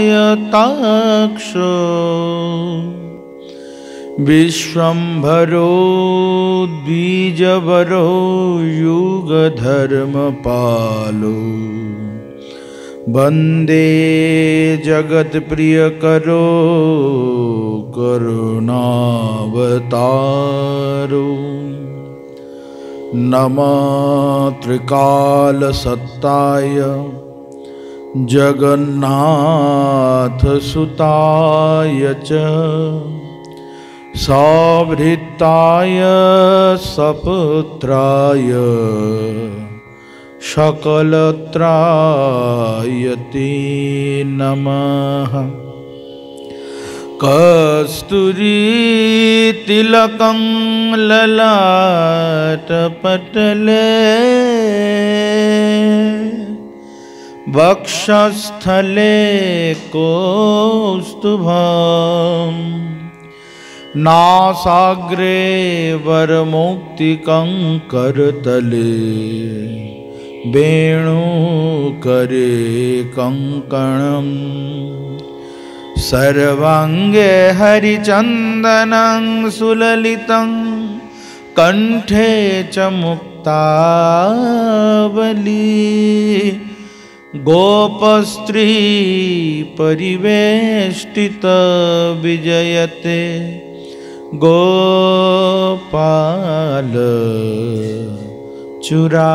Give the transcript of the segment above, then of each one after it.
यताक्षो विश्वम्भरो वंदे युगधर्मपालो वन्दे जगत्प्रियकरो करुणावतारो नमः त्रिकालसत्ताय जगन्नाथसुताय च सावृत्ताय सपुत्राय शकलत्रायति नमः कस्तुरीतिलकं ललाटपटले वक्षस्थले कोस्तुभम् नासाग्रे वरमुक्तिकङ्करतले वेणुकरे कङ्कणम् सर्वङ्गे हरिचन्दनं सुललितं कण्ठे च मुक्तावली गोपस्त्री परिवेष्टित विजयते गोपाल चुरामणि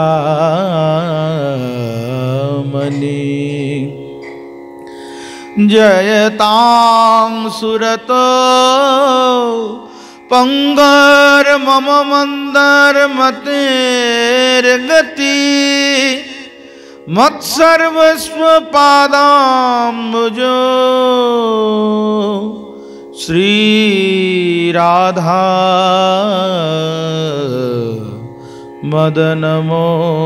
जयतां सुरत पंगर मम गति मत्सर्वस्व पादाम्बुजो श्री राधा मदन मोहनो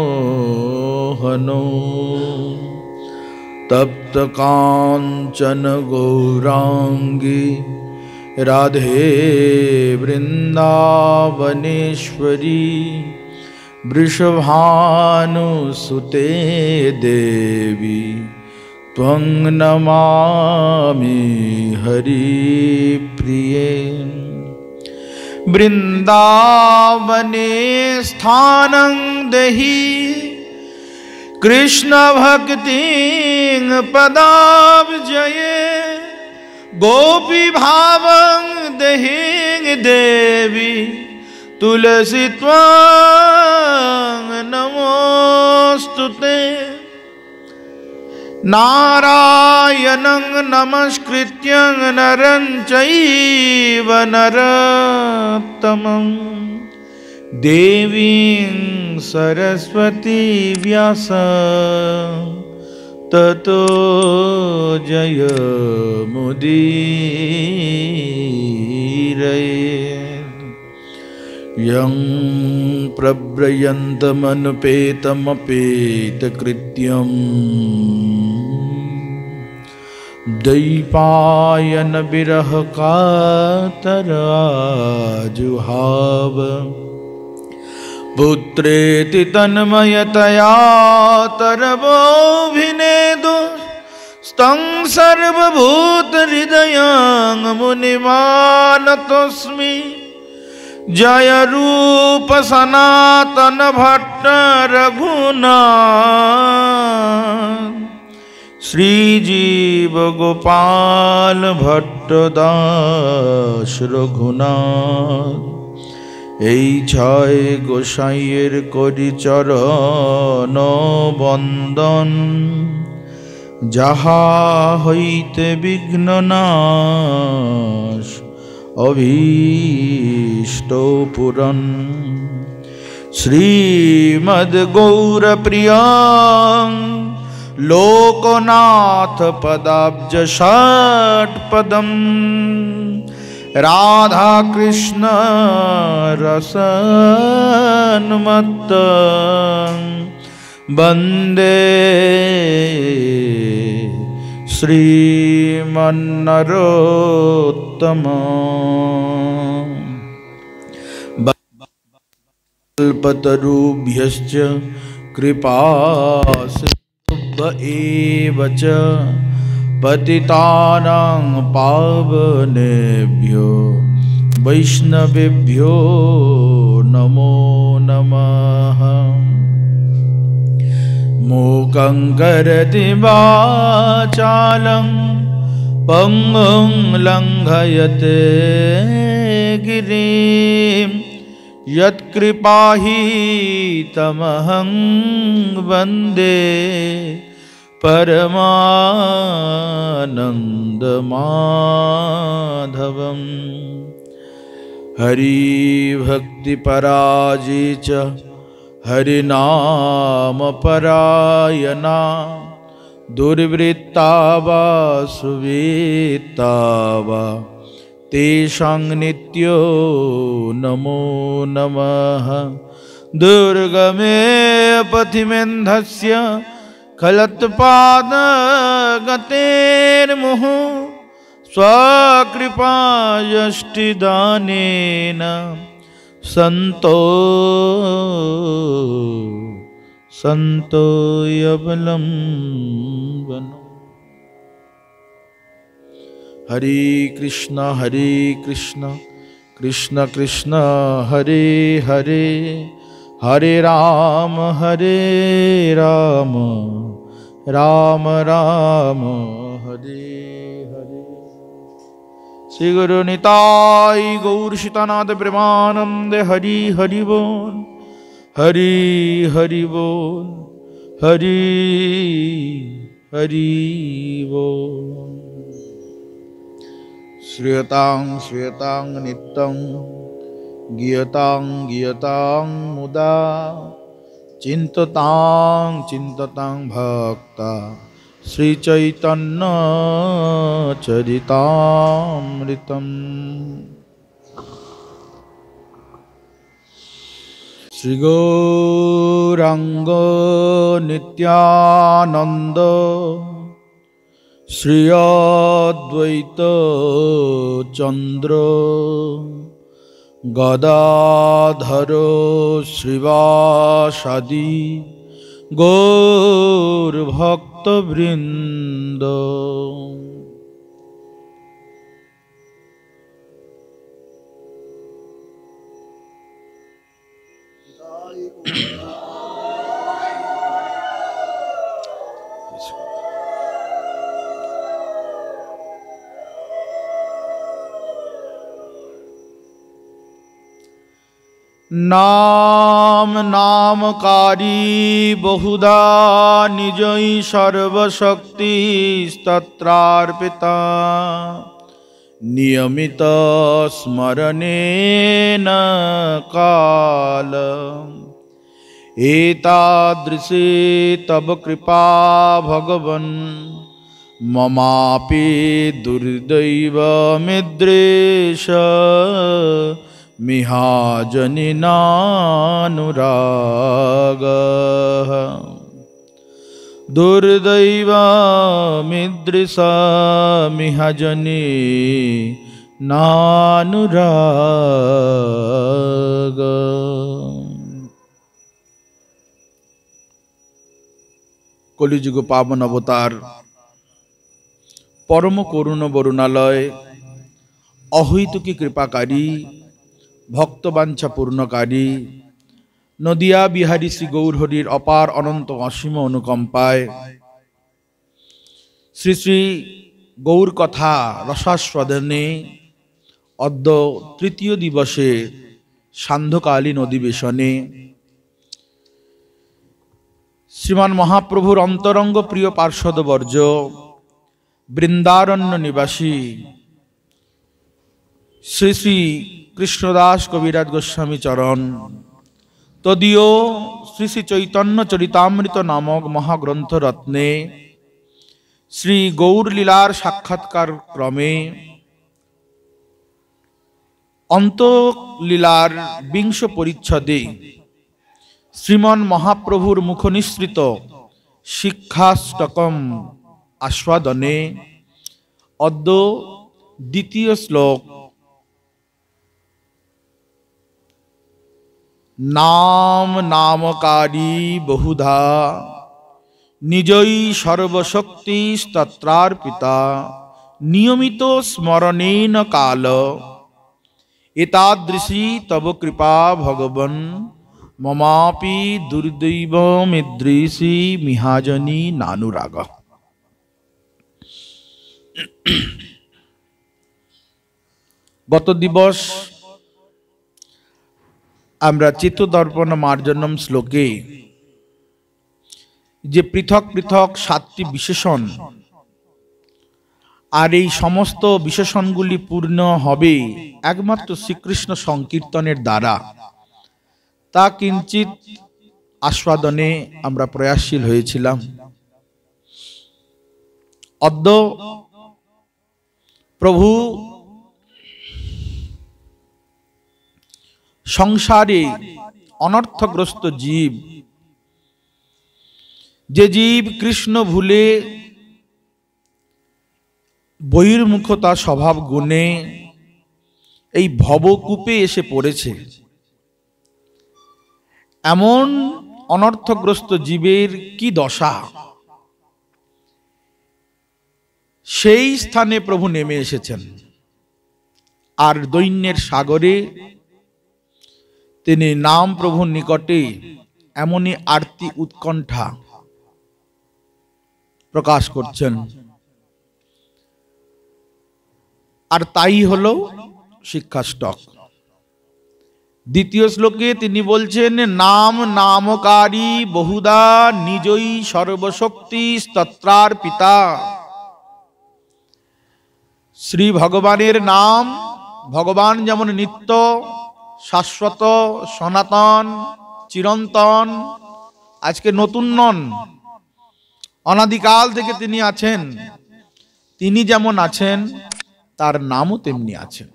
तप्त कांचन गौरांगी राधे वृंदावनेश्वरी वृषभानुसुते देवी त्वं नमामि हरि हरिप्रिये वृन्दावने स्थानं दहि कृष्णभक्तिं पदाब्जये गोपीभावं दहिं देवी तुलसी त्वां नमोऽस्तु ते नारायणं नमस्कृत्य नरं देवी सरस्वती व्यास ततो मुदीर यं प्रव्रयन्तमनुपेतमपेतकृत्यम् दैपायनविरहकातराजुहाव पुत्रेति तन्मयतया तरवोऽभिनेदु स्तं सर्वभूतहृदयाङ्मुनिमानतोऽस्मि जय रूप सनातन भट्ट रघुनाथ श्री जीव गोपाल भट्ट दास এই ছয় গোসাইয়ের করি চরণ বন্দন যাহা হইতে বিঘ্ন নাশ अभीष्टोपुरन् श्रीमद्गौरप्रियां कृष्ण राधाकृष्णरसन्मत्त वंदे श्रीमन्नरोत्तम कल्पतरुभ्यश्च कृपा एव च पतितानां पावनेभ्यो वैष्णवेभ्यो नमो नमः मूकं करति वाचालं पङ्गुं लङ्घयते गिरिं यत्कृपाहि तमहं हरी भक्ति पराजी च हरि नाम परायणा दुर्वृत्ता वा सुवीता नित्यो नमो नमः दुर्गमे पथिमेन्धस्य खलत्पादगतेर्मुहुः स्वकृपायष्टिदानेन संतो संतो अबलम बनो हरे कृष्णा हरे कृष्णा कृष्ण कृष्ण हरे हरे हरे राम हरे राम राम राम, राम श्री गुरु निताय गौर सीतानाथ प्रेमानंद हरि हरि बोल हरि हरि बोल हरि हरि बोल श्रियतां श्रियतां नित्यं गियतां गियतां मुदा चिन्ततां चिन्ततां भक्ता শ্রীচৈতন্য চরিতামৃতম শ্রীগৌরঙ্গ নিত্যানন্দ শ্রীয়দ্বৈত চন্দ্র গদাধর শ্রীবাসাদি গৌরভক্ত ভক্তবৃন্দ Thank নাম নাম কারি বহুদা নিজই সর্বশক্তি স্তত্রার্পিতা নিয়মিত স্মরণে কাল এতাদৃশে তব কৃপা ভগবন মমাপি দুর্দৈব মিদ্রেশ मिहाजनिनानुरागः दुर्दैवामिदृशामिहजनि नानुराग কলিযুগ পাবন অবতার পরম করুণ বরুণালয় অহৈতুকী কৃপাকারী ভক্তবাঞ্ছা পূর্ণকারী নদিয়া বিহারী শ্রী গৌরহরির অপার অনন্ত অসীম অনুকম্পায় শ্রী শ্রী গৌর কথা রসাস্বাদনে অদ্য তৃতীয় দিবসে সান্ধ্যকালীন অধিবেশনে শ্রীমান মহাপ্রভুর অন্তরঙ্গ প্রিয় পার্শ্বদবর্জ বৃন্দারণ্য নিবাসী শ্রী শ্রী কৃষ্ণদাস কবিরাজ গোস্বামী চরণ তদীয় শ্রী শ্রী চৈতন্য চরিতামৃত নামক মহাগ্রন্থ রত্নে শ্রী গৌরলীলার সাক্ষাৎকার ক্রমে অন্তলীলার বিংশ পরিচ্ছদে শ্রীমন মহাপ্রভুর মুখনিসৃত শিক্ষাষ্টকম আস্বাদনে অদ্য দ্বিতীয় শ্লোক নাম নামকারী বহুধা নিজই সর্বশক্তি পিতা নিয়মিত স্মরণেন কাল এতাদৃশী তব কৃপা ভগবন মমাপি দুর্দৈব মেদৃশী মিহাজনী নানুরাগ গত দিবস আমরা চিত্তদর্পণ মার্জনম শ্লোকে যে পৃথক পৃথক সাতটি বিশেষণ আর এই সমস্ত বিশেষণগুলি পূর্ণ হবে একমাত্র শ্রীকৃষ্ণ সংকীর্তনের দ্বারা তা কিঞ্চিত আস্বাদনে আমরা প্রয়াসশীল হয়েছিলাম অদ্য প্রভু সংসারে অনর্থগ্রস্ত জীব যে জীব কৃষ্ণ ভুলে বহির্মুখতা স্বভাব গুণে এই ভবকূপে এসে পড়েছে এমন অনর্থগ্রস্ত জীবের কি দশা সেই স্থানে প্রভু নেমে এসেছেন আর দৈন্যের সাগরে তিনি নাম প্রভুর নিকটে এমনই আরতি উৎকণ্ঠা প্রকাশ করছেন আর তাই হলো শিক্ষা স্টক দ্বিতীয় শ্লোকে তিনি বলছেন নাম নামকারী বহুদা নিজই সর্বশক্তি স্তত্রার পিতা শ্রী ভগবানের নাম ভগবান যেমন নিত্য শাশ্বত সনাতন চিরন্তন আজকে নতুন নন অনাদিকাল থেকে তিনি আছেন তিনি যেমন আছেন তার নামও তেমনি আছেন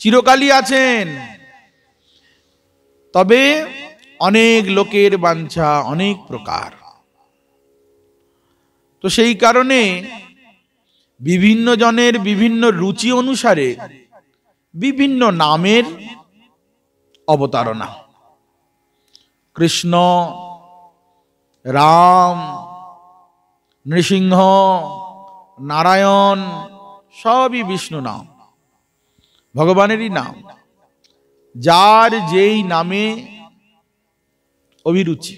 চিরকালই আছেন তবে অনেক লোকের বাঞ্ছা অনেক প্রকার তো সেই কারণে বিভিন্ন জনের বিভিন্ন রুচি অনুসারে বিভিন্ন নামের অবতারণা কৃষ্ণ রাম নৃসিংহ নারায়ণ সবই বিষ্ণু নাম ভগবানেরই নাম যার যেই নামে অভিরুচি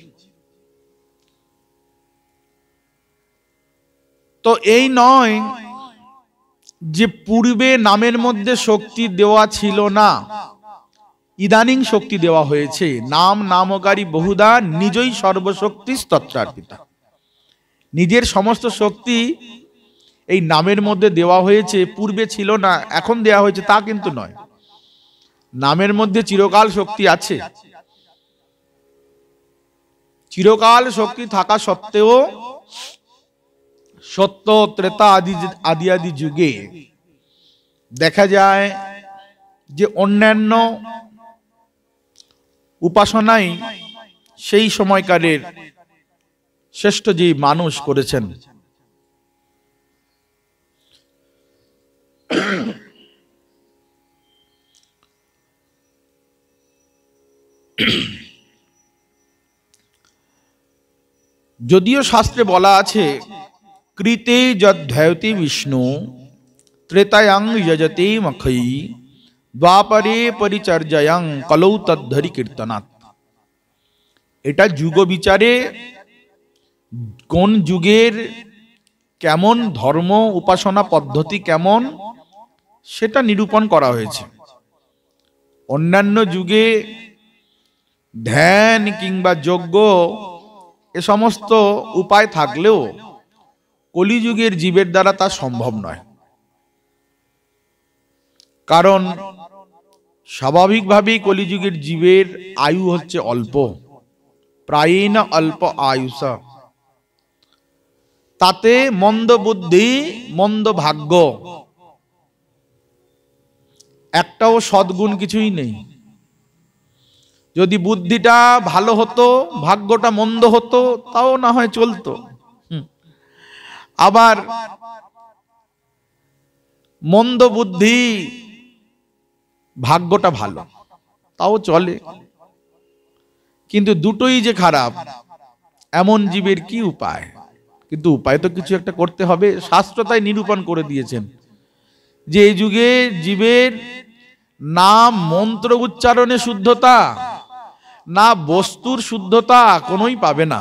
তো এই নয় যে পূর্বে নামের মধ্যে শক্তি দেওয়া ছিল না ইদানিং শক্তি দেওয়া হয়েছে নাম নামকারী বহুদা নিজই সর্বশক্তি স্তত্রার্পিতা নিজের সমস্ত শক্তি এই নামের মধ্যে দেওয়া হয়েছে পূর্বে ছিল না এখন দেওয়া হয়েছে তা কিন্তু নয় নামের মধ্যে চিরকাল শক্তি আছে চিরকাল শক্তি থাকা সত্ত্বেও সত্য ত্রেতা আদি আদি আদি যুগে দেখা যায় যে অন্যান্য উপাসনাই সেই সময়কালের শ্রেষ্ঠ যে মানুষ করেছেন যদিও শাস্ত্রে বলা আছে कृते जद्धयति বিষ্ণু त्रेतायां यजते मखई দ্বাপরে পরিচর্যায়ং কলৌ তদ্ধরি কীর্তনাথ এটা যুগ বিচারে কোন যুগের কেমন ধর্ম উপাসনা পদ্ধতি কেমন সেটা নিরূপণ করা হয়েছে অন্যান্য যুগে ধ্যান কিংবা যজ্ঞ এ সমস্ত উপায় থাকলেও কলিযুগের জীবের দ্বারা তা সম্ভব নয় কারণ স্বাভাবিকভাবেই কলিযুগের জীবের আয়ু হচ্ছে অল্প প্রায়ই না অল্প আয়ুষা তাতে মন্দ বুদ্ধি মন্দ ভাগ্য একটাও সদ্গুণ কিছুই নেই যদি বুদ্ধিটা ভালো হতো ভাগ্যটা মন্দ হতো তাও না হয় চলতো আবার মন্দ বুদ্ধি ভাগ্যটা ভালো তাও চলে কিন্তু দুটোই যে খারাপ এমন জীবের কি উপায় কিন্তু উপায় তো কিছু একটা করতে হবে তাই নিরূপণ করে দিয়েছেন যে এই যুগে জীবের না মন্ত্র উচ্চারণে শুদ্ধতা না বস্তুর শুদ্ধতা কোনোই পাবে না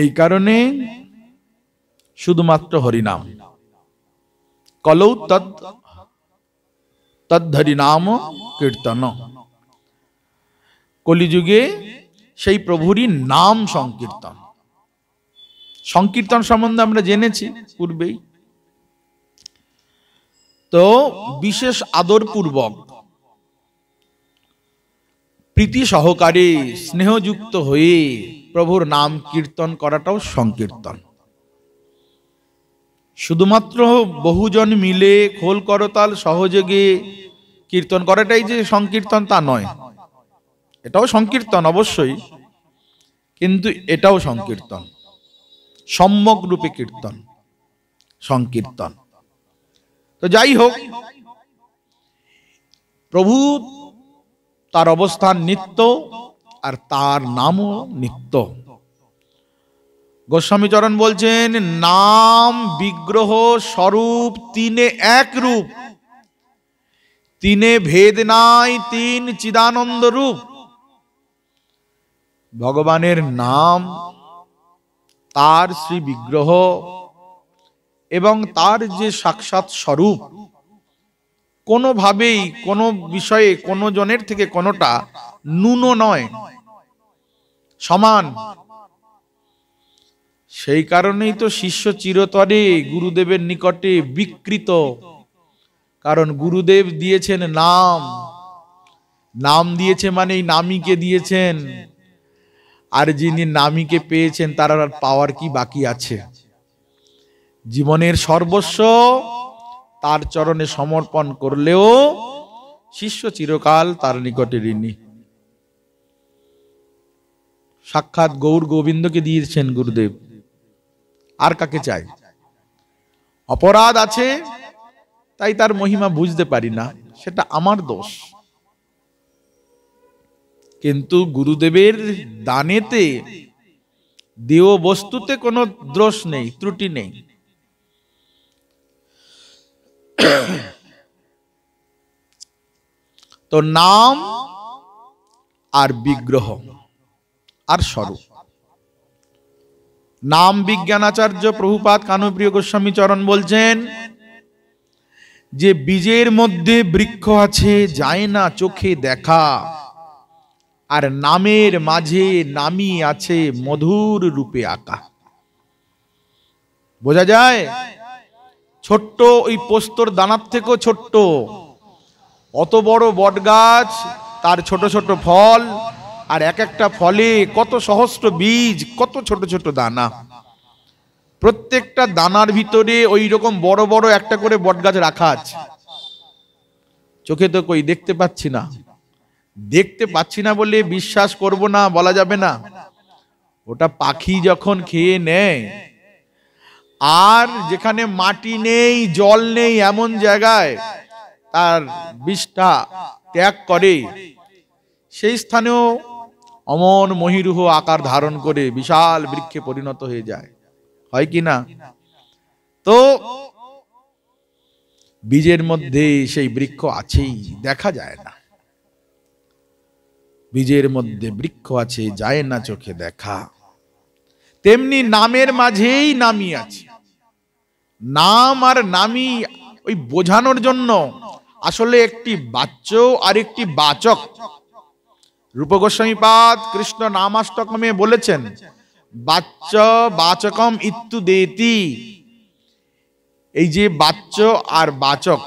এই কারণে শুধুমাত্র হরিনাম কলৌ তৎ তদ্ধরিনাম কীর্তন কলিযুগে সেই প্রভুরই নাম সংকীর্তন সংকীর্তন সম্বন্ধে আমরা জেনেছি পূর্বেই তো বিশেষ আদরপূর্বক প্রীতি সহকারে স্নেহযুক্ত হয়ে প্রভুর নাম কীর্তন করাটাও সংকীর্তন শুধুমাত্র বহুজন মিলে খোল করতাল সহযোগে কীর্তন করাটাই যে সংকীর্তন তা নয় এটাও সংকীর্তন অবশ্যই কিন্তু এটাও সংকীর্তন সম্যক রূপে কীর্তন সংকীর্তন তো যাই হোক প্রভু তার অবস্থান নিত্য আর তার নামও নিত্য গোস্বামীচরণ বলছেন নাম বিগ্রহ স্বরূপ তিনে এক রূপ তিনে ভেদ নাই তিন চিদানন্দ রূপ ভগবানের নাম তার শ্রী বিগ্রহ এবং তার যে সাক্ষাৎ স্বরূপ কোনোভাবেই কোনো বিষয়ে কোনো জনের থেকে কোনোটা নুন নয় সমান সেই কারণেই তো শিষ্য চিরতরে গুরুদেবের নিকটে বিকৃত কারণ গুরুদেব দিয়েছেন নাম নাম দিয়েছে মানে এই নামিকে দিয়েছেন আর যিনি নামিকে পেয়েছেন তার আর পাওয়ার কি বাকি আছে জীবনের সর্বস্ব তার চরণে সমর্পণ করলেও শিষ্য চিরকাল তার নিকটে ঋণী সাক্ষাৎ গৌর গোবিন্দকে দিয়েছেন গুরুদেব আর কাকে চাই অপরাধ আছে তাই তার মহিমা বুঝতে পারি না সেটা আমার দোষ কিন্তু গুরুদেবের দানেতে দেহ বস্তুতে কোনো দোষ নেই ত্রুটি নেই তো নাম আর বিগ্রহ আর স্বরূপ নাম বিজ্ঞানাচার্য প্রভুপাত কানুপ্রিয় গোস্বামী চরণ বলছেন যে বীজের মধ্যে বৃক্ষ আছে যায় না চোখে দেখা আর নামের মাঝে নামি আছে মধুর রূপে আঁকা বোঝা যায় ছোট্ট ওই পোস্তর দানার থেকেও ছোট্ট অত বড় বট গাছ তার ছোট ছোট ফল আর এক একটা ফলে কত সহস্র বীজ কত ছোট ছোট দানা প্রত্যেকটা দানার ভিতরে ওই রকম বড় বড় একটা করে বটগাছ রাখা আছে চোখে তো কই দেখতে পাচ্ছি না দেখতে পাচ্ছি না বলে বিশ্বাস করব না বলা যাবে না ওটা পাখি যখন খেয়ে নেয় আর যেখানে মাটি নেই জল নেই এমন জায়গায় তার বিষটা ত্যাগ করে সেই স্থানেও অমন মহিরুহ আকার ধারণ করে বিশাল বৃক্ষে পরিণত হয়ে যায় হয় কি না তো বীজের মধ্যে সেই বৃক্ষ আছেই দেখা যায় না বীজের মধ্যে বৃক্ষ আছে যায় না চোখে দেখা তেমনি নামের মাঝেই নামি আছে নাম আর নামি ওই বোঝানোর জন্য আসলে একটি বাচ্য আর একটি বাচক রূপগোস্বামীপাদ কৃষ্ণ নামাষ্টকমে বলেছেন বাচ্য বাচকম ইত্যু দেতি এই যে বাচ্য আর বাচক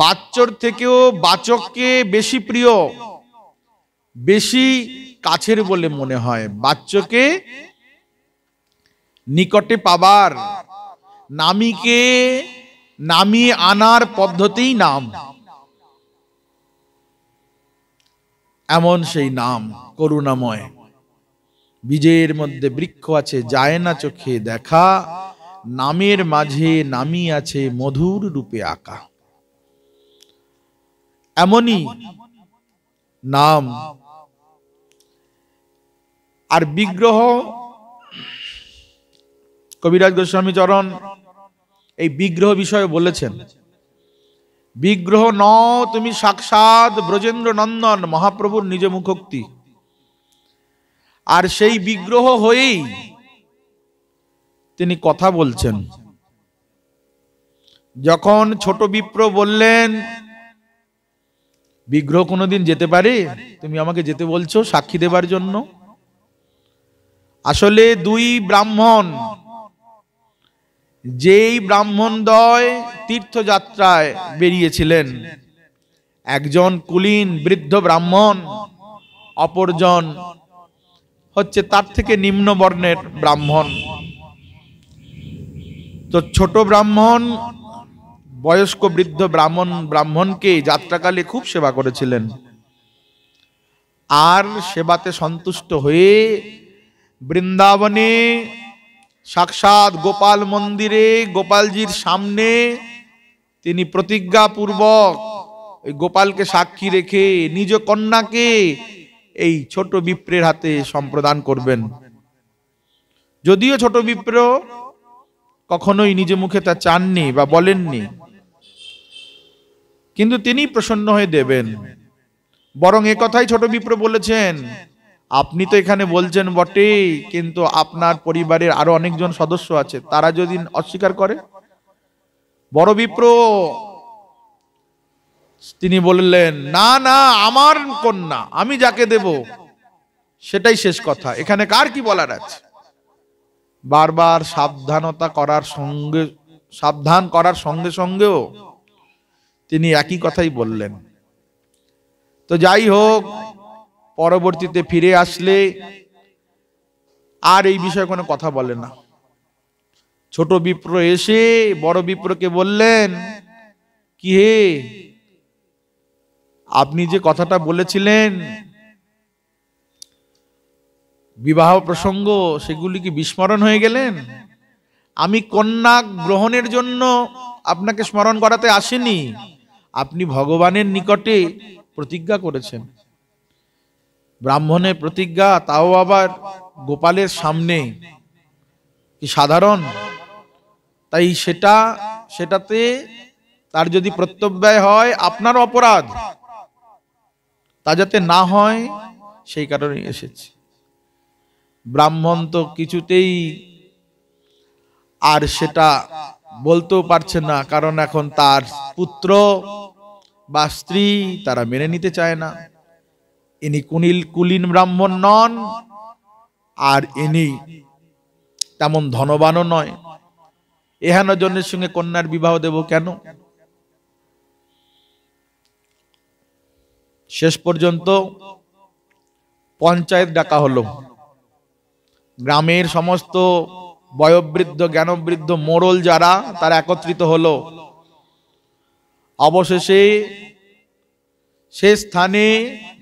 বাচ্চর থেকেও বাচককে বেশি প্রিয় বেশি কাছের বলে মনে হয় বাচ্চকে নিকটে পাবার নামীকে নামিয়ে আনার পদ্ধতিই নাম এমন সেই নাম করুণাময় বীজের মধ্যে বৃক্ষ আছে যায় না চোখে দেখা নামের মাঝে নামি আছে মধুর রূপে আঁকা এমনই নাম আর বিগ্রহ কবিরাজ গোস্বামী চরণ এই বিগ্রহ বিষয়ে বলেছেন বিগ্রহ ন তুমি সাক্ষাৎ ব্রজেন্দ্র নন্দন মহাপ্রভুর নিজ মুখোক্তি আর সেই বিগ্রহ হয়েই তিনি কথা বলছেন যখন ছোট বিপ্র বললেন বিগ্রহ কোনোদিন যেতে পারে তুমি আমাকে যেতে বলছো সাক্ষী দেবার জন্য আসলে দুই ব্রাহ্মণ যেই ব্রাহ্মণদ্বয় তীর্থযাত্রায় বেরিয়েছিলেন একজন কুলীন বৃদ্ধ ব্রাহ্মণ অপরজন হচ্ছে তার থেকে নিম্ন বর্ণের ব্রাহ্মণ তো ছোট ব্রাহ্মণ বয়স্ক বৃদ্ধ ব্রাহ্মণ ব্রাহ্মণকে যাত্রাকালে খুব সেবা করেছিলেন আর সেবাতে সন্তুষ্ট হয়ে বৃন্দাবনে সাক্ষাৎ গোপাল মন্দিরে গোপালজির সামনে তিনি প্রতিজ্ঞাপূর্বক ওই গোপালকে সাক্ষী রেখে নিজ কন্যাকে এই ছোট বিপ্রের হাতে সম্প্রদান করবেন যদিও ছোট বিপ্র কখনোই নিজে মুখে তা চাননি বা বলেননি কিন্তু তিনি প্রসন্ন হয়ে দেবেন বরং এ কথাই ছোট বিপ্র বলেছেন আপনি তো এখানে বলছেন বটেই কিন্তু আপনার পরিবারের আরো অনেকজন সদস্য আছে তারা যদি অস্বীকার করে বড় বিপ্র তিনি বললেন না না আমার কন্যা আমি যাকে দেব সেটাই শেষ কথা এখানে কার কি বলার আছে বারবার সাবধানতা করার সঙ্গে সাবধান করার সঙ্গে সঙ্গেও তিনি একই কথাই বললেন তো যাই হোক পরবর্তীতে ফিরে আসলে আর এই বিষয়ে কোনো কথা বলে না ছোট বিপ্র এসে বড় বিপ্রকে বললেন কি হে আপনি যে কথাটা বলেছিলেন বিবাহ প্রসঙ্গ সেগুলি কি বিস্মরণ হয়ে গেলেন আমি কন্যা গ্রহণের জন্য আপনাকে স্মরণ করাতে আসিনি আপনি ভগবানের নিকটে প্রতিজ্ঞা করেছেন ব্রাহ্মণের প্রতিজ্ঞা তাও আবার গোপালের সামনে কি সাধারণ তাই সেটা সেটাতে তার যদি প্রত্যব্যয় হয় আপনার অপরাধ তা যাতে না হয় সেই কারণে এসেছে ব্রাহ্মণ তো কিছুতেই আর সেটা বলতেও পারছে না কারণ এখন তার পুত্র বা স্ত্রী তারা মেনে নিতে চায় না ইনি কুনিল কুলিন ব্রাহ্মণ নন আর ইনি তেমন ধনবানও নয় এহেন জনের সঙ্গে কন্যার বিবাহ দেব কেন শেষ পর্যন্ত পঞ্চায়েত ডাকা হলো গ্রামের সমস্ত বয়োবৃদ্ধ জ্ঞানবৃদ্ধ মোড়ল যারা তারা একত্রিত হলো অবশেষে সে স্থানে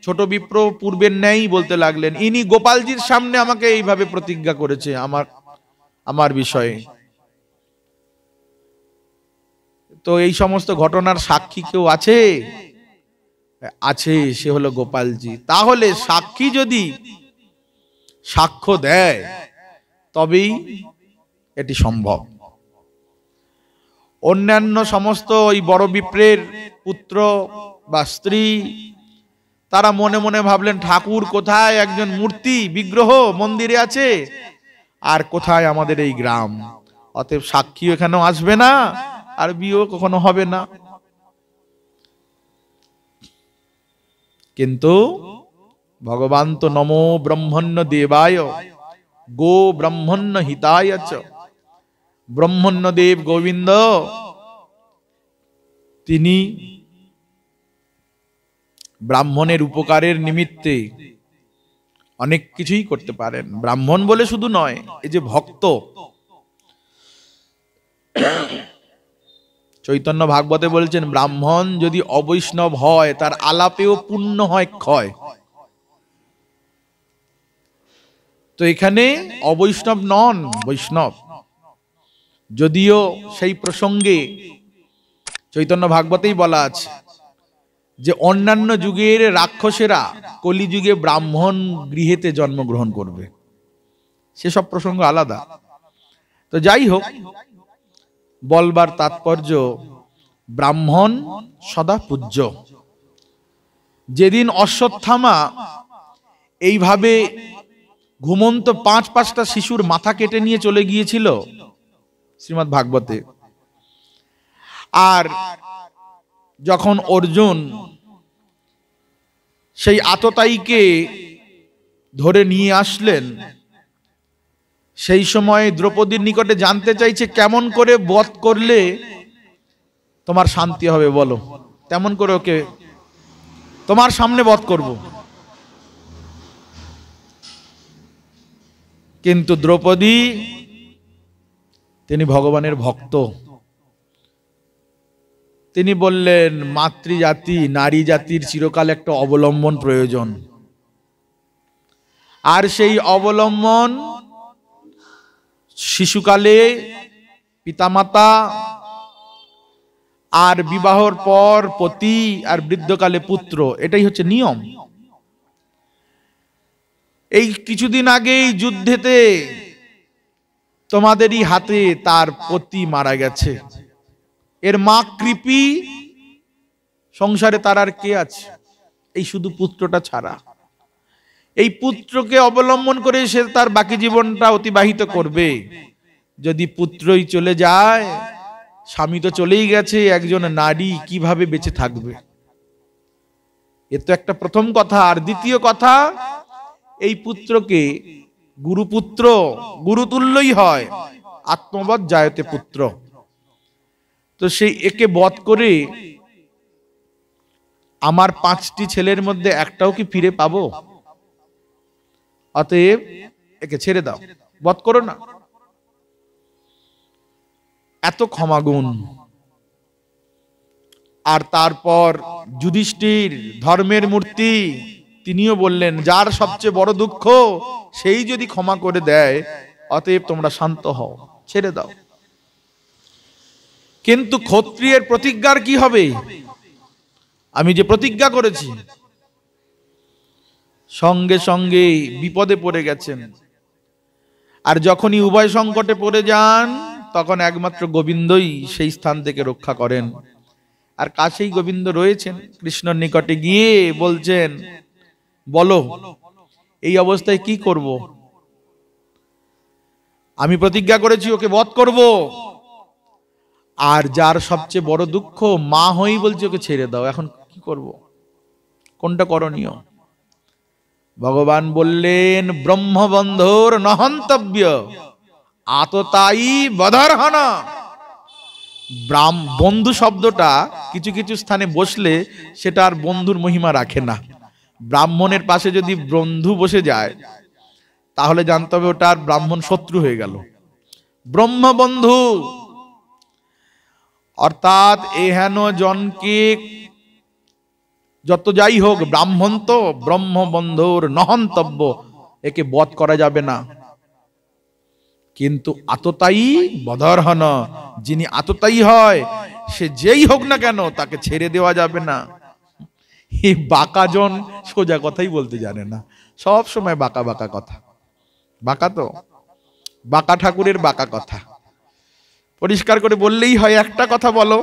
ছোট বিপ্র পূর্বের ন্যায় বলতে লাগলেন ইনি গোপালজির সামনে আমাকে এইভাবে প্রতিজ্ঞা করেছে আমার আমার বিষয়ে তো এই সমস্ত ঘটনার সাক্ষী কেউ আছে আছে সে হলো গোপালজি তাহলে সাক্ষী যদি সাক্ষ্য দেয় তবেই এটি সম্ভব অন্যান্য সমস্ত ওই বড় বিপ্রের পুত্র বা স্ত্রী তারা মনে মনে ভাবলেন ঠাকুর কোথায় একজন মূর্তি বিগ্রহ মন্দিরে আছে আর কোথায় আমাদের এই গ্রাম অতএব সাক্ষী এখানেও আসবে না আর বিয়েও কখনো হবে না কিন্তু ভগবান তো নমো ব্রহ্মণ্য দেবায় গো ব্রহ্মণ্য হিতায় ব্রহ্মণ্য দেব গোবিন্দ তিনি ব্রাহ্মণের উপকারের নিমিত্তে অনেক কিছুই করতে পারেন ব্রাহ্মণ বলে শুধু নয় এই যে ভক্ত চৈতন্য ভাগবতে বলছেন ব্রাহ্মণ যদি অবৈষ্ণব হয় তার আলাপেও পূর্ণ হয় ক্ষয় তো এখানে অবৈষ্ণব নন বৈষ্ণব যদিও সেই প্রসঙ্গে চৈতন্য ভাগবতেই বলা আছে যে অন্যান্য যুগের রাক্ষসেরা কলিযুগে ব্রাহ্মণ গৃহেতে জন্মগ্রহণ করবে সেসব প্রসঙ্গ আলাদা তো যাই হোক বলবার তাৎপর্য ব্রাহ্মণ সদা পূজ্য যেদিন অশ্বত্থামা এইভাবে ঘুমন্ত পাঁচ পাঁচটা শিশুর মাথা কেটে নিয়ে চলে গিয়েছিল শ্রীমদ ভাগবতে আর যখন অর্জুন সেই আততায়ীকে ধরে নিয়ে আসলেন সেই সময় দ্রৌপদীর নিকটে জানতে চাইছে কেমন করে বধ করলে তোমার শান্তি হবে বলো তেমন করে ওকে তোমার সামনে বধ করব কিন্তু দ্রৌপদী তিনি ভগবানের ভক্ত তিনি বললেন মাতৃজাতি নারী জাতির চিরকাল একটা অবলম্বন প্রয়োজন আর সেই অবলম্বন শিশুকালে পিতামাতা আর বিবাহর পর পতি আর বৃদ্ধকালে পুত্র এটাই হচ্ছে নিয়ম এই কিছুদিন আগেই যুদ্ধেতে তোমাদেরই হাতে তার পতি মারা গেছে এর মা কৃপি সংসারে তার আর কে আছে এই শুধু পুত্রটা ছাড়া এই পুত্রকে অবলম্বন করে সে তার বাকি জীবনটা অতিবাহিত করবে যদি পুত্রই চলে যায় স্বামী তো চলেই গেছে একজন নারী কিভাবে বেঁচে থাকবে এ তো একটা প্রথম কথা আর দ্বিতীয় কথা এই পুত্রকে গুরুপুত্র গুরুতুল্যই হয় আত্মবৎ জায়তে পুত্র তো সেই একে বধ করে আমার পাঁচটি ছেলের মধ্যে একটাও কি ফিরে পাবো অতএব একে ছেড়ে দাও বধ করো না এত ক্ষমাগুণ আর তারপর যুধিষ্ঠির ধর্মের মূর্তি তিনিও বললেন যার সবচেয়ে বড় দুঃখ সেই যদি ক্ষমা করে দেয় অতএব তোমরা শান্ত হও ছেড়ে দাও কিন্তু ক্ষত্রিয়ের প্রতিজ্ঞার কি হবে আমি যে প্রতিজ্ঞা করেছি সঙ্গে সঙ্গে বিপদে পড়ে গেছেন আর যখনই উভয় সংকটে পড়ে যান তখন একমাত্র গোবিন্দই সেই স্থান থেকে রক্ষা করেন আর কাছেই গোবিন্দ রয়েছেন কৃষ্ণর নিকটে গিয়ে বলছেন বলো এই অবস্থায় কি করব আমি প্রতিজ্ঞা করেছি ওকে বধ করবো আর যার সবচেয়ে বড় দুঃখ মা হই বলছে ওকে ছেড়ে দাও এখন কি করব। কোনটা করণীয় ভগবান বললেন ব্রহ্মবন্ধুর নহন্তব্য আততায়ী বধারহন ব্রাহ্ম বন্ধু শব্দটা কিছু কিছু স্থানে বসলে সেটা আর বন্ধুর মহিমা রাখে না ব্রাহ্মণের পাশে যদি বন্ধু বসে যায় তাহলে জানতে হবে ওটা আর ব্রাহ্মণ শত্রু হয়ে গেল ব্রহ্মবন্ধু অর্থাৎ এহেন জনকে যত যাই হোক ব্রাহ্মণ তো ব্রহ্মবন্ধুর নহন্তব্য একে বধ করা যাবে না কিন্তু আততায়ী বধরহন যিনি আততাই হয় সে যেই হোক না কেন তাকে ছেড়ে দেওয়া যাবে না এই বাঁকাজন সোজা কথাই বলতে জানে না সব সময় বাঁকা বাঁকা কথা বাঁকা তো বাঁকা ঠাকুরের বাঁকা কথা পরিষ্কার করে বললেই হয় একটা কথা বলো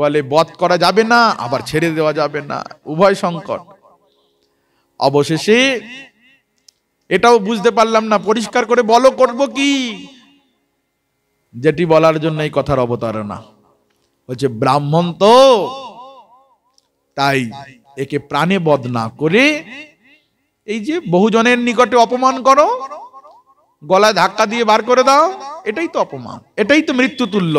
বলে বধ করা যাবে না আবার ছেড়ে দেওয়া যাবে না উভয় সংকট অবশেষে এটাও বুঝতে পারলাম না পরিষ্কার করে বলো করব কি যেটি বলার জন্য এই কথার অবতারণা বলছে ব্রাহ্মণ তো তাই একে প্রাণে বধ না করে এই যে বহুজনের নিকটে অপমান করো গলায় ধাক্কা দিয়ে বার করে দাও এটাই তো অপমান এটাই তো মৃত্যু তুল্য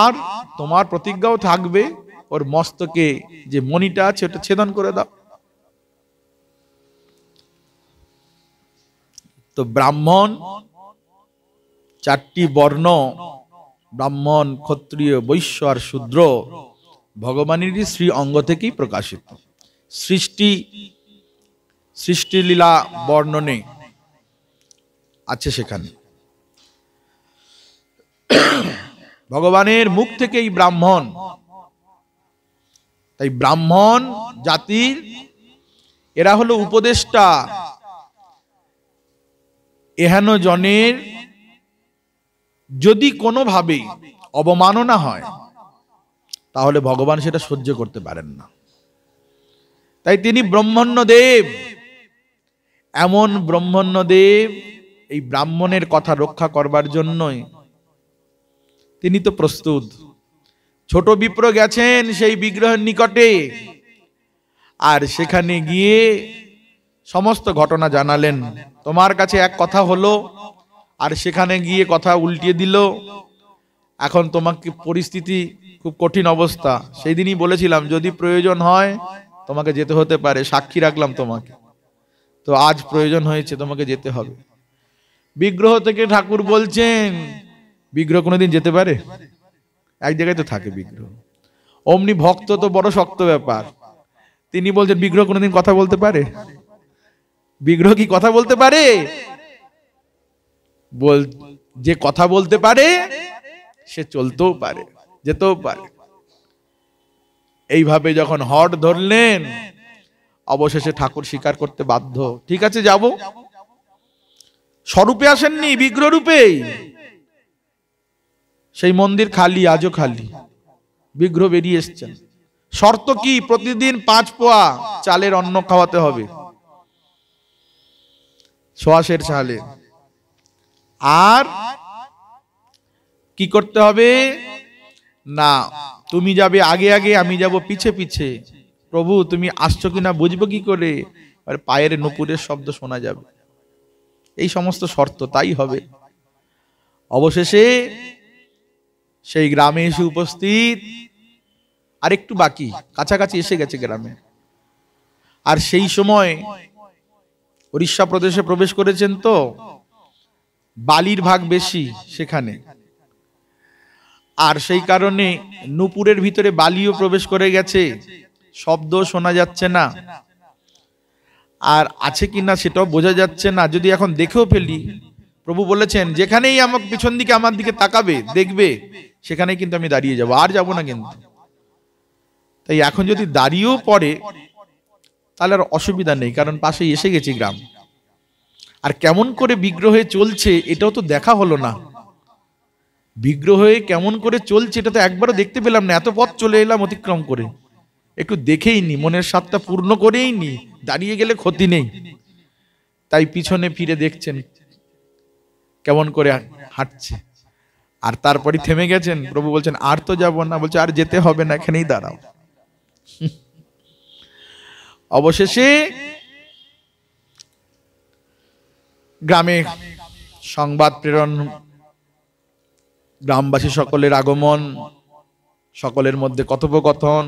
আর তোমার প্রতিজ্ঞাও থাকবে ওর মস্তকে যে মনিটা আছে ওটা ছেদন করে দাও তো ব্রাহ্মণ চারটি বর্ণ ব্রাহ্মণ ক্ষত্রিয় বৈশ্য আর শূদ্র ভগবানেরই শ্রী অঙ্গ থেকেই প্রকাশিত সৃষ্টি সৃষ্টিলীলা বর্ণনে আছে সেখানে ভগবানের মুখ থেকেই ব্রাহ্মণ তাই ব্রাহ্মণ জাতির এরা হলো উপদেষ্টা এহেন জনের যদি কোনোভাবে অবমাননা হয় তাহলে ভগবান সেটা সহ্য করতে পারেন না তাই তিনি দেব এমন দেব এই ব্রাহ্মণের কথা রক্ষা করবার জন্যই তিনি তো প্রস্তুত ছোট বিপ্র গেছেন সেই বিগ্রহের নিকটে আর সেখানে গিয়ে সমস্ত ঘটনা জানালেন তোমার কাছে এক কথা হলো আর সেখানে গিয়ে কথা উল্টিয়ে দিল এখন তোমাকে পরিস্থিতি খুব কঠিন অবস্থা সেই দিনই বলেছিলাম যদি প্রয়োজন হয় তোমাকে যেতে হতে পারে সাক্ষী রাখলাম তোমাকে তো আজ প্রয়োজন হয়েছে তোমাকে যেতে হবে বিগ্রহ থেকে ঠাকুর বলছেন বিগ্রহ কোনোদিন যেতে পারে এক জায়গায় তো থাকে বিগ্রহ অমনি ভক্ত তো বড় শক্ত ব্যাপার তিনি বলছেন বিগ্রহ কোনোদিন কথা বলতে পারে বিগ্রহ কি কথা বলতে পারে বল যে কথা বলতে পারে সে চলতেও পারে যেতেও পারে এইভাবে যখন হট ধরলেন অবশেষে ঠাকুর স্বীকার করতে বাধ্য ঠিক আছে যাব স্বরূপে আসেননি রূপে সেই মন্দির খালি আজও খালি বিগ্রহ বেরিয়ে এসছেন শর্ত কি প্রতিদিন পাঁচ পোয়া চালের অন্ন খাওয়াতে হবে সোয়াশের চালে আর কি করতে হবে না তুমি যাবে আগে আগে আমি যাব পিছে পিছে প্রভু তুমি আসছো কিনা বুঝবো কি করে আর পায়ের নুপুরের শব্দ শোনা যাবে এই সমস্ত শর্ত তাই হবে অবশেষে সেই গ্রামে এসে উপস্থিত আর একটু বাকি কাছাকাছি এসে গেছে গ্রামে আর সেই সময় উড়িষ্যা প্রদেশে প্রবেশ করেছেন তো বালির ভাগ বেশি সেখানে আর সেই কারণে নুপুরের ভিতরে বালিও প্রবেশ করে গেছে শব্দ শোনা যাচ্ছে না আর আছে কি না সেটাও বোঝা যাচ্ছে না যদি এখন দেখেও ফেলি প্রভু বলেছেন যেখানেই আমার পিছন দিকে আমার দিকে তাকাবে দেখবে সেখানে কিন্তু আমি দাঁড়িয়ে যাব আর যাব না কিন্তু তাই এখন যদি দাঁড়িয়েও পড়ে তাহলে আর অসুবিধা নেই কারণ পাশে এসে গেছি গ্রাম আর কেমন করে বিগ্রহে চলছে এটাও তো দেখা হলো না বিগ্রহে কেমন করে চলছে এটা তো একবারও দেখতে পেলাম না এত পথ চলে এলাম অতিক্রম করে একটু দেখেই নি মনের স্বাদটা পূর্ণ করেই নি দাঁড়িয়ে গেলে ক্ষতি নেই তাই পিছনে ফিরে দেখছেন কেমন করে হাঁটছে আর তারপরে থেমে গেছেন প্রভু বলছেন আর তো যাব না বলছে আর যেতে হবে না এখানেই দাঁড়াও অবশেষে গ্রামে সংবাদ প্রেরণ গ্রামবাসী সকলের আগমন সকলের মধ্যে কথোপকথন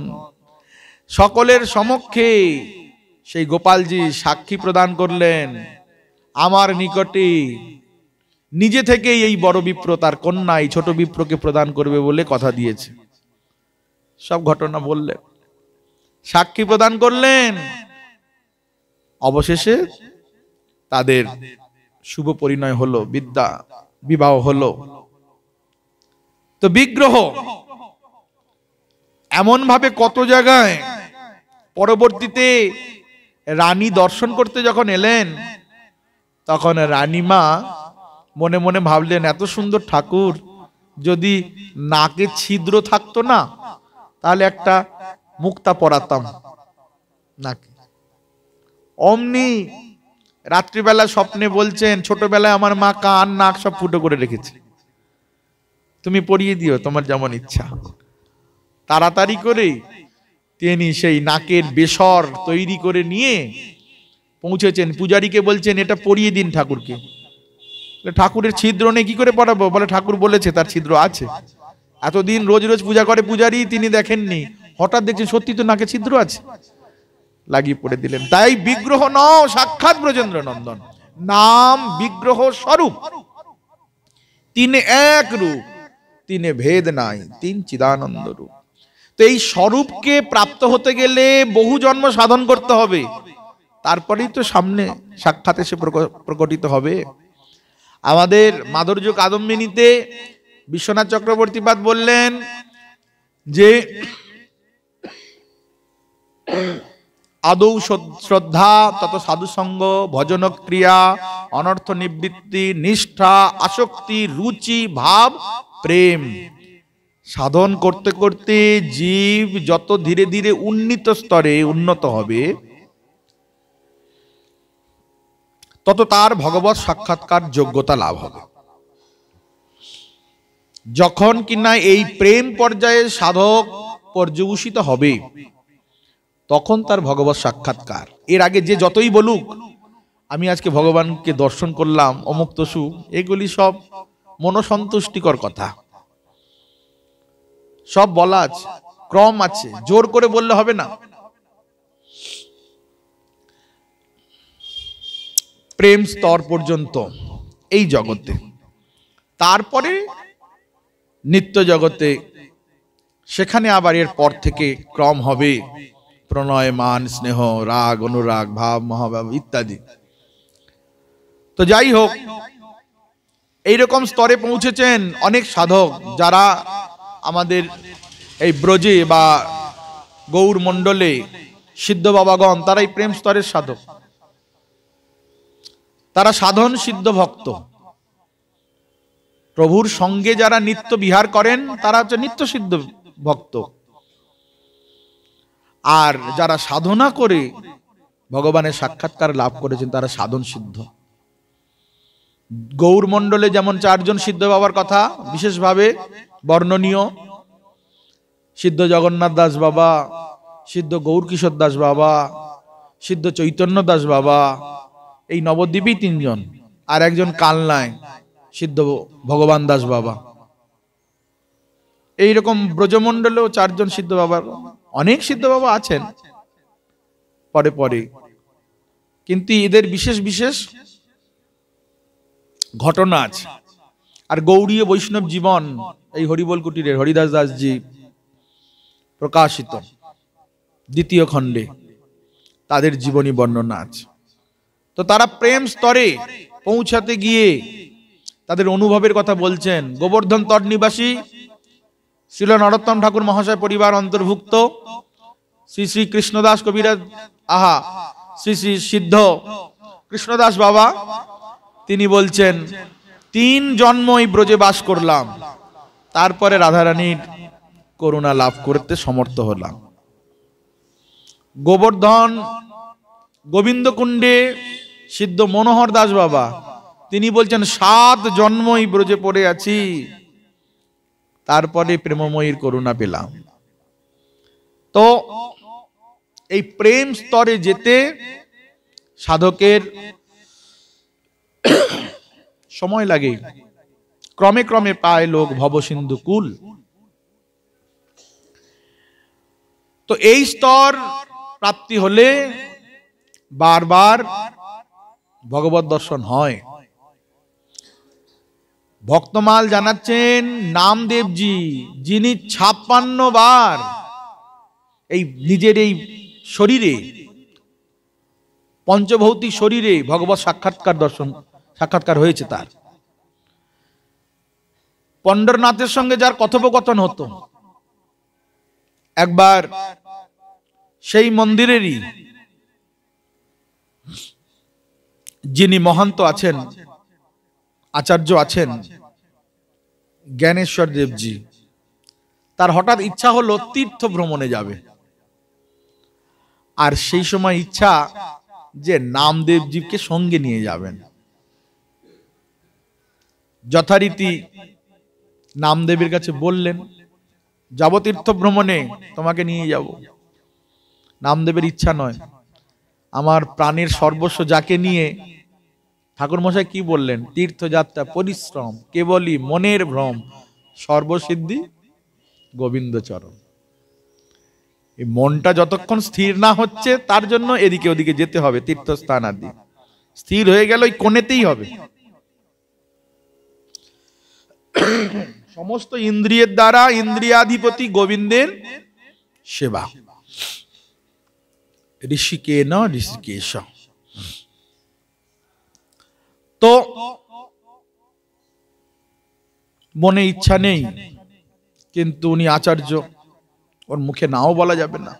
সকলের সমক্ষে সেই গোপালজি সাক্ষী প্রদান করলেন আমার নিকটে নিজে থেকেই এই বড় বিপ্র তার কন্যা এই ছোট বিপ্রকে প্রদান করবে বলে কথা দিয়েছে সব ঘটনা বললেন সাক্ষী প্রদান করলেন অবশেষে তাদের শুভ পরিণয় হলো বিদ্যা বিবাহ হলো তো বিগ্রহ এমনভাবে কত জায়গায় পরবর্তীতে রানী দর্শন করতে যখন এলেন তখন রানীমা মনে মনে ভাবলেন এত সুন্দর ঠাকুর যদি নাকে ছিদ্র থাকতো না তাহলে একটা মুক্তা পরাতাম নাকে অমনি রাত্রিবেলা স্বপ্নে বলছেন ছোটবেলায় আমার মা কান নাক সব ফুটো করে রেখেছে তুমি পড়িয়ে দিও তোমার যেমন ইচ্ছা তাড়াতাড়ি করে তিনি সেই নাকের বেসর তৈরি করে নিয়ে পৌঁছেছেন পূজারীকে বলছেন এটা পরিয়ে দিন ঠাকুরকে ঠাকুরের ছিদ্র নেই কি করে পড়াবো বলে ঠাকুর বলেছে তার ছিদ্র আছে এতদিন রোজ রোজ পূজা করে পূজারি তিনি দেখেননি হঠাৎ দেখছেন সত্যি তো নাকে ছিদ্র আছে লাগিয়ে পড়ে দিলেন তাই বিগ্রহ ন সাক্ষাৎ ব্রজেন্দ্র নন্দন নাম বিগ্রহ স্বরূপ তিনি এক রূপ তিনি ভেদ নাই তিন চিদানন্দ রূপ তো এই স্বরূপকে প্রাপ্ত হতে গেলে বহু জন্ম সাধন করতে হবে তারপরেই তো সামনে সাক্ষাতে সে প্রকটিত হবে আমাদের মাধুর্য কাদম্বিনীতে বিশ্বনাথ চক্রবর্তীপাদ বললেন যে আদৌ শ্রদ্ধা তত সাধুসঙ্গ ভজন ক্রিয়া অনর্থ নিবৃত্তি নিষ্ঠা আসক্তি রুচি ভাব প্রেম সাধন করতে করতে জীব যত ধীরে ধীরে উন্নীত স্তরে উন্নত হবে তত তার ভগবত সাক্ষাৎকার যোগ্যতা লাভ হবে যখন কিনা এই প্রেম পর্যায়ে সাধক পর্যবসিত হবে তখন তার ভগবত সাক্ষাৎকার এর আগে যে যতই বলুক আমি আজকে ভগবানকে দর্শন করলাম অমুক্তসু এগুলি সব মনসন্তুষ্টিকর কথা সব বলা আছে ক্রম আছে জোর করে বললে হবে না প্রেম স্তর পর্যন্ত এই জগতে তারপরে নিত্য জগতে সেখানে আবার এর পর থেকে ক্রম হবে প্রণয় মান স্নেহ রাগ অনুরাগ ভাব মহাভাব ইত্যাদি তো যাই হোক এইরকম স্তরে পৌঁছেছেন অনেক সাধক যারা আমাদের এই ব্রজে বা গৌর মণ্ডলে সিদ্ধ বাবাগণ তারা এই প্রেম স্তরের সাধক তারা সাধন সিদ্ধ ভক্ত প্রভুর সঙ্গে যারা নিত্য বিহার করেন তারা হচ্ছে নিত্য সিদ্ধ ভক্ত আর যারা সাধনা করে ভগবানের সাক্ষাৎকার লাভ করেছেন তারা সাধন সিদ্ধ গৌরমণ্ডলে যেমন চারজন সিদ্ধ বাবার কথা বিশেষভাবে বর্ণনীয় সিদ্ধ জগন্নাথ দাস বাবা সিদ্ধ গৌরকিশোর দাস বাবা সিদ্ধ চৈতন্য দাস বাবা এই নবদ্বীপই তিনজন আর একজন কালনায় সিদ্ধ ভগবান দাস বাবা এইরকম ব্রজমণ্ডলেও চারজন সিদ্ধ বাবার অনেক সিদ্ধ বাবা আছেন পরে পরে কিন্তু এদের বিশেষ বিশেষ ঘটনা আছে আর গৌড়ীয় বৈষ্ণব জীবন এই হরিবল কুটিরের হরিদাস দাসজি প্রকাশিত দ্বিতীয় খণ্ডে তাদের জীবনী বর্ণনা আছে তো তারা প্রেম স্তরে পৌঁছাতে গিয়ে তাদের অনুভবের কথা বলছেন গোবর্ধন তট নিবাসী শিল নরোত্তম ঠাকুর মহাশয় পরিবার অন্তর্ভুক্ত শ্রী শ্রী কৃষ্ণদাস কবিরাজ আহা শ্রী শ্রী সিদ্ধ কৃষ্ণদাস বাবা তিনি বলছেন তিন জন্মই ব্রজে বাস করলাম তারপরে রাধারানীর করুণা লাভ করতে সমর্থ হলাম গোবর্ধন গোবিন্দকুণ্ডে সিদ্ধ মনোহর দাস বাবা তিনি বলছেন সাত জন্মই ব্রজে পড়ে আছি তারপরে প্রেমময়ীর করুণা পেলাম তো এই প্রেম স্তরে যেতে সাধকের সময় লাগে ক্রমে ক্রমে পায় লোক ভবসিন্ধু কুল তো এই স্তর প্রাপ্তি হলে বারবার ভগবত দর্শন হয় ভক্তমাল জানাচ্ছেন নামদেবজি যিনি ছাপ্পান্ন বার এই নিজের এই শরীরে পঞ্চভৌতিক শরীরে ভগবত সাক্ষাৎকার দর্শন সাক্ষাৎকার হয়েছে তার পণ্ডরনাথের সঙ্গে যার কথোপকথন হতো একবার সেই মন্দিরেরই যিনি মহান্ত আছেন আচার্য আছেন জ্ঞানেশ্বর দেবজি তার হঠাৎ ইচ্ছা হলো তীর্থ ভ্রমণে যাবে আর সেই সময় ইচ্ছা যে নামদেবজিকে সঙ্গে নিয়ে যাবেন যথারীতি নামদেবীর কাছে বললেন যাবতীর্থ ভ্রমণে তোমাকে নিয়ে যাব নামদেবের ইচ্ছা নয় আমার প্রাণের সর্বস্ব যাকে নিয়ে ঠাকুর মশাই কি বললেন তীর্থযাত্রা পরিশ্রম কেবলই মনের ভ্রম সর্বসিদ্ধি গোবিন্দচরণ এই মনটা যতক্ষণ স্থির না হচ্ছে তার জন্য এদিকে ওদিকে যেতে হবে তীর্থস্থান আদি স্থির হয়ে গেল ওই কোণেতেই হবে সমস্ত ইন্দ্রিয়ের দ্বারা ইন্দ্রিয়াধিপতি গোবিন্দের সেবা ঋষিকে না ঋষিকেশ তো মনে ইচ্ছা নেই কিন্তু উনি আচার্য ওর মুখে নাও বলা যাবে না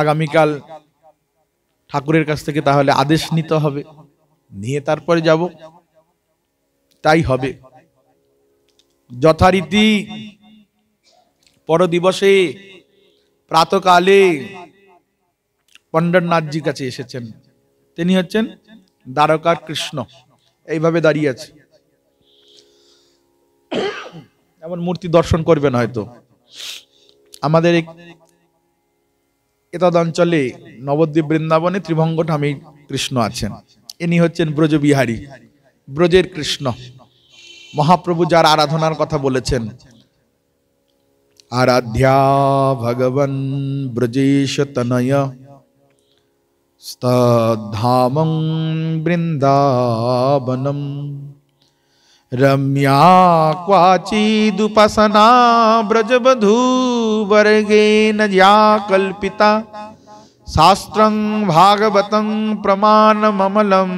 আগামীকাল ঠাকুরের কাছ থেকে তাহলে আদেশ নিতে হবে নিয়ে তারপরে যাব তাই হবে যথারীতি পর দিবসে প্রাতকালে পণ্ডরনাথজি কাছে এসেছেন তিনি হচ্ছেন দ্বারকা কৃষ্ণ এইভাবে দাঁড়িয়ে আছে এমন মূর্তি দর্শন করবেন হয়তো আমাদের এতদ অঞ্চলে নবদ্বীপ বৃন্দাবনে ত্রিভঙ্গ ঠামী কৃষ্ণ আছেন ইনি হচ্ছেন ব্রজবিহারী ব্রজের কৃষ্ণ মহাপ্রভু যার আরাধনার কথা বলেছেন আরাধ্যা ভগবন ব্রজেশ তনয় স্তধামং বৃন্দাবনম रम्या क्वाचिदुपासना व्रजवधूवर्गेन या कल्पिता शास्त्रं भागवतं प्रमाणममलम्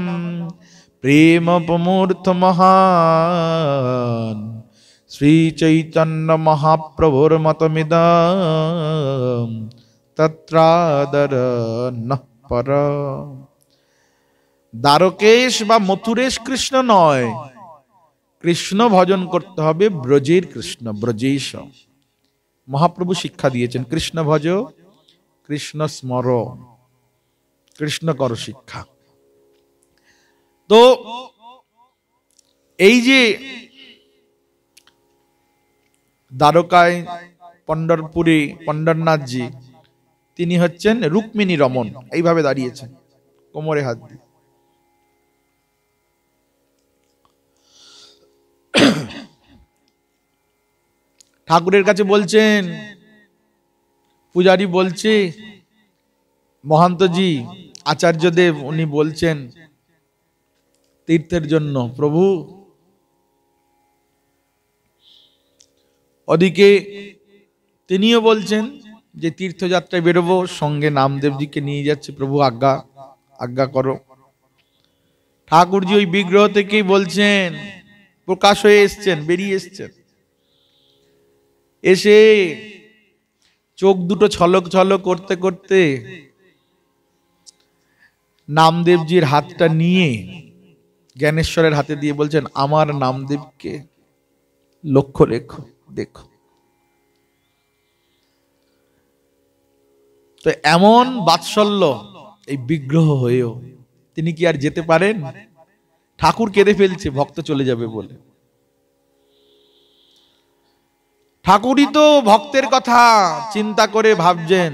প্রেমপমূর্তমহান শ্রীচৈতন্য মহাপ্রভুর্মতমিদম তত্রাদর পর দ্বারকেশ বা মথুরেশ কৃষ্ণ নয় কৃষ্ণ ভজন করতে হবে ব্রজের কৃষ্ণ ব্রজেশ মহাপ্রভু শিক্ষা দিয়েছেন কৃষ্ণ ভজ কৃষ্ণ স্মর কৃষ্ণ কর শিক্ষা তো এই যে দ্বারকায় পণ্ডরপুরে পণ্ডরনাথজি তিনি হচ্ছেন রুক্মিণী রমন এইভাবে দাঁড়িয়েছেন কোমরে হাত দিয়ে ঠাকুরের কাছে বলছেন পূজারী বলছে মহান্তজি আচার্যদেব উনি বলছেন তীর্থের জন্য প্রভু ওদিকে তিনিও বলছেন যে তীর্থযাত্রায় বেরোবো সঙ্গে নামদেবজিকে নিয়ে যাচ্ছে প্রভু আজ্ঞা আজ্ঞা করো ঠাকুরজি ওই বিগ্রহ থেকেই বলছেন প্রকাশ হয়ে এসছেন বেরিয়ে এসছেন এসে চোখ দুটো ছলক ছলক করতে করতে নামদেবজির হাতটা নিয়ে জ্ঞানেশ্বরের হাতে দিয়ে বলছেন আমার নামদেবকে লক্ষ্য রেখো দেখো তো এমন বাৎসল্য এই বিগ্রহ হয়েও তিনি কি আর যেতে পারেন ঠাকুর কেঁদে ফেলছে ভক্ত চলে যাবে বলে ঠাকুরই তো ভক্তের কথা চিন্তা করে ভাবছেন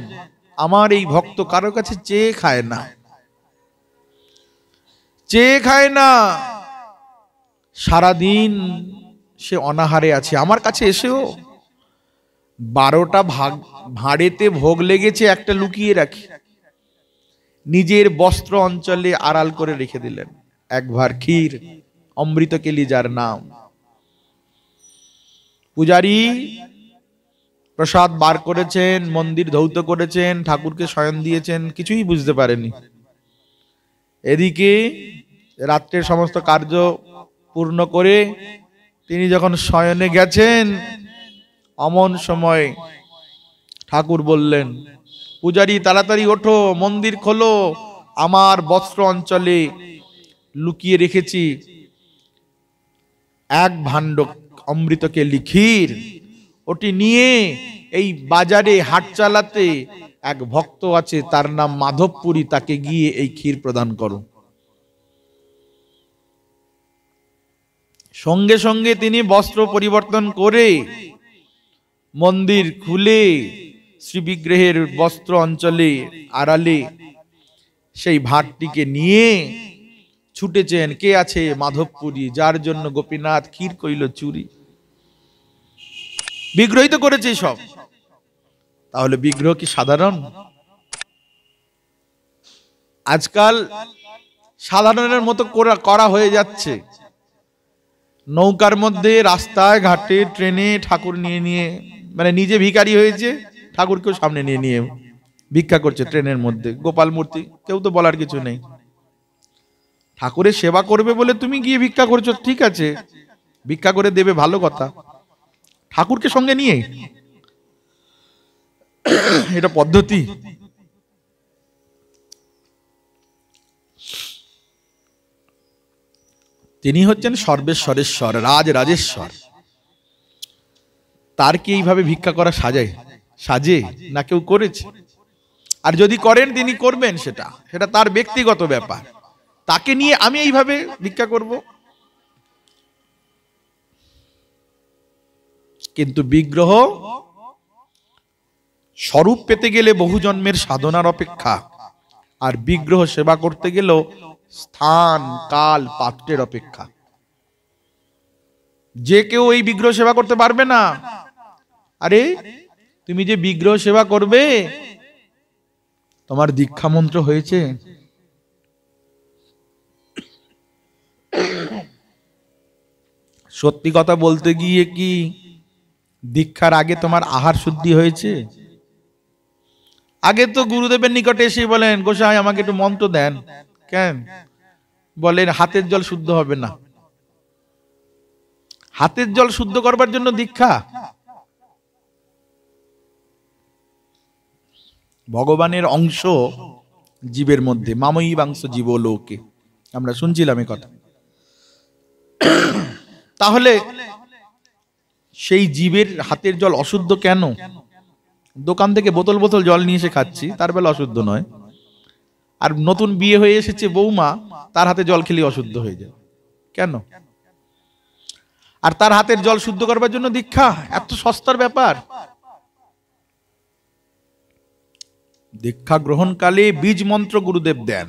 আমার এই ভক্ত কারো কাছে চেয়ে খায় না চেয়ে খায় না সারাদিন সে অনাহারে আছে আমার কাছে এসেও বারোটা ভাগ ভাঁড়েতে ভোগ লেগেছে একটা লুকিয়ে রাখি নিজের বস্ত্র অঞ্চলে আড়াল করে রেখে দিলেন একবার ক্ষীর অমৃত কেলি যার নাম পূজারি প্রসাদ বার করেছেন মন্দির ধৌত করেছেন ঠাকুরকে শয়ন দিয়েছেন কিছুই বুঝতে পারেনি এদিকে রাত্রের সমস্ত কার্য পূর্ণ করে তিনি যখন শয়নে গেছেন অমন সময় ঠাকুর বললেন পূজারি তাড়াতাড়ি ওঠো মন্দির খোলো আমার বস্ত্র অঞ্চলে লুকিয়ে রেখেছি এক ভাণ্ড অমৃতকে লিখির ওটি নিয়ে এই বাজারে হাট চালাতে এক ভক্ত আছে তার নাম মাধবপুরী তাকে গিয়ে এই ক্ষীর প্রদান করো সঙ্গে সঙ্গে তিনি বস্ত্র পরিবর্তন করে মন্দির খুলে শ্রীবিগ্রহের বস্ত্র অঞ্চলে আড়ালে সেই ভাটটিকে নিয়ে ছুটেছেন কে আছে মাধবপুরী যার জন্য গোপীনাথ ক্ষীর কইল চুরি বিগ্রহিত করেছে সব তাহলে বিগ্রহ কি সাধারণ আজকাল সাধারণের মতো করা হয়ে যাচ্ছে নৌকার মধ্যে রাস্তায় ঘাটে ট্রেনে ঠাকুর নিয়ে নিয়ে মানে নিজে ভিকারি হয়েছে ঠাকুরকেও সামনে নিয়ে নিয়ে ভিক্ষা করছে ট্রেনের মধ্যে গোপাল মূর্তি কেউ তো বলার কিছু নেই ঠাকুরের সেবা করবে বলে তুমি গিয়ে ভিক্ষা করছো ঠিক আছে ভিক্ষা করে দেবে ভালো কথা ঠাকুরকে সঙ্গে নিয়ে এটা পদ্ধতি তিনি হচ্ছেন সর্বেশ্বরেশ্বর রাজ রাজেশ্বর তার কি এইভাবে ভিক্ষা করা সাজায় সাজে না কেউ করেছে আর যদি করেন তিনি করবেন সেটা সেটা তার ব্যক্তিগত ব্যাপার তাকে নিয়ে আমি এইভাবে ভিক্ষা করব কিন্তু বিগ্রহ স্বরূপ পেতে গেলে বহু জন্মের সাধনার অপেক্ষা আর বিগ্রহ সেবা করতে গেলেও স্থান কাল পাত্রের অপেক্ষা যে কেউ এই বিগ্রহ সেবা করতে পারবে না আরে তুমি যে বিগ্রহ সেবা করবে তোমার দীক্ষা মন্ত্র হয়েছে সত্যি কথা বলতে গিয়ে কি দীক্ষার আগে তোমার আহার শুদ্ধি হয়েছে আগে তো গুরুদেবের নিকটে এসে বলেন গোসাই আমাকে একটু মন্ত্র দেন কেন বলেন হাতের জল শুদ্ধ হবে না হাতের জল শুদ্ধ করবার জন্য দীক্ষা ভগবানের অংশ জীবের মধ্যে মাময়ী বাংশ জীব লোকে আমরা শুনছিলাম এ কথা তাহলে সেই জীবের হাতের জল অশুদ্ধ কেন দোকান থেকে বোতল বোতল জল নিয়ে এসে খাচ্ছি তার বেলা অশুদ্ধ নয় আর নতুন বিয়ে হয়ে এসেছে বৌমা তার হাতে জল খেলে অশুদ্ধ হয়ে যায় কেন আর তার হাতের জল শুদ্ধ করবার জন্য দীক্ষা এত সস্তার ব্যাপার দীক্ষা গ্রহণকালে বীজ মন্ত্র গুরুদেব দেন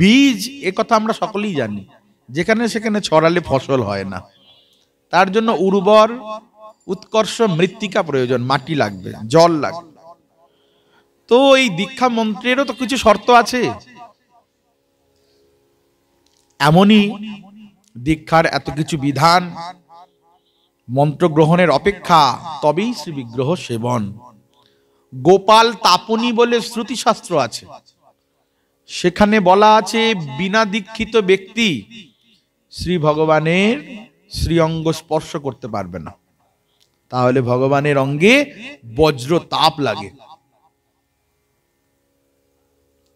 বীজ এ কথা আমরা সকলেই জানি যেখানে সেখানে ছড়ালে ফসল হয় না তার জন্য উর্বর উৎকর্ষ মৃত্তিকা প্রয়োজন মাটি লাগবে জল লাগবে তো এই দীক্ষা মন্ত্রেরও তো কিছু শর্ত আছে এমনই দীক্ষার এত কিছু বিধান মন্ত্র গ্রহণের অপেক্ষা তবেই শ্রী বিগ্রহ সেবন গোপাল তাপনি বলে শ্রুতিশাস্ত্র আছে সেখানে বলা আছে বিনা দীক্ষিত ব্যক্তি শ্রী ভগবানের শ্রী অঙ্গ স্পর্শ করতে পারবে না তাহলে ভগবানের অঙ্গে বজ্র তাপ লাগে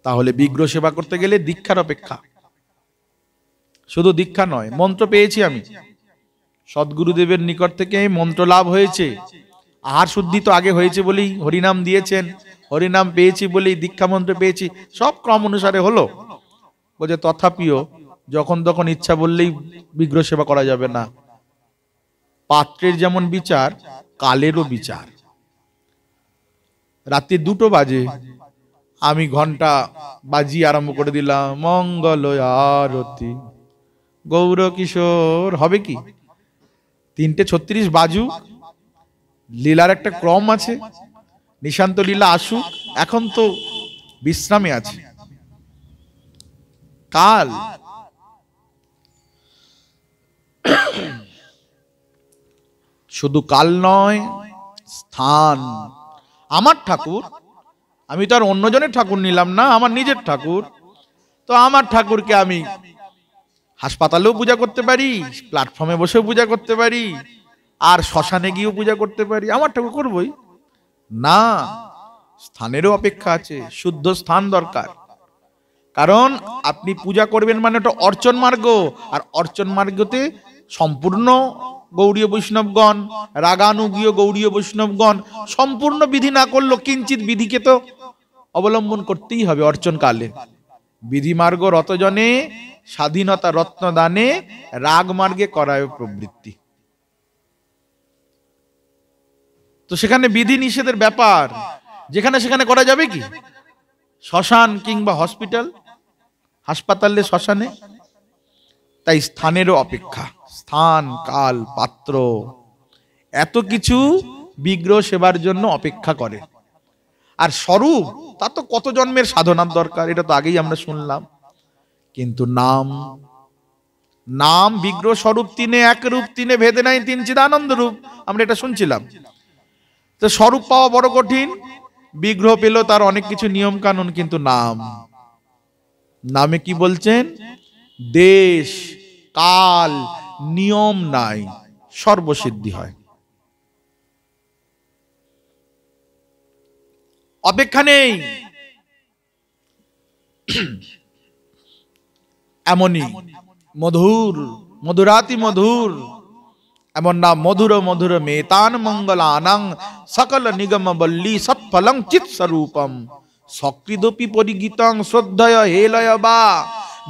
তাহলে বিগ্রহ সেবা করতে গেলে দীক্ষার অপেক্ষা শুধু দীক্ষা নয় মন্ত্র পেয়েছি আমি সদ্গুরুদেবের নিকট থেকে মন্ত্র লাভ হয়েছে আহার শুদ্ধি তো আগে হয়েছে বলেই হরিনাম দিয়েছেন হরিনাম পেয়েছি বলেই দীক্ষা মন্ত্র পেয়েছি সব ক্রম অনুসারে হলো বলছে তথাপিও যখন তখন ইচ্ছা বললেই বিগ্রহ সেবা করা যাবে না পাত্রের যেমন বিচার কালেরও বিচার রাত্রি দুটো বাজে আমি ঘন্টা বাজি আরম্ভ করে দিলাম মঙ্গল আরতি গৌর কিশোর হবে কি তিনটে ছত্রিশ বাজু লীলার একটা ক্রম আছে নিশান্ত লীলা আসুক এখন তো বিশ্রামে আছে কাল শুধু কাল নয় স্থান আমার ঠাকুর আমি তো আর অন্যজনের ঠাকুর নিলাম না আমার নিজের ঠাকুর তো আমার ঠাকুরকে আমি হাসপাতালেও পূজা করতে পারি প্ল্যাটফর্মে বসেও পূজা করতে পারি আর শ্মশানে গিয়েও পূজা করতে পারি আমার ঠাকুর করবই না স্থানেরও অপেক্ষা আছে শুদ্ধ স্থান দরকার কারণ আপনি পূজা করবেন মানে ওটা অর্চন মার্গ আর অর্চন মার্গতে সম্পূর্ণ গৌরীয় বৈষ্ণবগণ রাগানুগীয় গৌরীয় বৈষ্ণবগণ সম্পূর্ণ বিধি না করলো কিঞ্চিত বিধিকে তো অবলম্বন করতেই হবে অর্চনকালে বিধিমার্গ রতজনে স্বাধীনতা রত্নদানে রাগমার্গে করায় প্রবৃত্তি তো সেখানে বিধি নিষেধের ব্যাপার যেখানে সেখানে করা যাবে কি শ্মশান কিংবা হসপিটাল হাসপাতালে শ্মশানে তাই স্থানেরও অপেক্ষা স্থান কাল পাত্র এত কিছু বিগ্রহ সেবার জন্য অপেক্ষা করে আর স্বরূপ তার তো কত জন্মের সাধনার দরকার এটা তো আগেই আমরা শুনলাম কিন্তু নাম নাম বিগ্রহ স্বরূপ তিনে এক রূপ তিনে ভেদে নাই তিন চিদানন্দ রূপ আমরা এটা শুনছিলাম তো স্বরূপ পাওয়া বড় কঠিন বিগ্রহ পেল তার অনেক কিছু নিয়ম কানুন কিন্তু নাম নামে কি বলছেন দেশ কাল নিয়ম নাই সর্বসিদ্ধি হয় অপেক্ষা নেই এমনই মধুর মধুরাতি মধুর এমন না মধুর মধুর মেতান মঙ্গলানাং সকল নিগম বল্লী সৎফলং চিৎ স্বরূপম সকৃদপি পরিগীতং শ্রদ্ধয় হেলয় বা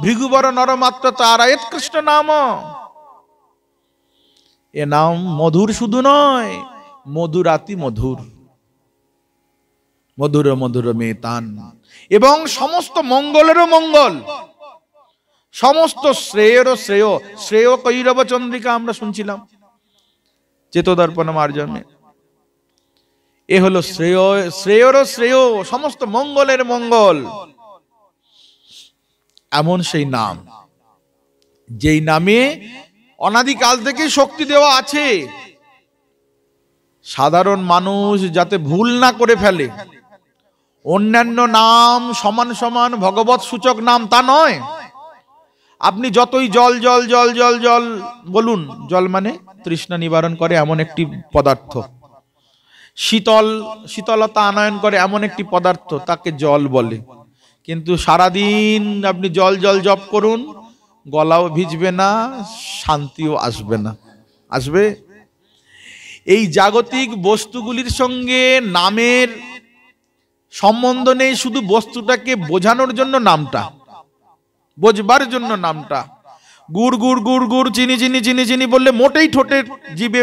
ভৃগুবর নরমাত্র তারায়ত কৃষ্ণ নাম এ নাম মধুর শুধু নয় মধুরাতি মধুর মধুর মধুর তান এবং সমস্ত মঙ্গলেরও মঙ্গল সমস্ত শ্রেয়েরও শ্রেয় শ্রেয় কৈরব চন্দ্রিকা আমরা শুনছিলাম চেতদর্পণম মার্জনে এ হলো শ্রেয় শ্রেয়রও শ্রেয় সমস্ত মঙ্গলের মঙ্গল এমন সেই নাম যেই নামে অনাদিকাল থেকে শক্তি দেওয়া আছে সাধারণ মানুষ যাতে ভুল না করে ফেলে অন্যান্য নাম সমান সমান ভগবত সূচক নাম তা নয় আপনি যতই জল জল জল জল জল বলুন জল মানে তৃষ্ণা নিবারণ করে এমন একটি পদার্থ শীতল শীতলতা আনয়ন করে এমন একটি পদার্থ তাকে জল বলে কিন্তু সারাদিন আপনি জল জল জপ করুন গলাও ভিজবে না শান্তিও আসবে না আসবে এই জাগতিক বস্তুগুলির সঙ্গে নামের সম্বন্ধ নেই শুধু বস্তুটাকে বোঝানোর জন্য নামটা বোঝবার জন্য নামটা গুড় গুড় গুড় গুড় চিনি চিনি চিনি চিনি বললে মোটেই ঠোঁটের জীবে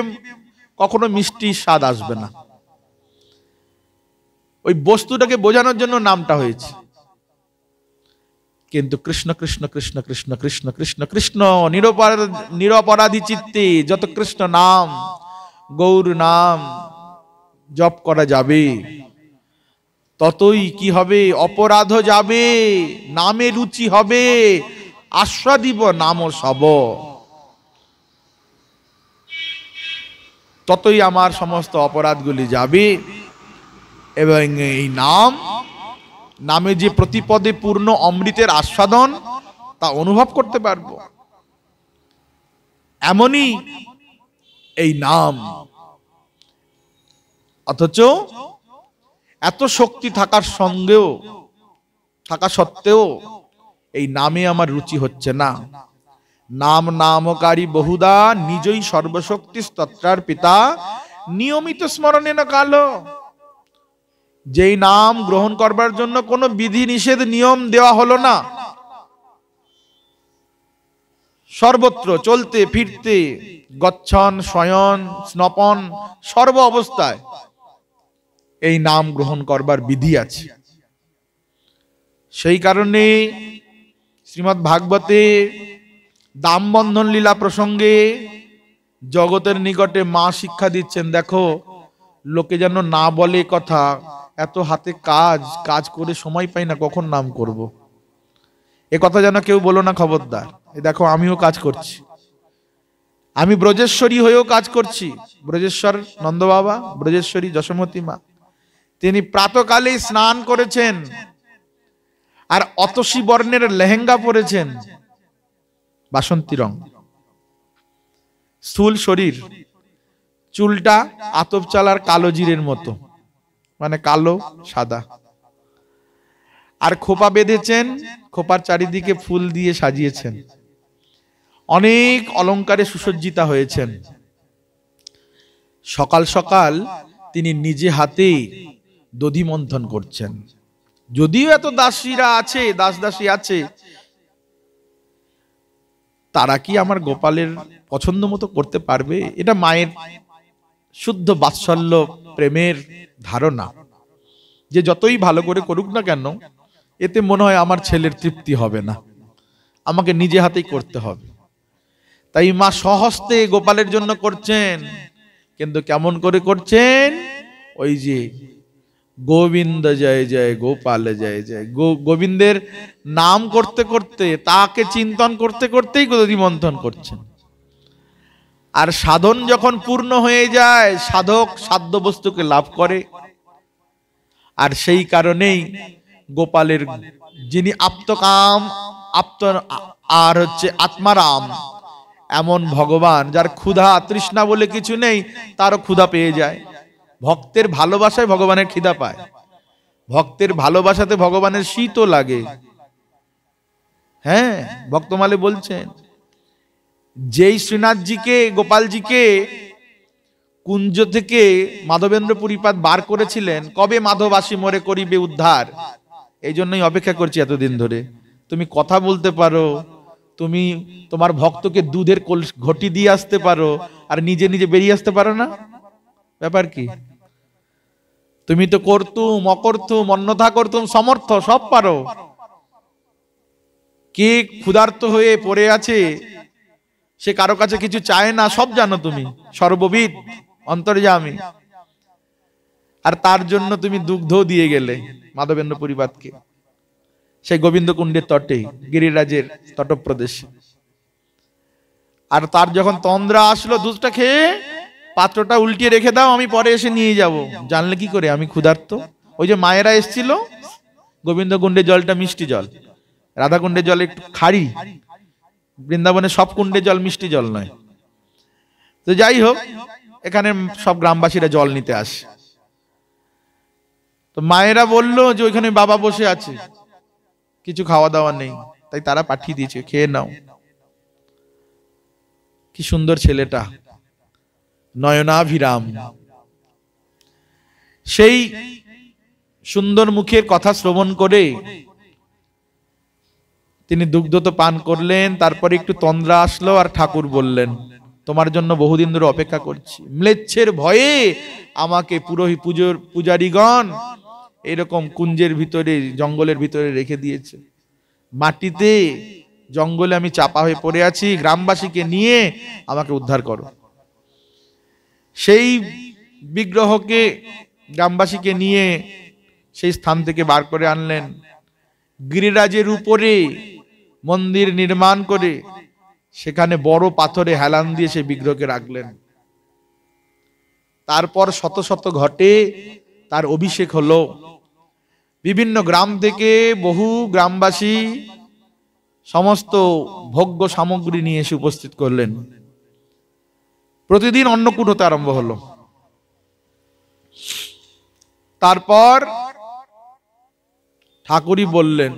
কখনো মিষ্টি স্বাদ আসবে না ওই বস্তুটাকে বোঝানোর জন্য নামটা হয়েছে কিন্তু কৃষ্ণ কৃষ্ণ কৃষ্ণ কৃষ্ণ কৃষ্ণ কৃষ্ণ কৃষ্ণ নিরপরাধী চিত্তে যত কৃষ্ণ নাম গৌর নাম জপ করা যাবে ততই কি হবে অপরাধ যাবে নামে রুচি হবে আশ্রয় দিব নাম সব ততই আমার সমস্ত অপরাধগুলি যাবে এবং এই নাম নামে যে প্রতিপদে পূর্ণ অমৃতের আস্বাদন তা অনুভব করতে পারব এমনই এই নাম অথচ এত শক্তি থাকার সঙ্গেও থাকা সত্ত্বেও এই নামে আমার রুচি হচ্ছে না নাম নামকারী বহুদা নিজই সর্বশক্তি স্তত্রার পিতা নিয়মিত স্মরণে না কালো যেই নাম গ্রহণ করবার জন্য কোনো বিধি নিষেধ নিয়ম দেওয়া হলো না সর্বত্র চলতে ফিরতে গচ্ছন শয়ন স্নপন সর্ব অবস্থায় এই নাম গ্রহণ করবার বিধি আছে সেই কারণে শ্রীমৎ ভাগবতে দামবন্ধন লীলা প্রসঙ্গে জগতের নিকটে মা শিক্ষা দিচ্ছেন দেখো লোকে যেন না বলে কথা এত হাতে কাজ কাজ করে সময় পাই না কখন নাম করব। এ কথা যেন কেউ বলো না খবরদার এ দেখো আমিও কাজ করছি আমি ব্রজেশ্বরী হয়েও কাজ করছি ব্রজেশ্বর নন্দ বাবা ব্রজেশ্বরী যশমতী মা তিনি প্রাতকালে স্নান করেছেন আর অতসী বর্ণের লেহেঙ্গা পরেছেন বাসন্তী রং স্থুল শরীর চুলটা আতপ চালার কালো জিরের মতো মানে কালো সাদা আর খোপা বেঁধেছেন খোপার চারিদিকে ফুল দিয়ে সাজিয়েছেন অনেক অলঙ্কারে সুসজ্জিতা হয়েছেন সকাল সকাল তিনি নিজে হাতে দধিমন্থন করছেন যদিও এত দাসীরা আছে দাস দাসী আছে তারা কি আমার গোপালের পছন্দ মতো করতে পারবে এটা মায়ের শুদ্ধ বাৎসল্য প্রেমের ধারণা যে যতই ভালো করে করুক না কেন এতে মনে হয় আমার ছেলের তৃপ্তি হবে না আমাকে নিজে হাতেই করতে হবে তাই মা সহস্তে গোপালের জন্য করছেন কিন্তু কেমন করে করছেন ওই যে গোবিন্দ জয় জয় গোপাল জয় জয় গোবিন্দের নাম করতে করতে তাকে চিন্তন করতে করতেই গদি মন্থন করছেন আর সাধন যখন পূর্ণ হয়ে যায় সাধক সাধ্য বস্তুকে লাভ করে আর সেই কারণেই গোপালের যিনি আপ্তকাম আপ্ত আর হচ্ছে আত্মারাম এমন ভগবান যার ক্ষুধা তৃষ্ণা বলে কিছু নেই তারও ক্ষুধা পেয়ে যায় ভক্তের ভালোবাসায় ভগবানের খিদা পায় ভক্তের ভালোবাসাতে ভগবানের শীতও লাগে হ্যাঁ ভক্তমালে বলছেন যেই শ্রীনাথজিকে গোপালজিকে কুঞ্জ থেকে মাধবেন্দ্র পরিপাত বার করেছিলেন কবে মাধবাসী মরে করিবে উদ্ধার এই জন্যই অপেক্ষা করছি এতদিন ধরে তুমি কথা বলতে পারো তুমি তোমার ভক্তকে দুধের ঘটি দিয়ে আসতে পারো আর নিজে নিজে বেরিয়ে আসতে পারো না ব্যাপার কি তুমি তো করতুম অকর্তুম অন্যথা করতুম সমর্থ সব পারো কে ক্ষুধার্ত হয়ে পড়ে আছে সে কারো কাছে কিছু চায় না সব জানো তুমি সর্ববিদ অন্তর্যামী আর তার জন্য তুমি দুগ্ধ দিয়ে গেলে মাধবেন্দ্র পরিবাদকে সেই কুণ্ডের তটে গিরিরাজের তটপ্রদেশে আর তার যখন তন্দ্রা আসলো দুধটা খেয়ে পাত্রটা উল্টিয়ে রেখে দাও আমি পরে এসে নিয়ে যাব জানলে কি করে আমি ক্ষুধার্ত ওই যে মায়েরা এসছিল গোবিন্দ কুণ্ডে জলটা মিষ্টি জল রাধা কুণ্ডে জল একটু খাড়ি বৃন্দাবনে সব কুণ্ডে জল মিষ্টি জল নয় তো যাই হোক এখানে সব গ্রামবাসীরা জল নিতে আসে তো মায়েরা বলল যে ওইখানে বাবা বসে আছে কিছু খাওয়া দাওয়া নেই তাই তারা পাঠিয়ে দিয়েছে খেয়ে নাও কি সুন্দর ছেলেটা নয়নাভিরাম সেই সুন্দর মুখের কথা শ্রবণ করে তিনি দুগ্ধ তো পান করলেন তারপরে একটু তন্দ্রা আসলো আর ঠাকুর বললেন তোমার জন্য বহুদিন ধরে অপেক্ষা করছি ম্লেচ্ছের ভয়ে আমাকে পুরোহিত পুজোর পূজারীগণ এরকম কুঞ্জের ভিতরে জঙ্গলের ভিতরে রেখে দিয়েছে মাটিতে জঙ্গলে আমি চাপা হয়ে পড়ে আছি গ্রামবাসীকে নিয়ে আমাকে উদ্ধার করো সেই বিগ্রহকে গ্রামবাসীকে নিয়ে সেই স্থান থেকে বার করে আনলেন গিরিরাজের উপরে মন্দির নির্মাণ করে সেখানে বড় পাথরে হেলান দিয়ে সেই বিগ্রহকে রাখলেন তারপর শত শত ঘটে তার অভিষেক হলো বিভিন্ন গ্রাম থেকে বহু গ্রামবাসী সমস্ত ভোগ্য সামগ্রী নিয়ে এসে উপস্থিত করলেন প্রতিদিন অন্নকূট হতে আরম্ভ হলো তারপর ঠাকুরই বললেন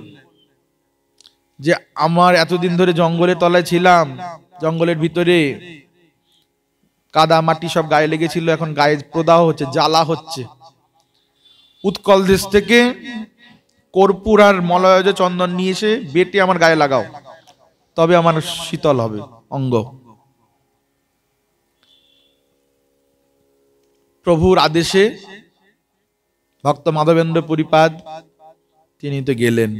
যে আমার এতদিন ধরে জঙ্গলের তলায় ছিলাম জঙ্গলের ভিতরে কাদা মাটি সব গায়ে লেগেছিল এখন গায়ে প্রদাহ হচ্ছে জ্বালা হচ্ছে উৎকল দেশ থেকে কর্পূর আর মলয়জ চন্দন নিয়ে এসে বেটে আমার গায়ে লাগাও তবে আমার শীতল হবে অঙ্গ প্রভুর আদেশে ভক্ত মাধবেন্দ্র পরিপাদ তিনি তো গেলেন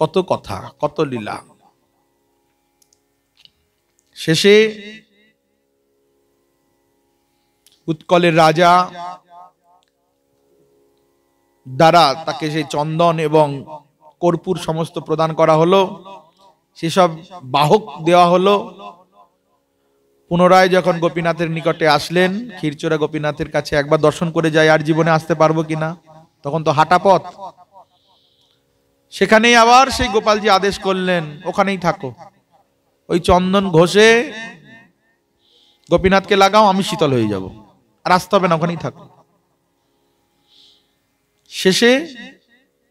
কত কথা কত লীলা শেষে উৎকলের রাজা দ্বারা তাকে সেই চন্দন এবং কর্পূর সমস্ত প্রদান করা হলো সেসব বাহক দেওয়া হলো পুনরায় যখন গোপীনাথের নিকটে আসলেন ক্ষীরচোরা গোপীনাথের কাছে একবার দর্শন করে যায় আর জীবনে আসতে পারবো কিনা তখন তো হাঁটা পথ সেখানেই আবার সেই গোপালজি আদেশ করলেন ওখানেই থাকো ওই চন্দন ঘষে গোপীনাথকে লাগাও আমি শীতল হয়ে যাব আর আসতে হবে না ওখানেই থাকো শেষে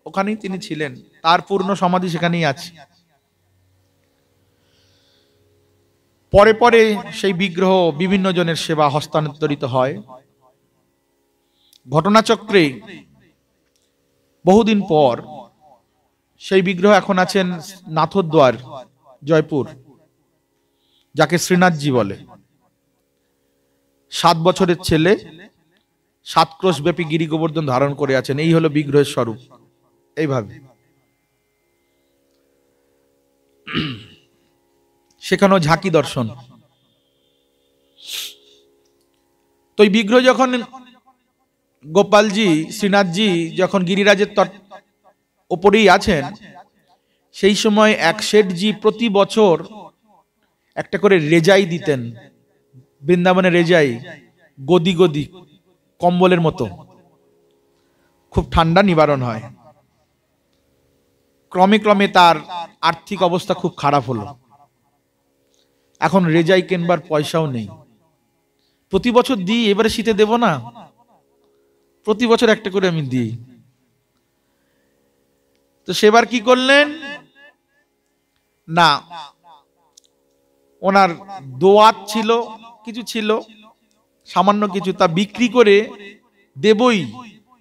ওখানেই তিনি ছিলেন তার পূর্ণ সমাধি সেখানেই আছে পরে পরে সেই বিগ্রহ বিভিন্ন জনের সেবা হস্তান্তরিত হয় ঘটনাচক্রে বহুদিন পর সেই বিগ্রহ এখন আছেন নাথদ্বার জয়পুর যাকে শ্রীনাথজি বলে সাত বছরের ছেলে সাত ক্রোশ ব্যাপী গিরি গোবর্ধন ধারণ করে আছেন এই হলো বিগ্রহের স্বরূপ এইভাবে সেখানেও ঝাঁকি দর্শন তো এই বিগ্রহ যখন গোপালজি শ্রীনাথজি যখন গিরিরাজের তট ওপরেই আছেন সেই সময় এক শেঠজি প্রতি বছর একটা করে রেজাই দিতেন বৃন্দাবনে রেজাই গদি গদি কম্বলের মতো খুব ঠান্ডা নিবারণ হয় ক্রমে ক্রমে তার আর্থিক অবস্থা খুব খারাপ হলো এখন রেজাই কেনবার পয়সাও নেই প্রতি বছর দিই এবারে শীতে দেব না প্রতি বছর একটা করে আমি দিই তো সেবার কি করলেন না ওনার দোয়াত ছিল কিছু ছিল সামান্য কিছু তা বিক্রি করে দেবই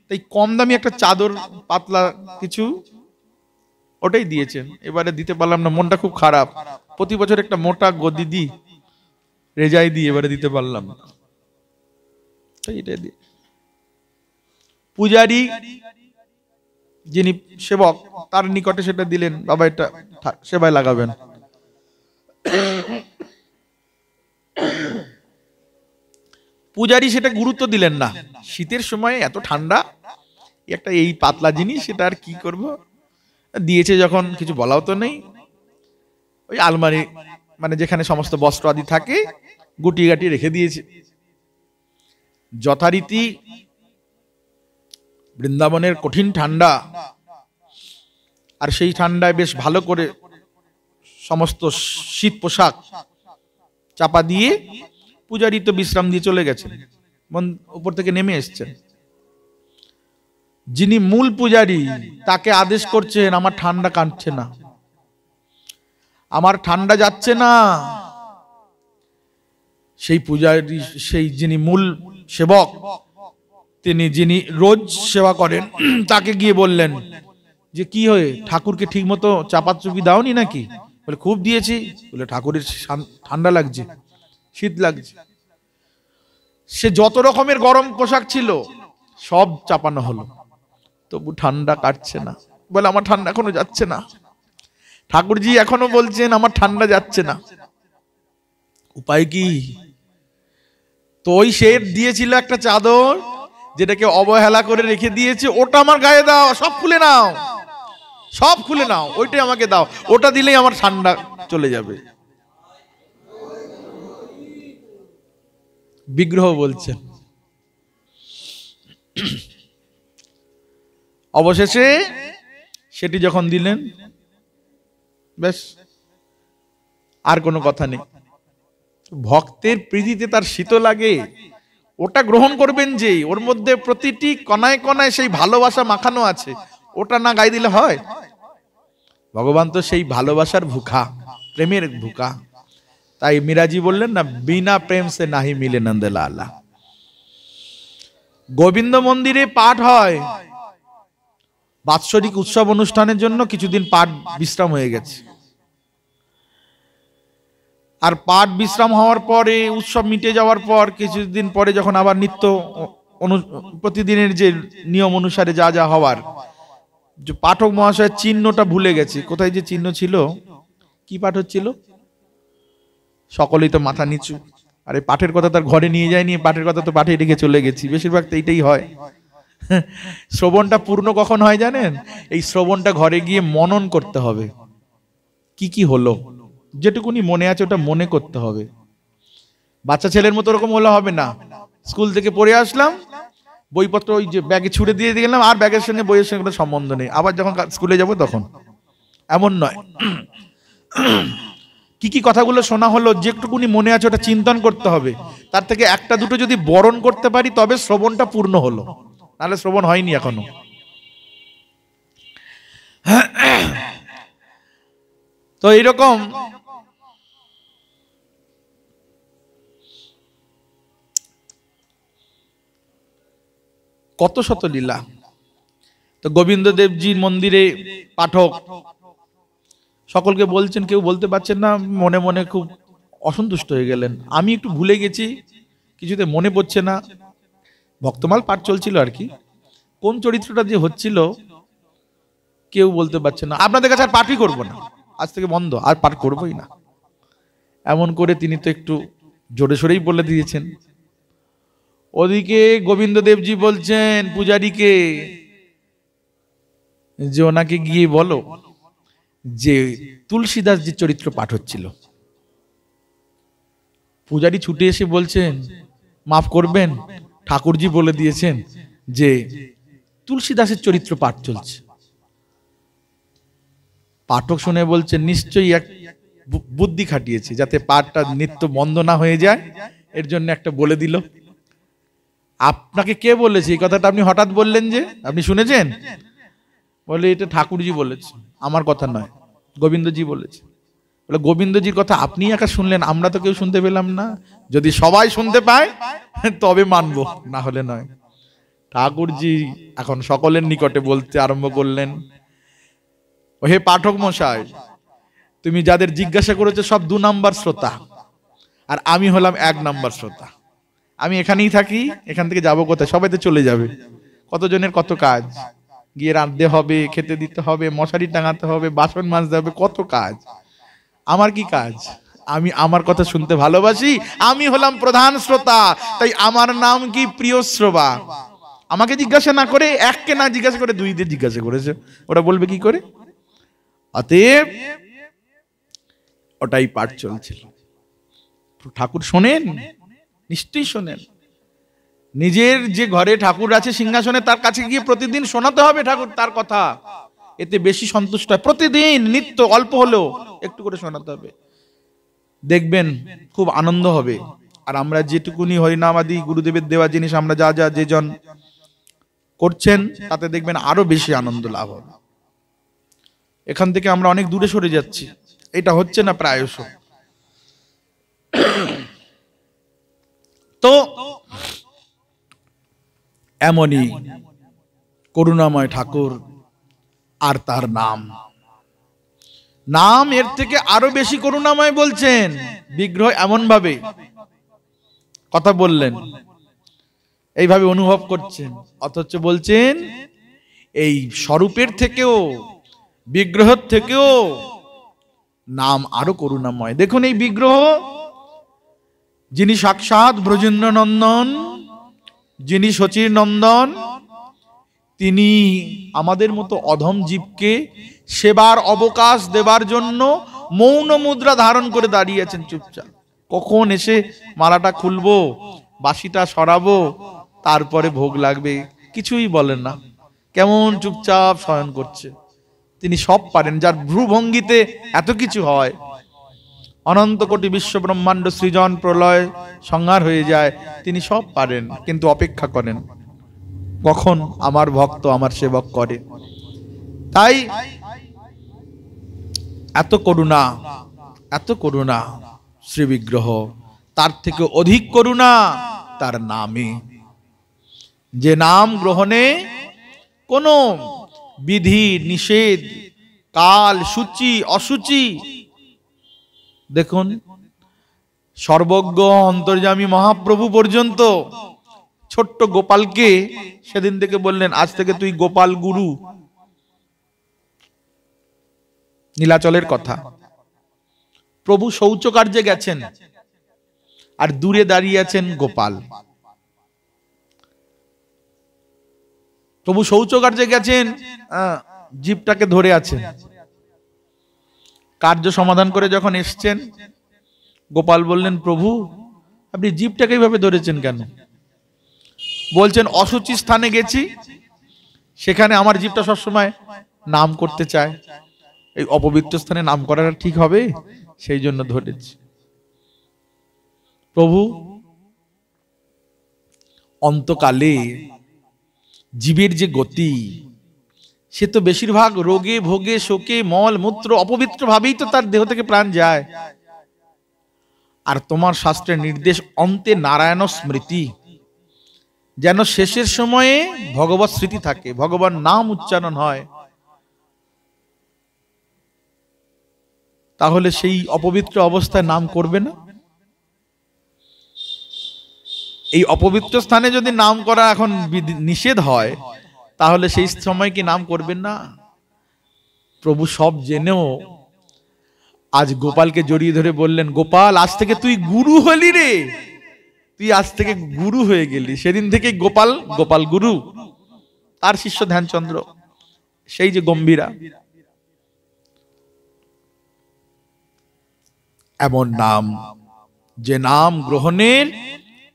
তাই কম দামি একটা চাদর পাতলা কিছু ওটাই দিয়েছেন এবারে দিতে পারলাম না মনটা খুব খারাপ প্রতি বছর একটা মোটা গদি দি রেজাই দিয়ে এবারে দিতে পারলাম না পূজারি যিনি সেবক তার নিকটে সেটা দিলেন বাবা এটা সেবায় লাগাবেন পূজারি সেটা গুরুত্ব দিলেন না শীতের সময় এত ঠান্ডা একটা এই পাতলা জিনিস সেটা আর কি করব দিয়েছে যখন কিছু বলাও তো নেই ওই আলমারি মানে যেখানে সমস্ত বস্ত্র আদি থাকে গুটি গাটি রেখে দিয়েছে যথারীতি বৃন্দাবনের কঠিন ঠান্ডা আর সেই ঠান্ডায় বেশ ভালো করে সমস্ত শীত পোশাক চাপা দিয়ে পূজারী তো বিশ্রাম দিয়ে চলে গেছেন উপর থেকে নেমে এসছেন যিনি মূল পূজারী তাকে আদেশ করছেন আমার ঠান্ডা কাটছে না আমার ঠান্ডা যাচ্ছে না সেই পূজারী সেই যিনি মূল সেবক তিনি যিনি রোজ সেবা করেন তাকে গিয়ে বললেন যে কি হয়ে ঠাকুরকে ঠিক মতো চাপাচুপি দাওনি নাকি বলে খুব দিয়েছি বলে ঠাকুরের ঠান্ডা লাগছে শীত লাগছে সে যত রকমের গরম পোশাক ছিল সব চাপানো হলো তবু ঠান্ডা কাটছে না বলে আমার ঠান্ডা এখনো যাচ্ছে না ঠাকুরজি এখনো বলছেন আমার ঠান্ডা যাচ্ছে না উপায় কি তো ওই শেড দিয়েছিল একটা চাদর যেটাকে অবহেলা করে রেখে দিয়েছে ওটা আমার গায়ে দাও সব খুলে নাও সব খুলে নাও ওইটাই আমাকে দাও ওটা দিলেই আমার ঠান্ডা চলে যাবে বিগ্রহ বলছেন অবশেষে সেটি যখন দিলেন বেশ আর কোনো কথা নেই ভক্তের প্রীতিতে তার শীত লাগে ওটা গ্রহণ করবেন যে ওর মধ্যে প্রতিটি কণায় কণায় সেই ভালোবাসা মাখানো আছে ওটা না গাই দিলে হয় ভগবান তো সেই ভালোবাসার ভুখা প্রেমের ভুখা তাই মিরাজি বললেন না বিনা প্রেম সে নাহি মিলে নন্দেলা আল্লাহ গোবিন্দ মন্দিরে পাঠ হয় বাৎসরিক উৎসব অনুষ্ঠানের জন্য কিছুদিন পাঠ বিশ্রাম হয়ে গেছে আর পাঠ বিশ্রাম হওয়ার পরে উৎসব মিটে যাওয়ার পর কিছুদিন পরে যখন আবার নিত্য প্রতিদিনের যে নিয়ম অনুসারে যা যা হওয়ার যে পাঠক মহাশয়ের চিহ্নটা ভুলে গেছে কোথায় যে চিহ্ন ছিল কি পাঠ হচ্ছিল সকলেই তো মাথা নিচু আর এই পাঠের কথা তার ঘরে নিয়ে যায়নি পাঠের কথা তো পাঠে রেখে চলে গেছি বেশিরভাগ তো এইটাই হয় শ্রবণটা পূর্ণ কখন হয় জানেন এই শ্রবণটা ঘরে গিয়ে মনন করতে হবে কি কি হলো যেটুকুনি মনে আছে ওটা মনে করতে হবে বাচ্চা ছেলের মতো ওরকম হলে হবে না স্কুল থেকে পড়ে আসলাম বইপত্র ওই যে ব্যাগে ছুড়ে দিয়ে গেলাম আর ব্যাগের সঙ্গে বইয়ের সঙ্গে কোনো সম্বন্ধ নেই আবার যখন স্কুলে যাব তখন এমন নয় কি কি কথাগুলো শোনা হলো যেটুকুনি মনে আছে ওটা চিন্তন করতে হবে তার থেকে একটা দুটো যদি বরণ করতে পারি তবে শ্রবণটা পূর্ণ হলো নাহলে শ্রবণ হয়নি এখনো তো এইরকম কত শত লীলা তো গোবিন্দদেবজির মন্দিরে পাঠক সকলকে বলছেন কেউ বলতে পারছেন না মনে মনে খুব অসন্তুষ্ট হয়ে গেলেন আমি একটু ভুলে গেছি কিছুতে মনে পড়ছে না ভক্তমাল পাঠ চলছিল আর কি কোন চরিত্রটা যে হচ্ছিল কেউ বলতে পারছে না আপনাদের কাছে আর পাঠই করবো না আজ থেকে বন্ধ আর পাঠ করবই না এমন করে তিনি তো একটু জোরে সরেই বলে দিয়েছেন ওদিকে গোবিন্দ দেবজি বলছেন পূজারীকে যে ওনাকে গিয়ে বলো যে তুলসীদাস যে চরিত্র পাঠ হচ্ছিল পূজারী ছুটে এসে বলছেন মাফ করবেন ঠাকুরজি বলে দিয়েছেন যে তুলসীদাসের চরিত্র পাঠ চলছে পাঠক শুনে বলছে নিশ্চয়ই এক বুদ্ধি খাটিয়েছে যাতে পাঠটা নিত্য বন্ধ না হয়ে যায় এর জন্য একটা বলে দিল আপনাকে কে বলেছে এই কথাটা আপনি হঠাৎ বললেন যে আপনি শুনেছেন বলে এটা ঠাকুরজি বলেছে আমার কথা নয় গোবিন্দজি বলেছে বলে গোবিন্দজির কথা আপনি একা শুনলেন আমরা তো কেউ শুনতে পেলাম না যদি সবাই শুনতে পায় তবে মানবো না হলে নয় ঠাকুরজি এখন সকলের নিকটে বলতে আরম্ভ করলেন হে পাঠক মশাই তুমি যাদের জিজ্ঞাসা করেছো সব দু নাম্বার শ্রোতা আর আমি হলাম এক নাম্বার শ্রোতা আমি এখানেই থাকি এখান থেকে যাবো কোথায় সবাই তো চলে যাবে কতজনের কত কাজ গিয়ে রাঁধতে হবে খেতে দিতে হবে মশারি টাঙাতে হবে বাসন মাজতে হবে কত কাজ আমার কি কাজ আমি আমার কথা শুনতে ভালোবাসি আমি হলাম প্রধান শ্রোতা তাই আমার নাম কি প্রিয় শ্রোবা আমাকে জিজ্ঞাসা না করে এককে না জিজ্ঞাসা করে দুই দিয়ে জিজ্ঞাসা করেছে ওটা বলবে কি করে অতএব ওটাই পাঠ চলছিল ঠাকুর শোনেন নিশ্চয়ই শোনেন নিজের যে ঘরে ঠাকুর আছে সিংহাসনে তার কাছে গিয়ে প্রতিদিন শোনাতে হবে ঠাকুর তার কথা এতে বেশি সন্তুষ্ট হয় প্রতিদিন নিত্য অল্প হলেও একটু করে শোনাতে হবে দেখবেন খুব আনন্দ হবে আর আমরা যেটুকুনি হরিনামাদি গুরুদেবের দেওয়া জিনিস আমরা যা যা যেজন করছেন তাতে দেখবেন আরো বেশি আনন্দ লাভ হবে এখান থেকে আমরা অনেক দূরে সরে যাচ্ছি এটা হচ্ছে না প্রায়শ তো এমনই করুণাময় ঠাকুর আর তার নাম নাম এর থেকে আরো বেশি করুণাময় বলছেন বিগ্রহ এমনভাবে কথা বললেন এইভাবে অনুভব করছেন অথচ বলছেন এই স্বরূপের থেকেও বিগ্রহের থেকেও নাম আরো করুণাময় দেখুন এই বিগ্রহ যিনি সাক্ষাৎ ব্রজেন্দ্র নন্দন যিনি শচীর নন্দন তিনি আমাদের মতো অধম জীবকে সেবার অবকাশ দেবার জন্য মৌন মুদ্রা ধারণ করে দাঁড়িয়ে আছেন চুপচাপ কখন এসে মালাটা খুলবো বাসিটা সরাবো তারপরে ভোগ লাগবে কিছুই বলেন না কেমন চুপচাপ শয়ন করছে তিনি সব পারেন যার ভ্রুভঙ্গিতে এত কিছু হয় অনন্ত কোটি বিশ্ব ব্রহ্মাণ্ড সৃজন প্রলয় সংহার হয়ে যায় তিনি সব পারেন কিন্তু অপেক্ষা করেন কখন আমার ভক্ত আমার সেবক করে তাই এত করুণা এত করুণা শ্রীবিগ্রহ তার থেকে অধিক করুণা তার নামে যে নাম গ্রহণে কোনো বিধি নিষেধ কাল সূচি অসুচি দেখুন সর্বজ্ঞ অন্তর্যামী মহাপ্রভু পর্যন্ত ছোট্ট গোপালকে সেদিন থেকে বললেন আজ থেকে তুই গোপাল গুরু নীলাচলের কথা প্রভু শৌচকার্যে গেছেন আর দূরে দাঁড়িয়ে আছেন গোপাল প্রভু শৌচকার্যে গেছেন জীবটাকে ধরে আছেন কার্য সমাধান করে যখন এসছেন গোপাল বললেন প্রভু আপনি জীবটাকে এইভাবে ধরেছেন কেন বলছেন অসুচি স্থানে গেছি সেখানে আমার জীবটা সবসময় নাম করতে চায় এই অপবিত্র স্থানে নাম করাটা ঠিক হবে সেই জন্য ধরেছি প্রভু অন্তকালে জীবের যে গতি সে তো বেশিরভাগ রোগে ভোগে শোকে মল মূত্র অপবিত্রভাবেই তো তার দেহ থেকে প্রাণ যায় আর তোমার শাস্ত্রের নির্দেশ অন্তে নারায়ণ স্মৃতি যেন শেষের সময়ে ভগবত স্মৃতি থাকে ভগবান নাম উচ্চারণ হয় তাহলে সেই অপবিত্র অবস্থায় নাম করবে না এই অপবিত্র স্থানে যদি নাম করা এখন নিষেধ হয় তাহলে সেই সময় কি নাম করবেন না প্রভু সব জেনেও আজ গোপালকে জড়িয়ে ধরে বললেন গোপাল আজ থেকে তুই গুরু হলি রে তুই আজ থেকে গুরু হয়ে গেলি সেদিন থেকে গোপাল গোপাল গুরু তার শিষ্য ধ্যানচন্দ্র সেই যে গম্ভীরা এমন নাম যে নাম গ্রহণের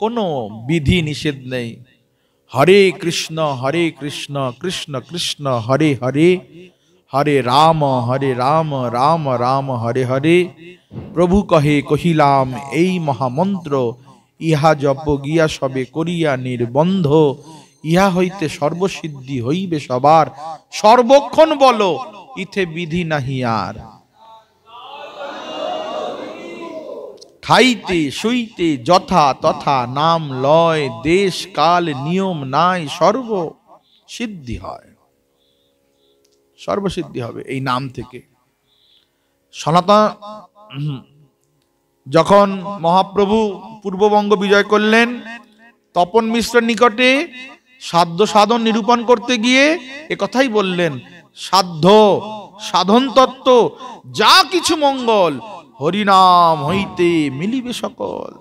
কোনো বিধি নিষেধ নেই হরে কৃষ্ণ হরে কৃষ্ণ কৃষ্ণ কৃষ্ণ হরে হরে হরে রাম হরে রাম রাম রাম হরে হরে প্রভু কহে কহিলাম এই মহামন্ত্র মন্ত্র ইহা জপ গিয়া সবে করিয়া নির্বন্ধ ইহা হইতে সর্বসিদ্ধি হইবে সবার সর্বক্ষণ বলো ইথে বিধি নাহি আর খাইতে শুইতে যথা তথা নাম লয় দেশ কাল নিয়ম নাই সর্ব সিদ্ধি হয় সর্বসিদ্ধি হবে এই নাম থেকে সনাতন যখন মহাপ্রভু পূর্ববঙ্গ বিজয় করলেন তপন মিশ্রের নিকটে সাধ্য সাধন নিরূপণ করতে গিয়ে এ কথাই বললেন সাধ্য সাধন তত্ত্ব যা কিছু মঙ্গল হরিনাম হইতে মিলিবে সকল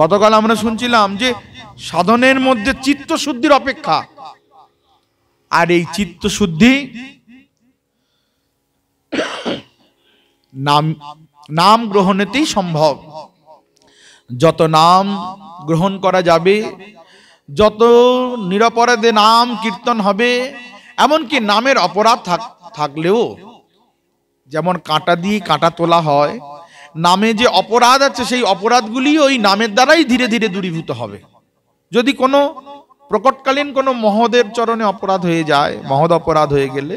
গতকাল আমরা শুনছিলাম যে সাধনের মধ্যে চিত্ত শুদ্ধির অপেক্ষা আর এই চিত্ত শুদ্ধি নাম নাম গ্রহণেতেই সম্ভব যত নাম গ্রহণ করা যাবে যত নিরপরাধে নাম কীর্তন হবে এমনকি নামের অপরাধ থাকলেও যেমন কাঁটা দিয়ে কাঁটা তোলা হয় নামে যে অপরাধ আছে সেই অপরাধগুলি ওই নামের দ্বারাই ধীরে ধীরে দূরীভূত হবে যদি কোনো প্রকটকালীন কোনো মহদের চরণে অপরাধ হয়ে যায় মহদ অপরাধ হয়ে গেলে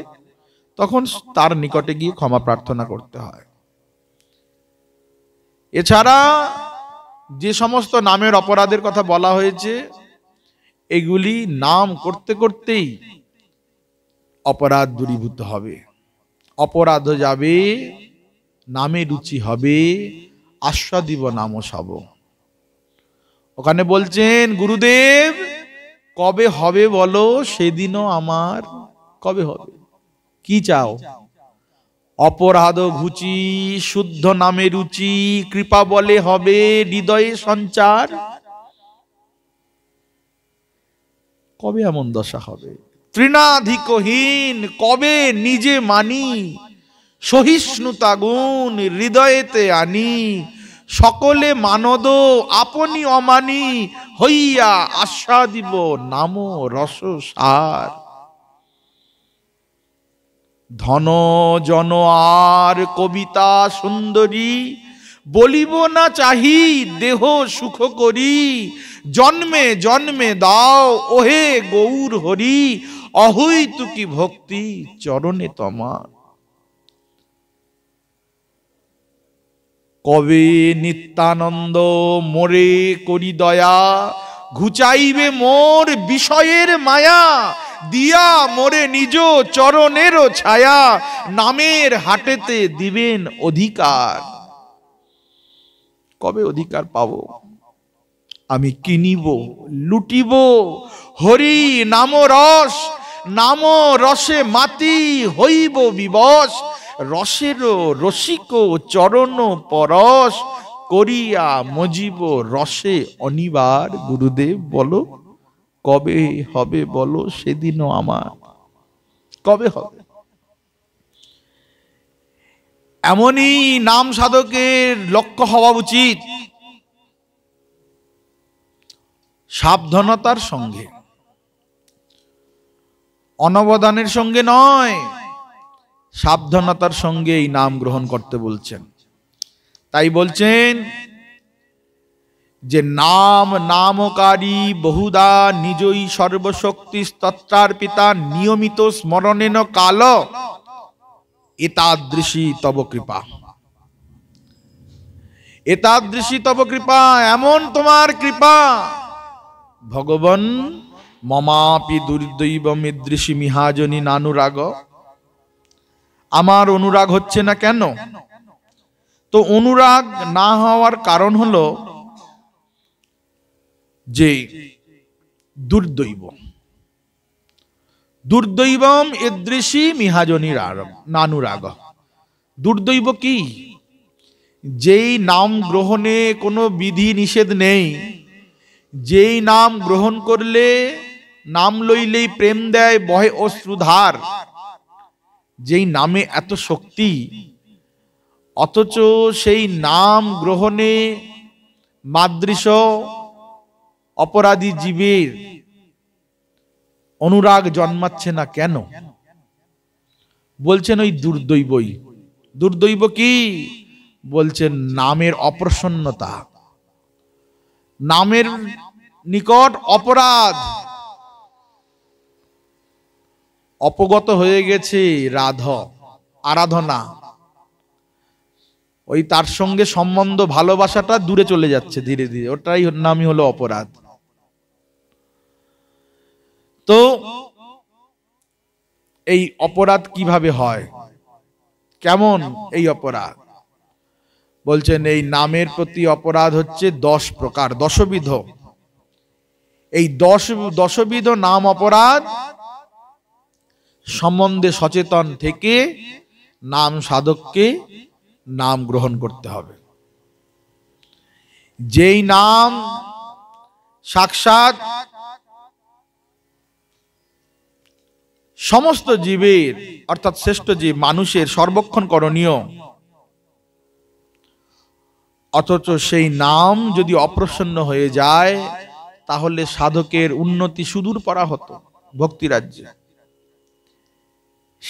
তখন তার নিকটে গিয়ে ক্ষমা প্রার্থনা করতে হয় এছাড়া যে সমস্ত নামের অপরাধের কথা বলা হয়েছে এগুলি নাম করতে করতেই অপরাধ দূরীভূত হবে অপরাধ যাবে নামে রুচি হবে আস্বাদিব নাম সব ওখানে বলছেন গুরুদেব কবে হবে বলো সেদিনও আমার কবে হবে কি চাও অপরাধ ঘুচি শুদ্ধ নামে রুচি কৃপা বলে হবে হৃদয়ে সঞ্চার কবে এমন দশা হবে তৃণাধিকহীন কবে নিজে মানি সহিষ্ণুতা গুণ হৃদয়েতে আনি সকলে মানদ আপনি অমানি হইয়া আশা দিব নাম রস সার ধন জন আর কবিতা সুন্দরী বলিব না চাহি দেহ সুখ করি জন্মে জন্মে দাও ওহে গৌর হরি অহৈতুকি ভক্তি চরণে তোমার কবে নিত্যানন্দ মোরে করি দয়া ঘুচাইবে মোর বিষয়ের মায়া দিয়া মোরে নিজ চরণের ছায়া নামের হাটেতে দিবেন অধিকার কবে অধিকার পাব আমি কিনিব লুটিব হরি নাম রস নাম রসে মাতি হইব বিবশ রসের রসিক চরণ পরশ করিয়া মজিব রসে অনিবার গুরুদেব বলো কবে হবে বলো সেদিনও আমার কবে হবে এমনই নাম সাধকের লক্ষ্য হওয়া উচিত সাবধানতার সঙ্গে অনবদানের সঙ্গে নয় সাবধানতার সঙ্গে এই নাম গ্রহণ করতে বলছেন তাই বলছেন যে নাম নামকারী বহুদা নিজই সর্বশক্তি স্তত্রার পিতা নিয়মিত স্মরণেন কাল এতাদৃশী তব কৃপা এতাদৃশী তব কৃপা এমন তোমার কৃপা ভগবান মমাপি দুর্দৈব মিদৃশি মিহাজনী নানুরাগ আমার অনুরাগ হচ্ছে না কেন তো অনুরাগ না হওয়ার কারণ হলো যে দুর্দৈব দুর্দৈবম এদৃশি মিহাজনির নানুরাগ দুর্দৈব কি যেই নাম গ্রহণে কোনো বিধি নিষেধ নেই যেই নাম গ্রহণ করলে নাম লইলেই প্রেম দেয় বহে অশ্রুধার যেই নামে এত শক্তি অথচ সেই নাম গ্রহণে মাদৃশ অপরাধী জীবের অনুরাগ জন্মাচ্ছে না কেন বলছেন ওই দুর্দৈবই দুর্দৈব কি বলছেন নামের অপ্রসন্নতা নামের নিকট অপরাধ অপগত হয়ে গেছে রাধ আরাধনা ওই তার সঙ্গে সম্বন্ধ ভালোবাসাটা দূরে চলে যাচ্ছে ধীরে ধীরে ওটাই নামই হলো অপরাধ তো এই অপরাধ কিভাবে হয় কেমন এই অপরাধ বলছেন এই নামের প্রতি অপরাধ হচ্ছে দশ প্রকার দশবিধ এই দশ দশবিধ নাম অপরাধ সম্বন্ধে সচেতন থেকে নাম সাধককে নাম গ্রহণ করতে হবে যেই নাম সাক্ষাৎ সমস্ত জীবের অর্থাৎ শ্রেষ্ঠ জীব মানুষের সর্বক্ষণ করণীয় অথচ সেই নাম যদি অপ্রসন্ন হয়ে যায় তাহলে সাধকের উন্নতি সুদূর পরা হতো ভক্তিরাজ্যে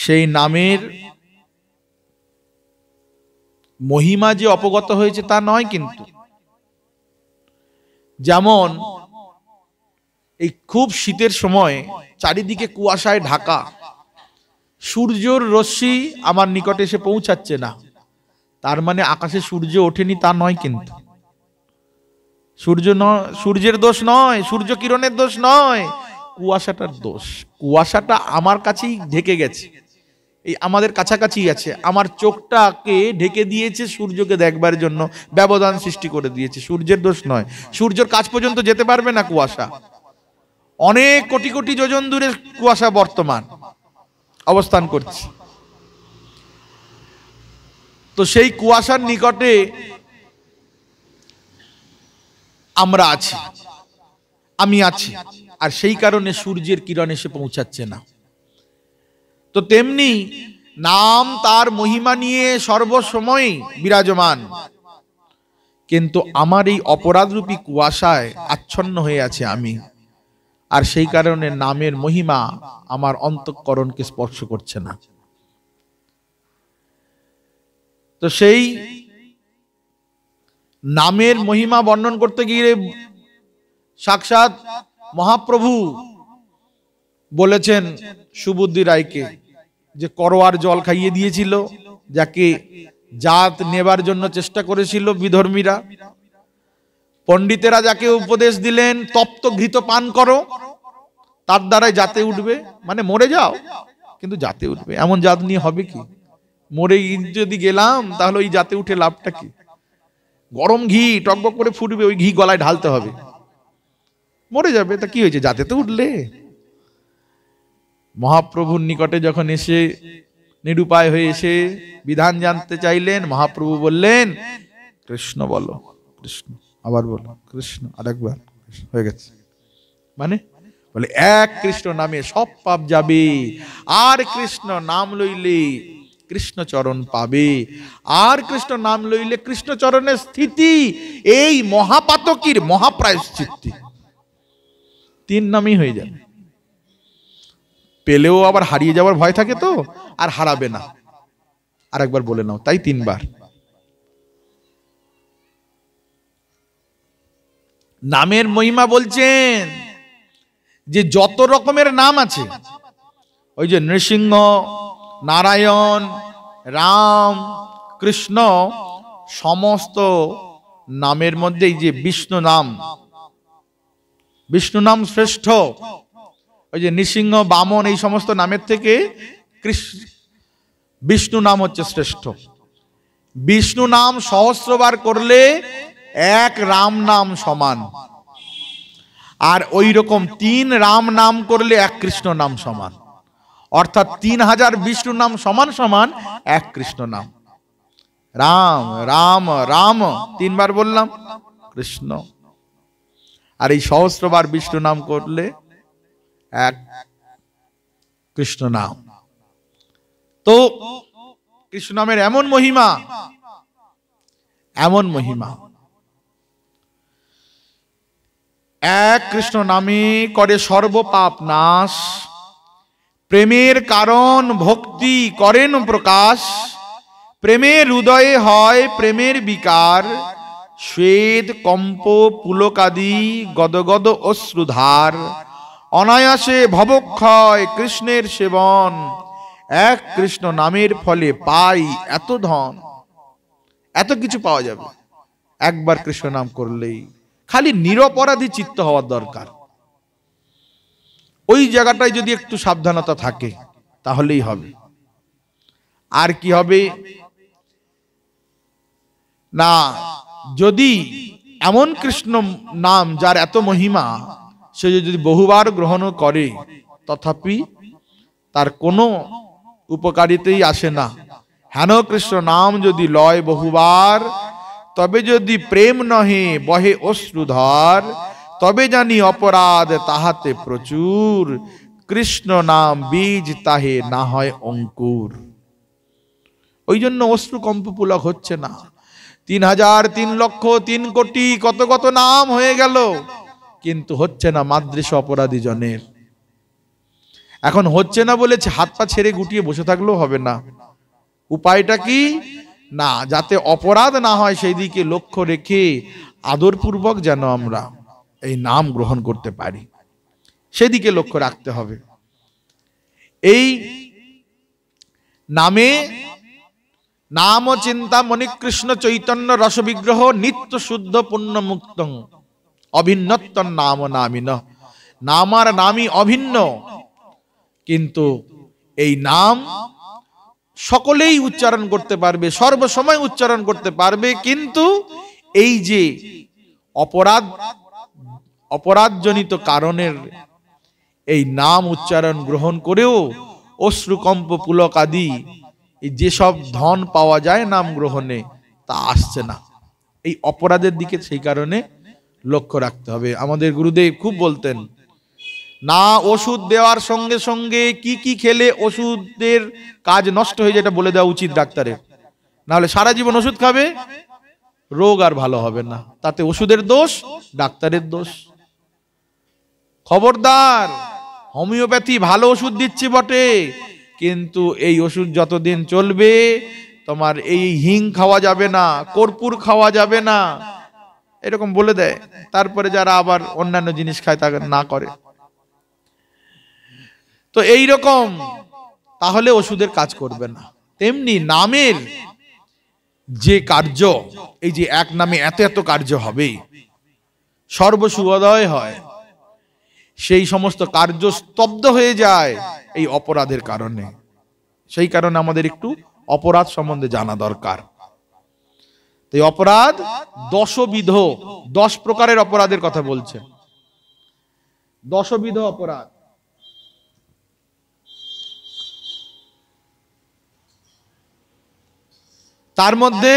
সেই নামের মহিমা যে অপগত হয়েছে তা নয় কিন্তু যেমন এই খুব শীতের সময় চারিদিকে কুয়াশায় ঢাকা সূর্যর রশ্মি আমার নিকটে এসে পৌঁছাচ্ছে না তার মানে আকাশে সূর্য ওঠেনি তা নয় কিন্তু সূর্য নয় সূর্যের দোষ নয় সূর্য কিরণের দোষ নয় কুয়াশাটার দোষ কুয়াশাটা আমার কাছেই ঢেকে গেছে এই আমাদের কাছাকাছি আছে আমার চোখটাকে ঢেকে দিয়েছে সূর্যকে দেখবার জন্য ব্যবধান সৃষ্টি করে দিয়েছে সূর্যের দোষ নয় সূর্যের কাছ পর্যন্ত যেতে পারবে না কুয়াশা অনেক কোটি কোটি যোজন দূরে কুয়াশা বর্তমান অবস্থান করছে তো সেই কুয়াশার নিকটে আমরা আছি আমি আছি আর সেই কারণে সূর্যের কিরণ এসে পৌঁছাচ্ছে না তো তেমনি নাম তার মহিমা নিয়ে সর্বসময় বিরাজমান কিন্তু আমার এই অপরাধরূপী কুয়াশায় আচ্ছন্ন হয়ে আছে আমি আর সেই কারণে নামের মহিমা আমার অন্তঃকরণকে স্পর্শ করছে না তো সেই নামের মহিমা বর্ণন করতে গিয়ে সাক্ষাৎ মহাপ্রভু বলেছেন সুবুদ্ধি রায়কে যে করোয়ার জল খাইয়ে দিয়েছিল যাকে জাত নেবার জন্য চেষ্টা করেছিল বিধর্মীরা পণ্ডিতেরা যাকে উপদেশ দিলেন তপ্ত ঘৃত পান করো তার দ্বারাই জাতে উঠবে মানে মরে যাও কিন্তু জাতে উঠবে এমন জাত নিয়ে হবে কি মরে যদি গেলাম তাহলে ওই জাতে উঠে লাভটা কি গরম ঘি টকবক করে ফুটবে ওই ঘি গলায় ঢালতে হবে মরে যাবে তা কি হয়েছে জাতে তো উঠলে মহাপ্রভুর নিকটে যখন এসে নিরুপায় হয়ে এসে বিধান জানতে চাইলেন মহাপ্রভু বললেন কৃষ্ণ বলো কৃষ্ণ আবার বলো কৃষ্ণ আরেকবার হয়ে গেছে মানে বলে এক কৃষ্ণ নামে সব পাপ যাবে আর কৃষ্ণ নাম লইলে কৃষ্ণচরণ পাবে আর কৃষ্ণ নাম লইলে কৃষ্ণচরণের স্থিতি এই মহাপাতকীর মহাপ্রায়শ্চিত্তি তিন নামই হয়ে যাবে পেলেও আবার হারিয়ে যাওয়ার ভয় থাকে তো আর হারাবে না আর একবার বলে নাও তাই তিনবার নামের মহিমা বলছেন যে যত রকমের নাম আছে ওই যে নৃসিংহ নারায়ণ রাম কৃষ্ণ সমস্ত নামের মধ্যেই যে বিষ্ণু নাম বিষ্ণু নাম শ্রেষ্ঠ ওই যে নৃসিংহ বামন এই সমস্ত নামের থেকে বিষ্ণু নাম হচ্ছে শ্রেষ্ঠ বিষ্ণু নাম সহস্রবার করলে এক রাম নাম সমান আর ওই রকম তিন রাম নাম করলে এক কৃষ্ণ নাম সমান অর্থাৎ তিন হাজার বিষ্ণু নাম সমান সমান এক কৃষ্ণ নাম রাম রাম রাম তিনবার বললাম কৃষ্ণ আর এই সহস্রবার বিষ্ণু নাম করলে এক কৃষ্ণ নাম তো কৃষ্ণ নামের এমন মহিমা এমন মহিমা এক কৃষ্ণ নামে করে সর্বপাপ নাশ প্রেমের কারণ ভক্তি করেন প্রকাশ প্রেমের হৃদয়ে হয় প্রেমের বিকার শ্বেত কম্প পুলকাদি গদগদ অশ্রুধার অনায়াসে ভবক্ষয় কৃষ্ণের সেবন এক কৃষ্ণ নামের ফলে পাই এত ধন এত কিছু পাওয়া যাবে একবার কৃষ্ণ নাম করলেই খালি নিরপরাধী চিত্ত হওয়ার দরকার ওই জায়গাটায় যদি একটু সাবধানতা থাকে তাহলেই হবে আর কি হবে না যদি এমন কৃষ্ণ নাম যার এত মহিমা সে যদি বহুবার গ্রহণ করে তথাপি তার কোনো উপকারিতেই আসে না হেন কৃষ্ণ নাম যদি লয় বহুবার তবে যদি প্রেম নহে বহে অশ্রুধর তবে জানি অপরাধ তাহাতে প্রচুর কৃষ্ণ নাম বীজ তাহে না হয় অঙ্কুর ওই জন্য অশ্রু কম্পপুলক হচ্ছে না তিন হাজার তিন লক্ষ তিন কোটি কত কত নাম হয়ে গেল কিন্তু হচ্ছে না মাদ্রিস অপরাধী জনের এখন হচ্ছে না বলেছে হাত পা ছেড়ে গুটিয়ে বসে থাকলেও হবে না উপায়টা কি না যাতে অপরাধ না হয় সেই দিকে লক্ষ্য রেখে আদরপূর্বক যেন আমরা এই নাম গ্রহণ করতে পারি সেদিকে লক্ষ্য রাখতে হবে এই নামে নাম চিন্তা মণিকৃষ্ণ চৈতন্য রসবিগ্রহ নিত্য শুদ্ধ পুণ্য মুক্ত অভিন্নত্ব নাম নামিন নামার নামই অভিন্ন কিন্তু এই নাম সকলেই উচ্চারণ করতে পারবে সর্বসময় উচ্চারণ করতে পারবে কিন্তু এই যে অপরাধ অপরাধজনিত কারণের এই নাম উচ্চারণ গ্রহণ করেও অশ্রুকম্প পুলক আদি যেসব ধন পাওয়া যায় নাম গ্রহণে তা আসছে না এই অপরাধের দিকে সেই কারণে লক্ষ্য রাখতে হবে আমাদের গুরুদেব খুব বলতেন না ওষুধ দেওয়ার সঙ্গে সঙ্গে কি কি খেলে ওষুধের কাজ নষ্ট হয়ে যেটা বলে দেওয়া উচিত ডাক্তারের নাহলে সারা জীবন ওষুধ খাবে রোগ আর ভালো হবে না তাতে ওষুধের দোষ ডাক্তারের দোষ খবরদার হোমিওপ্যাথি ভালো ওষুধ দিচ্ছি বটে কিন্তু এই ওষুধ যতদিন চলবে তোমার এই হিং খাওয়া যাবে না কর্পূর খাওয়া যাবে না এরকম বলে দেয় তারপরে যারা আবার অন্যান্য জিনিস খায় তাকে না করে তো এই রকম তাহলে ওষুধের কাজ করবে না তেমনি নামের যে কার্য এই যে এক নামে এত এত কার্য হবেই সর্বশুভদয় হয় সেই সমস্ত কার্য স্তব্ধ হয়ে যায় এই অপরাধের কারণে সেই কারণে আমাদের একটু অপরাধ সম্বন্ধে জানা দরকার এই অপরাধ দশবিধ দশ প্রকারের অপরাধের কথা বলছেন দশবিধ অপরাধ তার মধ্যে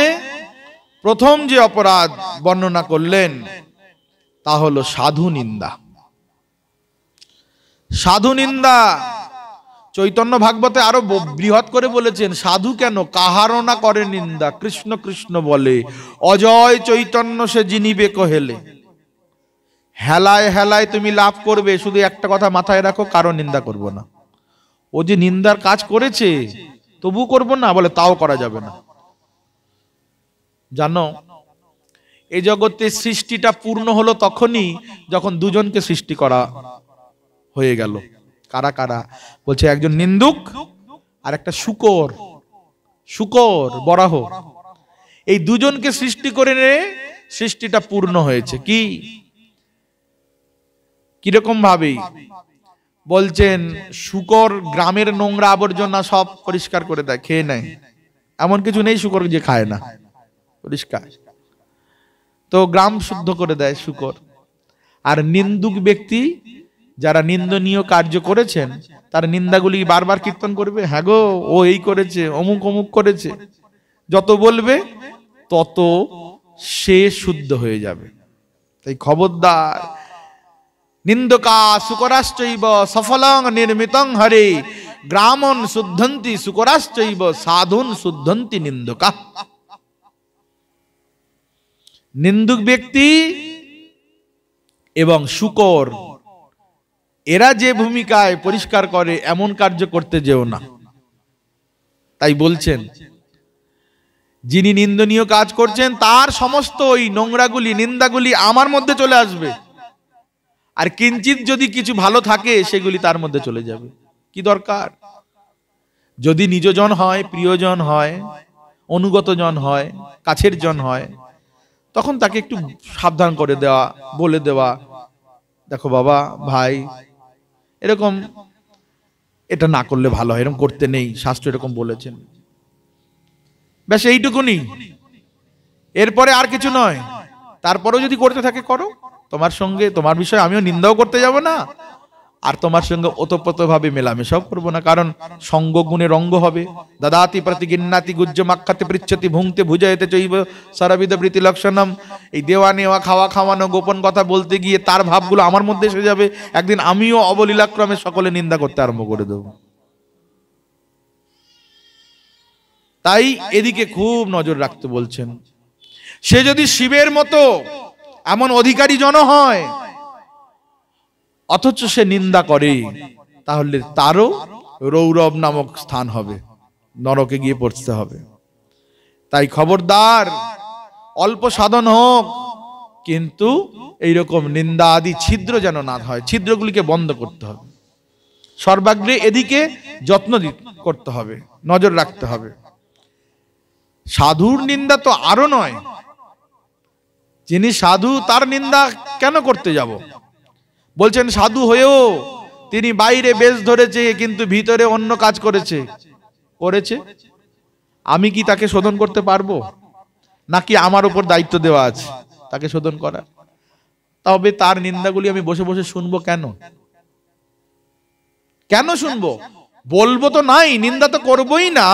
প্রথম যে অপরাধ বর্ণনা করলেন তা হলো সাধু নিন্দা সাধু নিন্দা চৈতন্য ভাগবতে আরো বৃহৎ করে বলেছেন সাধু কেন কাহারও না করে নিন্দা কৃষ্ণ কৃষ্ণ বলে অজয় চৈতন্য সে যিনি বেকহেলে হেলায় হেলায় তুমি লাভ করবে শুধু একটা কথা মাথায় রাখো কারো নিন্দা করব না ও যে নিন্দার কাজ করেছে তবু করব না বলে তাও করা যাবে না জানো এই জগতে সৃষ্টিটা পূর্ণ হলো তখনই যখন দুজনকে সৃষ্টি করা হয়ে গেল কারা কারা বলছে একজন নিন্দুক আর একটা শুকর শুকর বরাহ এই দুজনকে সৃষ্টি করে সৃষ্টিটা পূর্ণ হয়েছে কি কিরকম ভাবেই বলছেন শুকর গ্রামের নোংরা আবর্জনা সব পরিষ্কার করে দেয় খেয়ে নেয় এমন কিছু নেই শুকর যে খায় না পরিষ্কার তো গ্রাম শুদ্ধ করে দেয় শুকর আর নিন্দুক ব্যক্তি যারা নিন্দনীয় কার্য করেছেন তার নিন্দাগুলি বারবার কীর্তন করবে হ্যাঁ গো ও এই করেছে অমুক অমুক করেছে যত বলবে তত সে শুদ্ধ হয়ে যাবে তাই খবরদার নিন্দকা শুকরাশ্চৈব সফলং নির্মিতং হরে গ্রামন শুদ্ধন্তি শুকরাশ্চৈব সাধুন শুদ্ধন্তি নিন্দকা নিন্দুক ব্যক্তি এবং শুকর এরা যে ভূমিকায় পরিষ্কার করে এমন কার্য করতে যেও না তাই বলছেন যিনি নিন্দনীয় কাজ করছেন তার সমস্ত ওই নোংরাগুলি নিন্দাগুলি আমার মধ্যে চলে আসবে আর কিঞ্চিত যদি কিছু ভালো থাকে সেগুলি তার মধ্যে চলে যাবে কি দরকার যদি নিজজন হয় প্রিয়জন হয় অনুগতজন হয় কাছের জন হয় তখন তাকে একটু সাবধান করে দেওয়া বলে দেওয়া দেখো বাবা ভাই এরকম এটা না করলে ভালো হয় এরকম করতে নেই শাস্ত্র এরকম বলেছেন ব্যাস এইটুকুনি এরপরে আর কিছু নয় তারপরেও যদি করতে থাকে করো তোমার সঙ্গে তোমার বিষয়ে আমিও নিন্দাও করতে যাব না আর তোমার সঙ্গে ওতপ্রোতভাবে মেলামেশাও করবো না কারণ সঙ্গ গুণে রঙ্গ হবে দাদাতি প্রতি গিন্নাতি গুজ্জ মাক্ষাতে পৃচ্ছতি ভুংতে ভুজাইতে চৈব সারাবিদ বৃত্তি লক্ষণম এই দেওয়া নেওয়া খাওয়া খাওয়ানো গোপন কথা বলতে গিয়ে তার ভাবগুলো আমার মধ্যে এসে যাবে একদিন আমিও অবলীলাক্রমে সকলে নিন্দা করতে আরম্ভ করে দেব তাই এদিকে খুব নজর রাখতে বলছেন সে যদি শিবের মতো এমন অধিকারী জন হয় অথচ সে নিন্দা করে তাহলে তারও রৌরব নামক স্থান হবে নরকে গিয়ে পড়তে হবে তাই খবরদার অল্প সাধন হোক কিন্তু এইরকম নিন্দা আদি ছিদ্র যেন না হয় ছিদ্রগুলিকে বন্ধ করতে হবে সর্বাগ্রে এদিকে যত্ন করতে হবে নজর রাখতে হবে সাধুর নিন্দা তো আরো নয় যিনি সাধু তার নিন্দা কেন করতে যাব বলছেন সাধু হয়েও তিনি বাইরে বেশ ধরেছে কিন্তু ভিতরে অন্য কাজ করেছে করেছে আমি কি তাকে শোধন করতে পারবো নাকি আমার উপর দায়িত্ব দেওয়া আছে তাকে শোধন করা তবে তার নিন্দাগুলি আমি বসে বসে শুনবো কেন কেন শুনবো বলবো তো নাই নিন্দা তো করবই না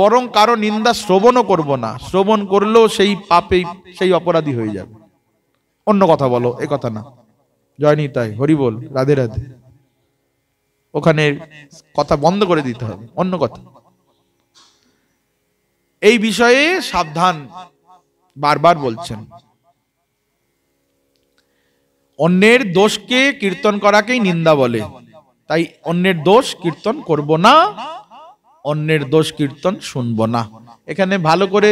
বরং কারো নিন্দা শ্রবণও করব না শ্রবণ করলেও সেই পাপে সেই অপরাধী হয়ে যাবে অন্য কথা বলো এ কথা না জয়নিতায় হরি বল রাধে রাধে ওখানে কথা বন্ধ করে দিতে হবে অন্য কথা এই বিষয়ে সাবধান বারবার বলছেন অন্যের দোষকে কীর্তন করাকেই নিন্দা বলে তাই অন্যের দোষ কীর্তন করব না অন্যের দোষ কীর্তন শুনব না এখানে ভালো করে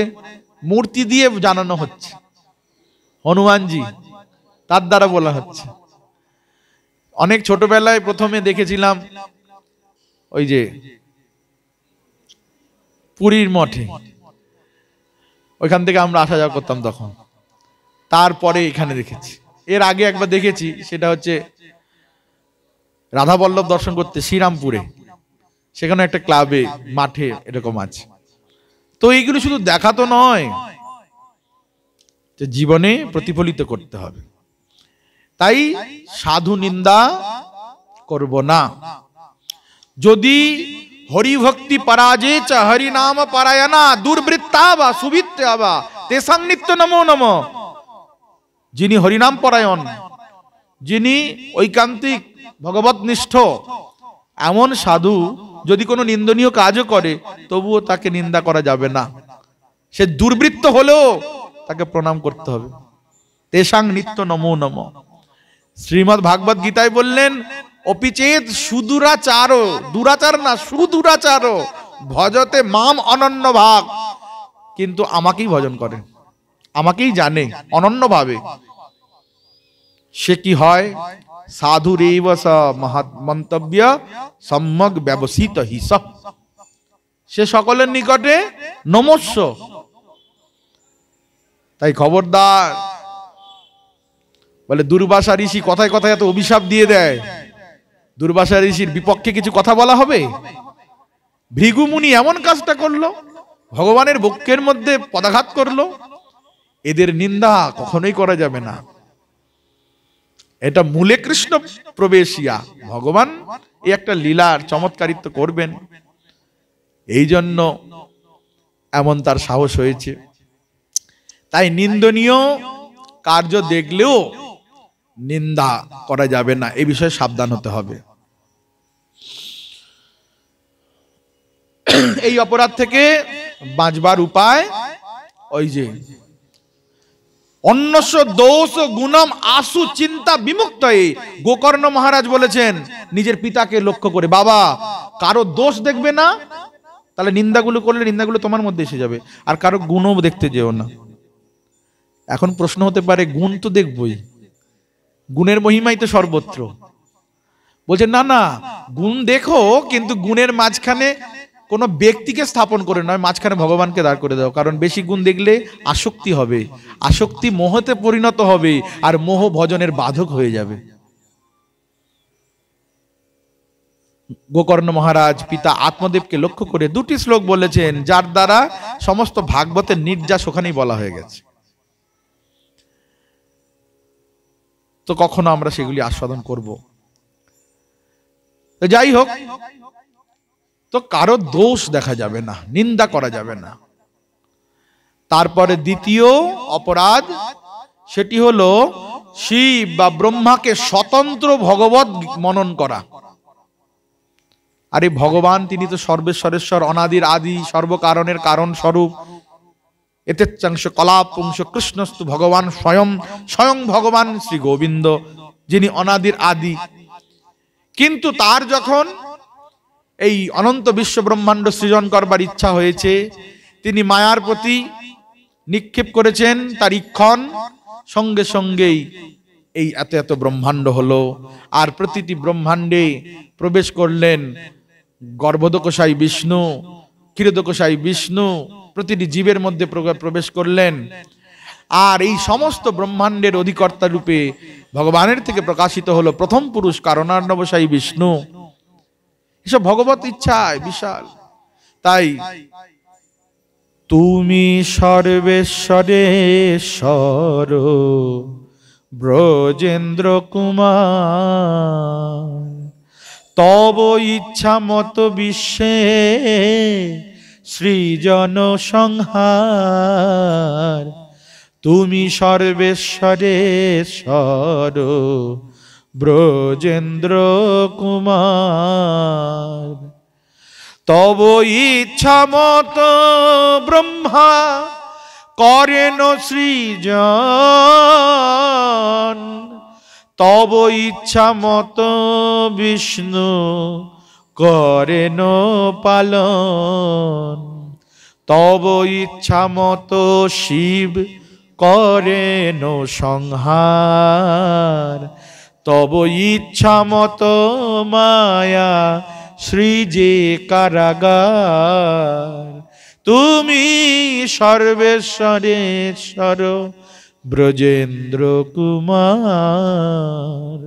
মূর্তি দিয়ে জানানো হচ্ছে হনুমানজি তার দ্বারা বলা হচ্ছে অনেক ছোটবেলায় প্রথমে দেখেছিলাম ওই যে পুরীর মঠে ওইখান থেকে আমরা আসা যাওয়া করতাম তখন তারপরে এখানে দেখেছি এর আগে একবার দেখেছি সেটা হচ্ছে রাধা বল্লভ দর্শন করতে শ্রীরামপুরে সেখানে একটা ক্লাবে মাঠে এরকম আছে তো এইগুলো শুধু দেখা তো নয় যে জীবনে প্রতিফলিত করতে হবে তাই সাধু নিন্দা করব না যদি হরিভক্তি পরাজে চ নাম পারায়ণা দুর্বৃত্তা বা সুবিত্তা বা তেসাং নিত্য নমো নম যিনি হরিনাম পরায়ণ যিনি ঐকান্তিক ভগবত নিষ্ঠ এমন সাধু যদি কোনো নিন্দনীয় কাজও করে তবুও তাকে নিন্দা করা যাবে না সে দুর্বৃত্ত হলেও তাকে প্রণাম করতে হবে তেসাং নিত্য নমো নম শ্রীমদ ভাগবত গীতায় বললেন অপিচেত সুদূরাচার দুরাচার না সুদূরাচার ভজতে মাম অনন্য ভাগ কিন্তু আমাকেই ভজন করে আমাকেই জানে অনন্যভাবে সে কি হয় সাধু রেব মন্তব্য সম্যক ব্যবসিত হিস সে সকলের নিকটে নমস্য তাই খবরদার বলে দুর্বাসা ঋষি কথায় কথায় এত অভিশাপ দিয়ে দেয় দুর্বাসা ঋষির বিপক্ষে কিছু কথা বলা হবে ভৃগুমুনি এমন কাজটা করলো ভগবানের বক্ষের মধ্যে পদাঘাত করলো এদের নিন্দা কখনোই করা যাবে না এটা মূলে কৃষ্ণ প্রবেশিয়া ভগবান এই একটা লীলার চমৎকারিত্ব করবেন এই জন্য এমন তার সাহস হয়েছে তাই নিন্দনীয় কার্য দেখলেও নিন্দা করা যাবে না এ বিষয়ে সাবধান হতে হবে এই অপরাধ থেকে বাঁচবার উপায় ওই যে অন্যস্য দোষ গুণম আসু চিন্তা বিমুক্ত গোকর্ণ মহারাজ বলেছেন নিজের পিতাকে লক্ষ্য করে বাবা কারো দোষ দেখবে না তাহলে নিন্দাগুলো করলে নিন্দাগুলো তোমার মধ্যে এসে যাবে আর কারো গুণও দেখতে যেও না এখন প্রশ্ন হতে পারে গুণ তো দেখবই গুণের মহিমাই তো সর্বত্র বলছে না না গুণ দেখো কিন্তু গুণের মাঝখানে কোনো ব্যক্তিকে স্থাপন করে নয় মাঝখানে ভগবানকে দাঁড় করে দাও কারণ বেশি গুণ দেখলে আসক্তি হবে আসক্তি মোহতে পরিণত হবে আর মোহ ভজনের বাধক হয়ে যাবে গোকর্ণ মহারাজ পিতা আত্মদেবকে লক্ষ্য করে দুটি শ্লোক বলেছেন যার দ্বারা সমস্ত ভাগবতের নির্যাস ওখানেই বলা হয়ে গেছে তো কখনো আমরা সেগুলি আস্বাদন করব যাই হোক তো কারো দোষ দেখা যাবে না নিন্দা করা যাবে না তারপরে দ্বিতীয় অপরাধ সেটি হলো শিব বা ব্রহ্মাকে স্বতন্ত্র ভগবত মনন করা আরে ভগবান তিনি তো সর্বেশ্বরেশ্বর অনাদির আদি সর্বকারণের কারণ স্বরূপ এতেচ্ছাংশ কলাপুংশ কৃষ্ণস্তু ভগবান স্বয়ং স্বয়ং ভগবান শ্রী গোবিন্দ যিনি অনাদির আদি কিন্তু তার যখন এই অনন্ত বিশ্ব ব্রহ্মাণ্ড সৃজন করবার ইচ্ছা হয়েছে তিনি মায়ার প্রতি নিক্ষেপ করেছেন তার ইক্ষণ সঙ্গে সঙ্গেই এই এত এত ব্রহ্মাণ্ড হলো আর প্রতিটি ব্রহ্মাণ্ডে প্রবেশ করলেন গর্ভদকসাই বিষ্ণু ক্ষীরদকসাই বিষ্ণু প্রতিটি জীবের মধ্যে প্রবেশ করলেন আর এই সমস্ত ব্রহ্মাণ্ডের অধিকর্তা রূপে ভগবানের থেকে প্রকাশিত হলো প্রথম পুরুষ কারণার্ণবসায়ী বিষ্ণু এসব ভগবত ইচ্ছায় বিশাল তাই তুমি সর ব্রজেন্দ্র কুমার তব ইচ্ছা মত বিশ্বের সৃজন সংহার তুমি সর ব্রজেন্দ্র কুমার তব ইচ্ছা মত ব্রহ্মা করেন সৃজন তব ইচ্ছা মত বিষ্ণু করেন পালন তব ইচ্ছা মতো শিব করেন সংহার তব ইচ্ছা মতো মায়া সৃজে কারাগার তুমি সর্বেশ্বরেশ্বর ব্রজেন্দ্র কুমার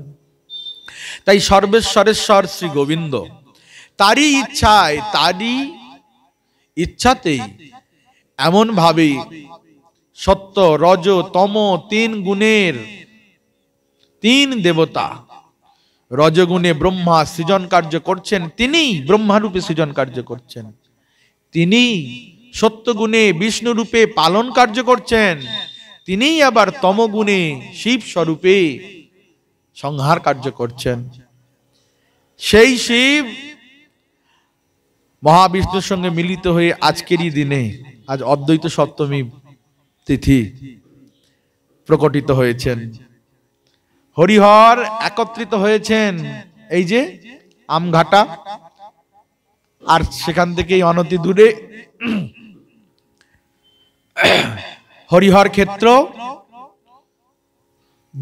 তাই সর্বেশ্বরেশ্বর শ্রী গোবিন্দ তারই ইচ্ছায় তারই ইচ্ছাতেই এমনভাবে সত্য রজ তম তিন গুণের তিন দেবতা রজগুণে ব্রহ্মা সৃজন কার্য করছেন তিনি ব্রহ্মারূপে সৃজন কার্য করছেন তিনি সত্যগুণে বিষ্ণুরূপে পালন কার্য করছেন তিনি আবার তমগুণে শিব স্বরূপে সংহার কার্য করছেন সেই শিব মহাবিষ্ণুর সঙ্গে মিলিত হয়ে আজকেরই দিনে আজ অদ্বৈত সপ্তমী তিথি প্রকটিত হয়েছেন হরিহর একত্রিত হয়েছেন এই যে আমঘাটা আর সেখান থেকে অনতি দূরে হরিহর ক্ষেত্র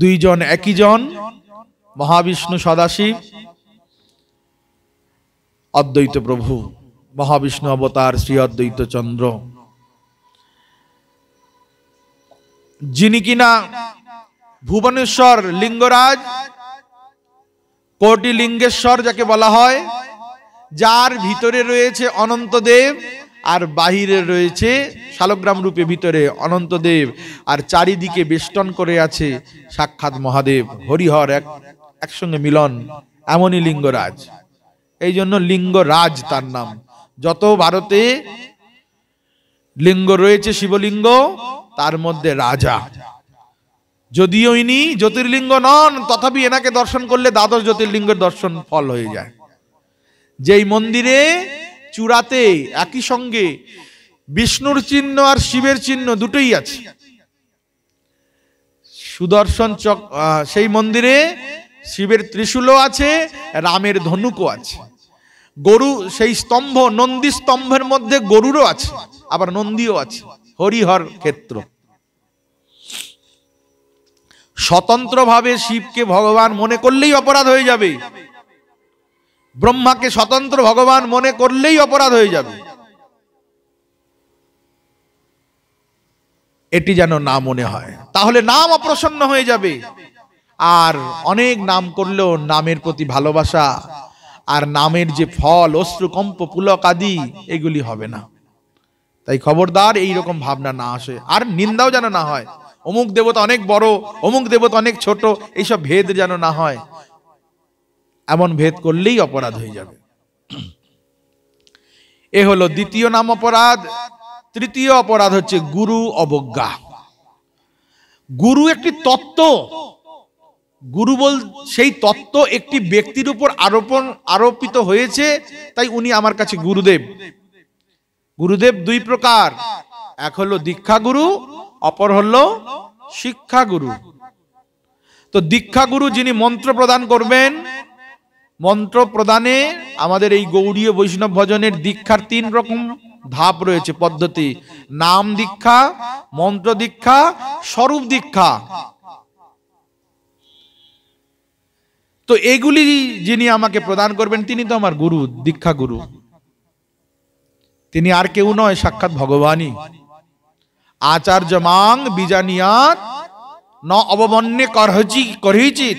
দুইজন একই জন মহাবিষ্ণু সদাশিব অদ্বৈত প্রভু মহাবিষ্ণু অবতার শ্রী অদ্বৈত চন্দ্র যিনি কিনা ভুবনেশ্বর লিঙ্গরাজ কোটি লিঙ্গেশ্বর যাকে বলা হয় যার ভিতরে রয়েছে অনন্তদেব আর বাহিরে রয়েছে শালগ্রাম রূপে ভিতরে অনন্তদেব আর চারিদিকে বেষ্টন করে আছে সাক্ষাৎ মহাদেব হরিহর এক একসঙ্গে মিলন এমনই লিঙ্গরাজ এই জন্য লিঙ্গরাজ তার নাম যত ভারতে লিঙ্গ রয়েছে শিবলিঙ্গ তার মধ্যে রাজা যদিও ইনি জ্যোতির্লিঙ্গ নন তথাপি এনাকে দর্শন করলে দ্বাদশ জ্যোতির্লিঙ্গের দর্শন ফল হয়ে যায় যেই মন্দিরে চূড়াতে একই সঙ্গে বিষ্ণুর চিহ্ন আর শিবের চিহ্ন দুটোই আছে সুদর্শন চক সেই মন্দিরে শিবের ত্রিশূলও আছে রামের ধনুকও আছে গরু সেই স্তম্ভ নন্দী স্তম্ভের মধ্যে গরুরও আছে আবার নন্দীও আছে হরিহর ক্ষেত্র স্বতন্ত্রভাবে শিবকে ভগবান মনে করলেই অপরাধ হয়ে যাবে ব্রহ্মাকে স্বতন্ত্র ভগবান মনে করলেই অপরাধ হয়ে যাবে এটি যেন না মনে হয় তাহলে নাম অপ্রসন্ন হয়ে যাবে আর অনেক নাম করলেও নামের প্রতি ভালোবাসা আর নামের যে ফল অশ্রুকম্প পুলক আদি এগুলি হবে না তাই খবরদার এই রকম ভাবনা না আসে আর নিন্দাও যেন না হয় অমুক দেবতা অনেক বড় অমুক দেবতা অনেক ছোট এইসব ভেদ যেন না হয় এমন ভেদ করলেই অপরাধ হয়ে যাবে এ হলো দ্বিতীয় নাম অপরাধ তৃতীয় অপরাধ হচ্ছে গুরু অবজ্ঞা গুরু একটি তত্ত্ব গুরু বল সেই তত্ত্ব একটি ব্যক্তির উপর আরোপণ আরোপিত হয়েছে তাই উনি আমার কাছে গুরুদেব গুরুদেব দুই প্রকার এক হলো দীক্ষা গুরু অপর হলো শিক্ষা গুরু তো দীক্ষা গুরু যিনি মন্ত্র প্রদান করবেন মন্ত্র প্রদানে আমাদের এই গৌড়ীয় বৈষ্ণব ভজনের দীক্ষার তিন রকম ধাপ রয়েছে পদ্ধতি নাম দীক্ষা মন্ত্র দীক্ষা স্বরূপ দীক্ষা তো এগুলি যিনি আমাকে প্রদান করবেন তিনি তো আমার গুরু দীক্ষা গুরু তিনি আর কেউ নয় সাক্ষাৎ ভগবানই আচার্য মাং বিজানিয়াত ন অবমান্য করহচি করহিচিত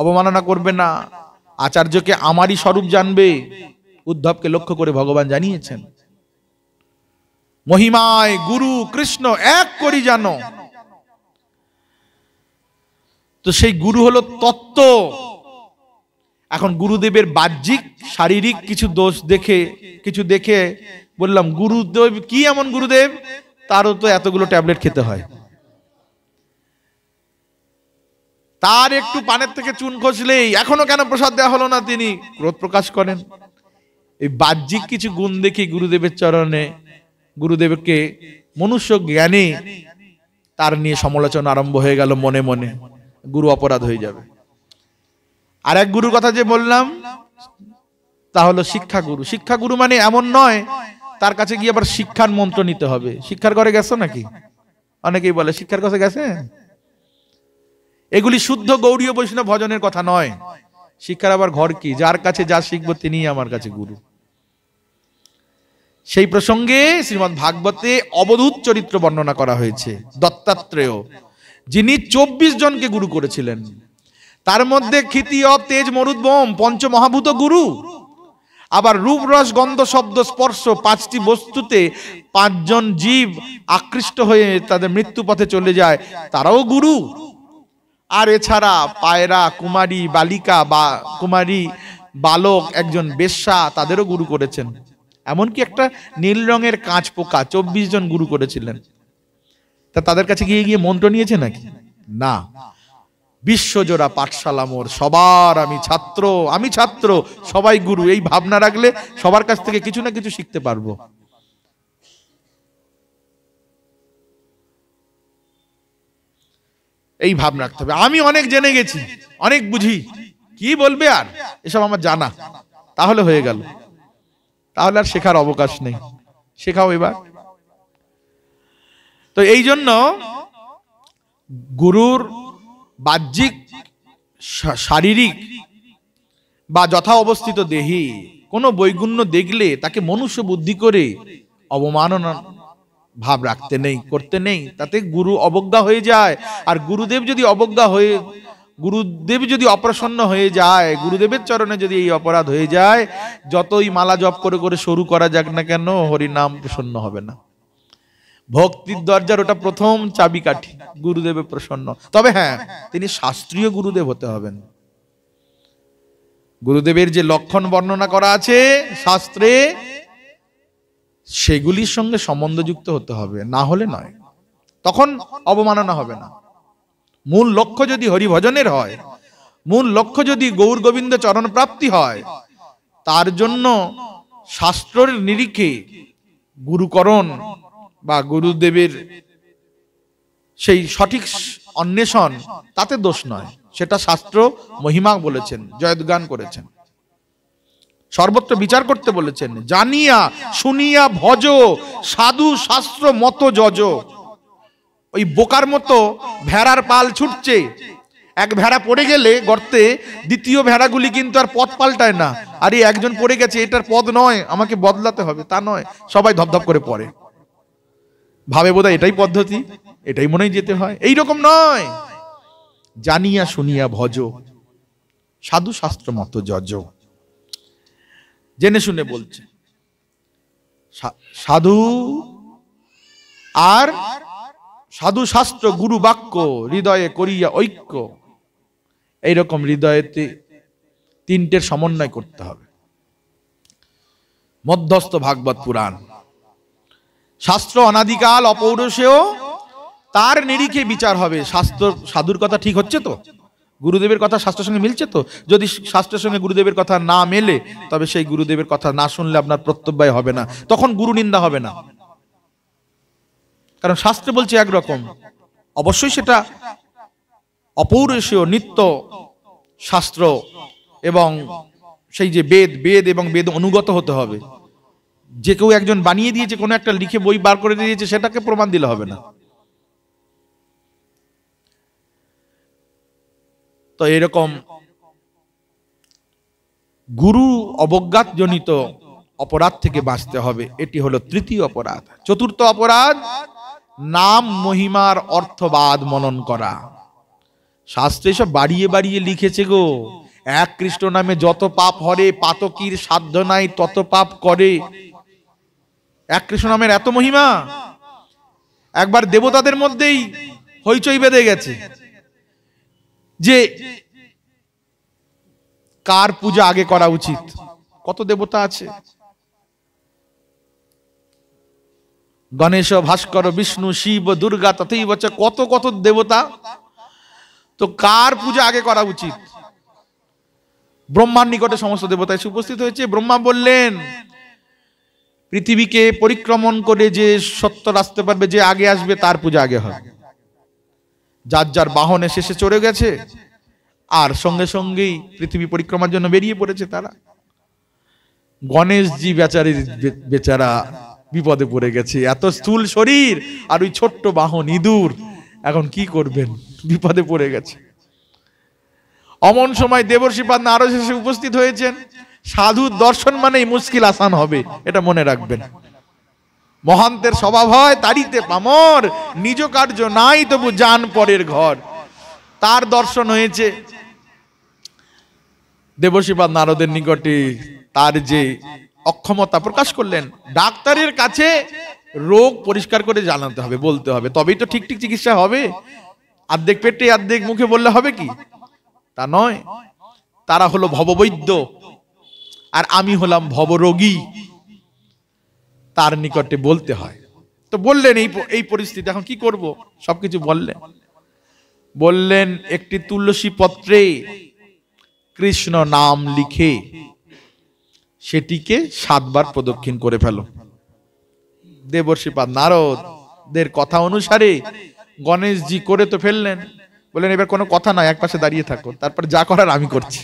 অবমাননা করবে না আচার্যকে আমারই স্বরূপ জানবে উদ্ধবকে লক্ষ্য করে ভগবান জানিয়েছেন মহিমায় গুরু কৃষ্ণ এক করি জানো তো সেই গুরু হলো তত্ত্ব এখন গুরুদেবের বাহ্যিক শারীরিক কিছু দোষ দেখে কিছু দেখে বললাম গুরুদেব কি এমন গুরুদেব তারও তো এতগুলো ট্যাবলেট খেতে হয় তার একটু পানের থেকে চুন খসলেই এখনো কেন প্রসাদ দেওয়া হলো না তিনি ক্রোধ প্রকাশ করেন এই বাহ্যিক কিছু গুণ দেখে গুরুদেবের চরণে গুরুদেবকে মনুষ্য জ্ঞানে তার নিয়ে সমালোচনা আরম্ভ হয়ে গেল মনে মনে গুরু অপরাধ হয়ে যাবে আর এক গুরুর কথা যে বললাম তা হলো শিক্ষা গুরু শিক্ষা গুরু মানে এমন নয় তার কাছে গিয়ে আবার শিক্ষার মন্ত্র নিতে হবে শিক্ষার ঘরে গেছো নাকি অনেকেই বলে শিক্ষার কাছে গেছে এগুলি শুদ্ধ গৌরীয় বৈষ্ণব ভজনের কথা নয় শিক্ষার আবার ঘর কি যার কাছে যা শিখবো তিনি আমার কাছে গুরু সেই প্রসঙ্গে শ্রীমদ ভাগবতে অবধূত চরিত্র বর্ণনা করা হয়েছে দত্তাত্রেয় যিনি চব্বিশ জনকে গুরু করেছিলেন তার মধ্যে ক্ষিতীয় তেজ মরুদ্বম পঞ্চমহাভূত গুরু আবার রূপ রস গন্ধ শব্দ স্পর্শ পাঁচটি বস্তুতে পাঁচজন জীব আকৃষ্ট হয়ে তাদের মৃত্যু পথে চলে যায় তারাও গুরু আর এছাড়া পায়রা কুমারী বালিকা বা কুমারী বালক একজন বেশ্যা তাদেরও গুরু করেছেন এমনকি একটা নীল রঙের কাঁচ পোকা চব্বিশ জন গুরু করেছিলেন তা তাদের কাছে গিয়ে গিয়ে মন্ত্র নিয়েছে নাকি না বিশ্বজোড়া পাঠশালা মোর সবার আমি ছাত্র আমি ছাত্র সবাই গুরু এই ভাবনা রাখলে সবার কাছ থেকে কিছু না কিছু শিখতে পারবো এই ভাব রাখতে হবে আমি অনেক জেনে গেছি অনেক বুঝি কি বলবে আর এসব আমার জানা তাহলে হয়ে গেল তাহলে আর শেখার অবকাশ নেই শেখাও এবার তো এই জন্য গুরুর বাহ্যিক শারীরিক বা যথা অবস্থিত দেহি কোনো বৈগুণ্য দেখলে তাকে মনুষ্য বুদ্ধি করে অবমাননা ভাব রাখতে নেই করতে নেই তাতে গুরু অবজ্ঞা হয়ে যায় আর গুরুদেব যদি অবজ্ঞা হয়ে গুরুদেব যদি অপ্রসন্ন হয়ে যায় গুরুদেবের চরণে যদি এই অপরাধ হয়ে যায় যতই মালা জপ করে করে শুরু করা যাক না কেন হরিনাম প্রসন্ন হবে না ভক্তির দরজার ওটা প্রথম চাবিকাঠি গুরুদেবে প্রসন্ন তবে হ্যাঁ তিনি শাস্ত্রীয় গুরুদেব হতে হবেন গুরুদেবের যে লক্ষণ বর্ণনা করা আছে শাস্ত্রে সেগুলির সঙ্গে সম্বন্ধযুক্ত হতে হবে না হলে নয় তখন অবমাননা হবে না মূল লক্ষ্য যদি হরিভজনের হয় মূল লক্ষ্য যদি গৌর গোবিন্দ চরণ প্রাপ্তি হয় তার জন্য শাস্ত্রের নিরিখে গুরুকরণ বা গুরুদেবের সেই সঠিক অন্বেষণ তাতে দোষ নয় সেটা শাস্ত্র মহিমা বলেছেন গান করেছেন সর্বত্র বিচার করতে বলেছেন জানিয়া শুনিয়া ভজ সাধু শাস্ত্র মতো যজ ওই বোকার মতো ভেড়ার পাল ছুটছে এক ভেড়া পড়ে গেলে গর্তে দ্বিতীয় ভেড়াগুলি কিন্তু আর পথ পাল্টায় না আরে একজন পড়ে গেছে এটার পদ নয় আমাকে বদলাতে হবে তা নয় সবাই ধপধপ করে পড়ে ভাবে বোধ এটাই পদ্ধতি এটাই মনেই যেতে হয় এই রকম নয় জানিয়া শুনিয়া ভজ সাধু শাস্ত্র মতো যজ জেনে শুনে বলছে সাধু আর সাধু শাস্ত্র গুরু বাক্য হৃদয়ে করিয়া ঐক্য এইরকম হৃদয়েতে তিনটের সমন্বয় করতে হবে মধ্যস্থ ভাগবত পুরাণ শাস্ত্র অনাদিকাল অপৌরসেও তার নিরিখে বিচার হবে শাস্ত্র সাধুর কথা ঠিক হচ্ছে তো গুরুদেবের কথা শাস্ত্রের সঙ্গে মিলছে তো যদি শাস্ত্রের সঙ্গে গুরুদেবের কথা না মেলে তবে সেই গুরুদেবের কথা না শুনলে আপনার প্রত্যব্যয় হবে না তখন গুরু নিন্দা হবে না কারণ শাস্ত্রে বলছে একরকম অবশ্যই সেটা অপৌরসীয় নিত্য শাস্ত্র এবং সেই যে বেদ বেদ এবং বেদ অনুগত হতে হবে যে কেউ একজন বানিয়ে দিয়েছে কোনো একটা লিখে বই বার করে দিয়েছে সেটাকে প্রমাণ দিলে হবে না তো এরকম গুরু অবজ্ঞাতজনিত অপরাধ থেকে বাঁচতে হবে এটি হলো তৃতীয় অপরাধ চতুর্থ অপরাধ নাম মহিমার অর্থবাদ মনন করা শাস্ত্রে সব বাড়িয়ে বাড়িয়ে লিখেছে গো এক কৃষ্ণ নামে যত পাপ হরে পাতকির সাধ্য নাই তত পাপ করে এক কৃষ্ণ নামের এত মহিমা একবার দেবতাদের মধ্যেই হইচই বেঁধে গেছে যে কার পূজা আগে করা উচিত কত দেবতা আছে গণেশ ভাস্কর বিষ্ণু শিব দুর্গা তথেই বছর কত কত দেবতা তো কার পূজা আগে করা উচিত ব্রহ্মার নিকটে সমস্ত দেবতা এসে উপস্থিত হয়েছে ব্রহ্মা বললেন পৃথিবীকে পরিক্রমণ করে যে সত্তর আসতে পারবে যে আগে আসবে তার পূজা আগে হবে যার যার বাহনে শেষে চড়ে গেছে আর সঙ্গে সঙ্গেই পৃথিবী পরিক্রমার জন্য বেরিয়ে পড়েছে তারা গণেশজি বেচারির বেচারা বিপদে পড়ে গেছে এত স্থূল শরীর আর ওই ছোট্ট বাহন ইঁদুর এখন কি করবেন বিপদে পড়ে গেছে অমন সময় দেবর্ষীপাদ পাত আরো শেষে উপস্থিত হয়েছেন সাধুর দর্শন মানেই মুশকিল আসান হবে এটা মনে রাখবেন মহান্তের স্বভাব হয় তারিতে পামর নিজ কার্য নাই তবু যান পরের ঘর তার দর্শন হয়েছে দেবশিবাদ নারদের নিকটে তার যে অক্ষমতা প্রকাশ করলেন ডাক্তারের কাছে রোগ পরিষ্কার করে জানাতে হবে বলতে হবে তবেই তো ঠিক ঠিক চিকিৎসা হবে আর্ধেক পেটে আর্ধেক মুখে বললে হবে কি তা নয় তারা হলো ভববৈদ্য আর আমি হলাম ভবরোগী তার নিকটে বলতে হয় তো বললেন এই এই পরিস্থিতি এখন কি করব সবকিছু বললেন বললেন একটি তুলসী পত্রে কৃষ্ণ নাম লিখে সেটিকে সাতবার প্রদক্ষিণ করে ফেল দেবর্ষিপাদ নারদের কথা অনুসারে গণেশজি করে তো ফেললেন বললেন এবার কোনো কথা নয় এক পাশে দাঁড়িয়ে থাকো তারপর যা করার আমি করছি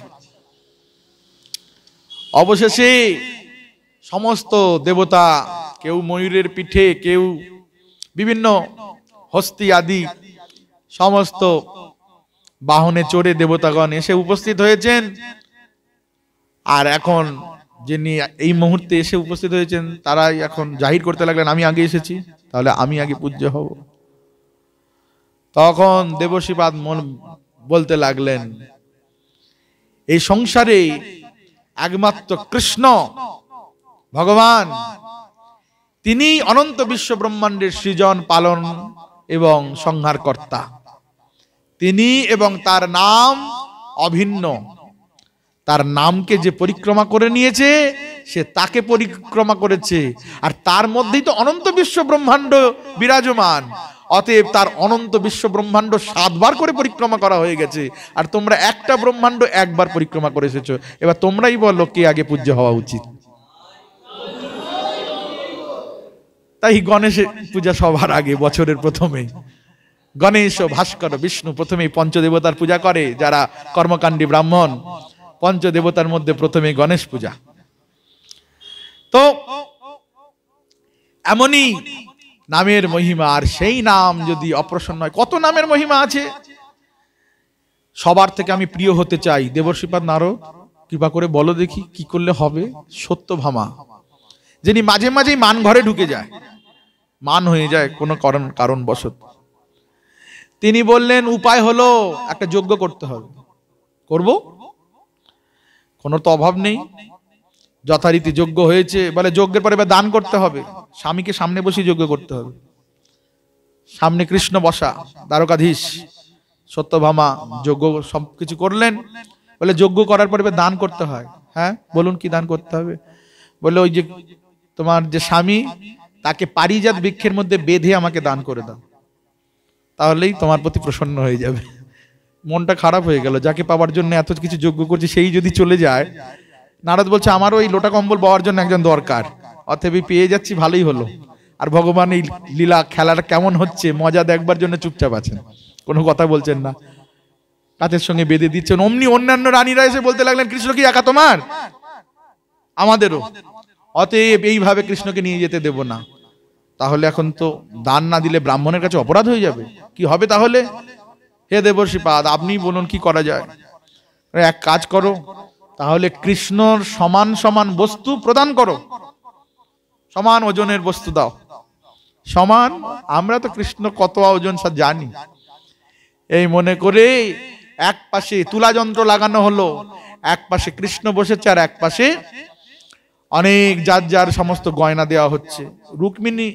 অবশেষে সমস্ত দেবতা কেউ ময়ূরের পিঠে কেউ বিভিন্ন হস্তি আদি সমস্ত বাহনে চড়ে দেবতাগণ এসে উপস্থিত হয়েছেন আর এখন যিনি এই মুহূর্তে এসে উপস্থিত হয়েছেন তারাই এখন জাহির করতে লাগলেন আমি আগে এসেছি তাহলে আমি আগে পূজ্য হব তখন দেবশীবাদ মন বলতে লাগলেন এই সংসারে একমাত্র কৃষ্ণ ভগবান তিনি অনন্ত বিশ্ব ব্রহ্মাণ্ডের সৃজন পালন এবং সংহার কর্তা তিনি এবং তার নাম অভিন্ন তার নামকে যে পরিক্রমা করে নিয়েছে সে তাকে পরিক্রমা করেছে আর তার মধ্যেই তো অনন্ত বিশ্ব ব্রহ্মাণ্ড বিরাজমান অতএব তার অনন্ত বিশ্ব ব্রহ্মাণ্ড সাতবার করে পরিক্রমা করা হয়ে গেছে আর তোমরা একটা ব্রহ্মাণ্ড একবার পরিক্রমা করে এসেছ এবার তোমরাই বলো কে আগে পূজ্য হওয়া উচিত তাই গণেশ পূজা সবার আগে বছরের প্রথমে গণেশ ও ভাস্কর বিষ্ণু প্রথমে পঞ্চদেবতার পূজা করে যারা কর্মকাণ্ডী ব্রাহ্মণ পঞ্চদেবতার মধ্যে প্রথমে গণেশ পূজা তো এমনই নামের মহিমা আর সেই নাম যদি অপ্রসন্ন হয় কত নামের মহিমা আছে সবার থেকে আমি প্রিয় হতে চাই দেবর্ষীপাদ নারদ কৃপা করে বলো দেখি কি করলে হবে সত্য ভামা যিনি মাঝে মাঝেই মান ঘরে ঢুকে যায় মান হয়ে যায় কোনো কারণ কারণবশত তিনি বললেন উপায় হলো একটা যজ্ঞ করতে হবে করব কোনো তো অভাব নেই যথারীতি যোগ্য হয়েছে বলে যজ্ঞের পরে দান করতে হবে স্বামীকে সামনে বসে যোগ্য করতে হবে সামনে কৃষ্ণ বসা দ্বারকাধীশ সত্যভামা যজ্ঞ সব কিছু করলেন বলে যজ্ঞ করার পরে দান করতে হয় হ্যাঁ বলুন কি দান করতে হবে বলে ওই যে তোমার যে স্বামী তাকে পারিজাত বৃক্ষের মধ্যে বেঁধে আমাকে দান করে দাও তাহলেই তোমার প্রতি প্রসন্ন হয়ে যাবে মনটা খারাপ হয়ে গেল যাকে পাওয়ার জন্য এত কিছু যোগ্য করছে সেই যদি চলে যায় নারদ বলছে আমারও ওই লোটা কম্বল পাওয়ার জন্য একজন দরকার অতএব পেয়ে যাচ্ছি ভালোই হলো আর ভগবান এই লীলা খেলাটা কেমন হচ্ছে মজা দেখবার জন্য চুপচাপ আছেন কোনো কথা বলছেন না কাঁচের সঙ্গে বেঁধে দিচ্ছেন অমনি অন্যান্য রানীরা এসে বলতে লাগলেন কৃষ্ণ কি একা তোমার আমাদেরও অতএব এইভাবে কৃষ্ণকে নিয়ে যেতে দেব না তাহলে এখন তো দান না দিলে ব্রাহ্মণের কাছে অপরাধ হয়ে যাবে কি হবে তাহলে হে দেবর্ষীপাদ আপনি বলুন কি করা যায় এক কাজ করো তাহলে কৃষ্ণর সমান সমান বস্তু প্রদান করো সমান ওজনের বস্তু দাও সমান আমরা তো কৃষ্ণ কত ওজন সব জানি এই মনে করে এক পাশে তুলা যন্ত্র লাগানো হলো এক পাশে কৃষ্ণ বসেছে আর এক পাশে অনেক যার যার সমস্ত গয়না দেওয়া হচ্ছে রুক্মিণী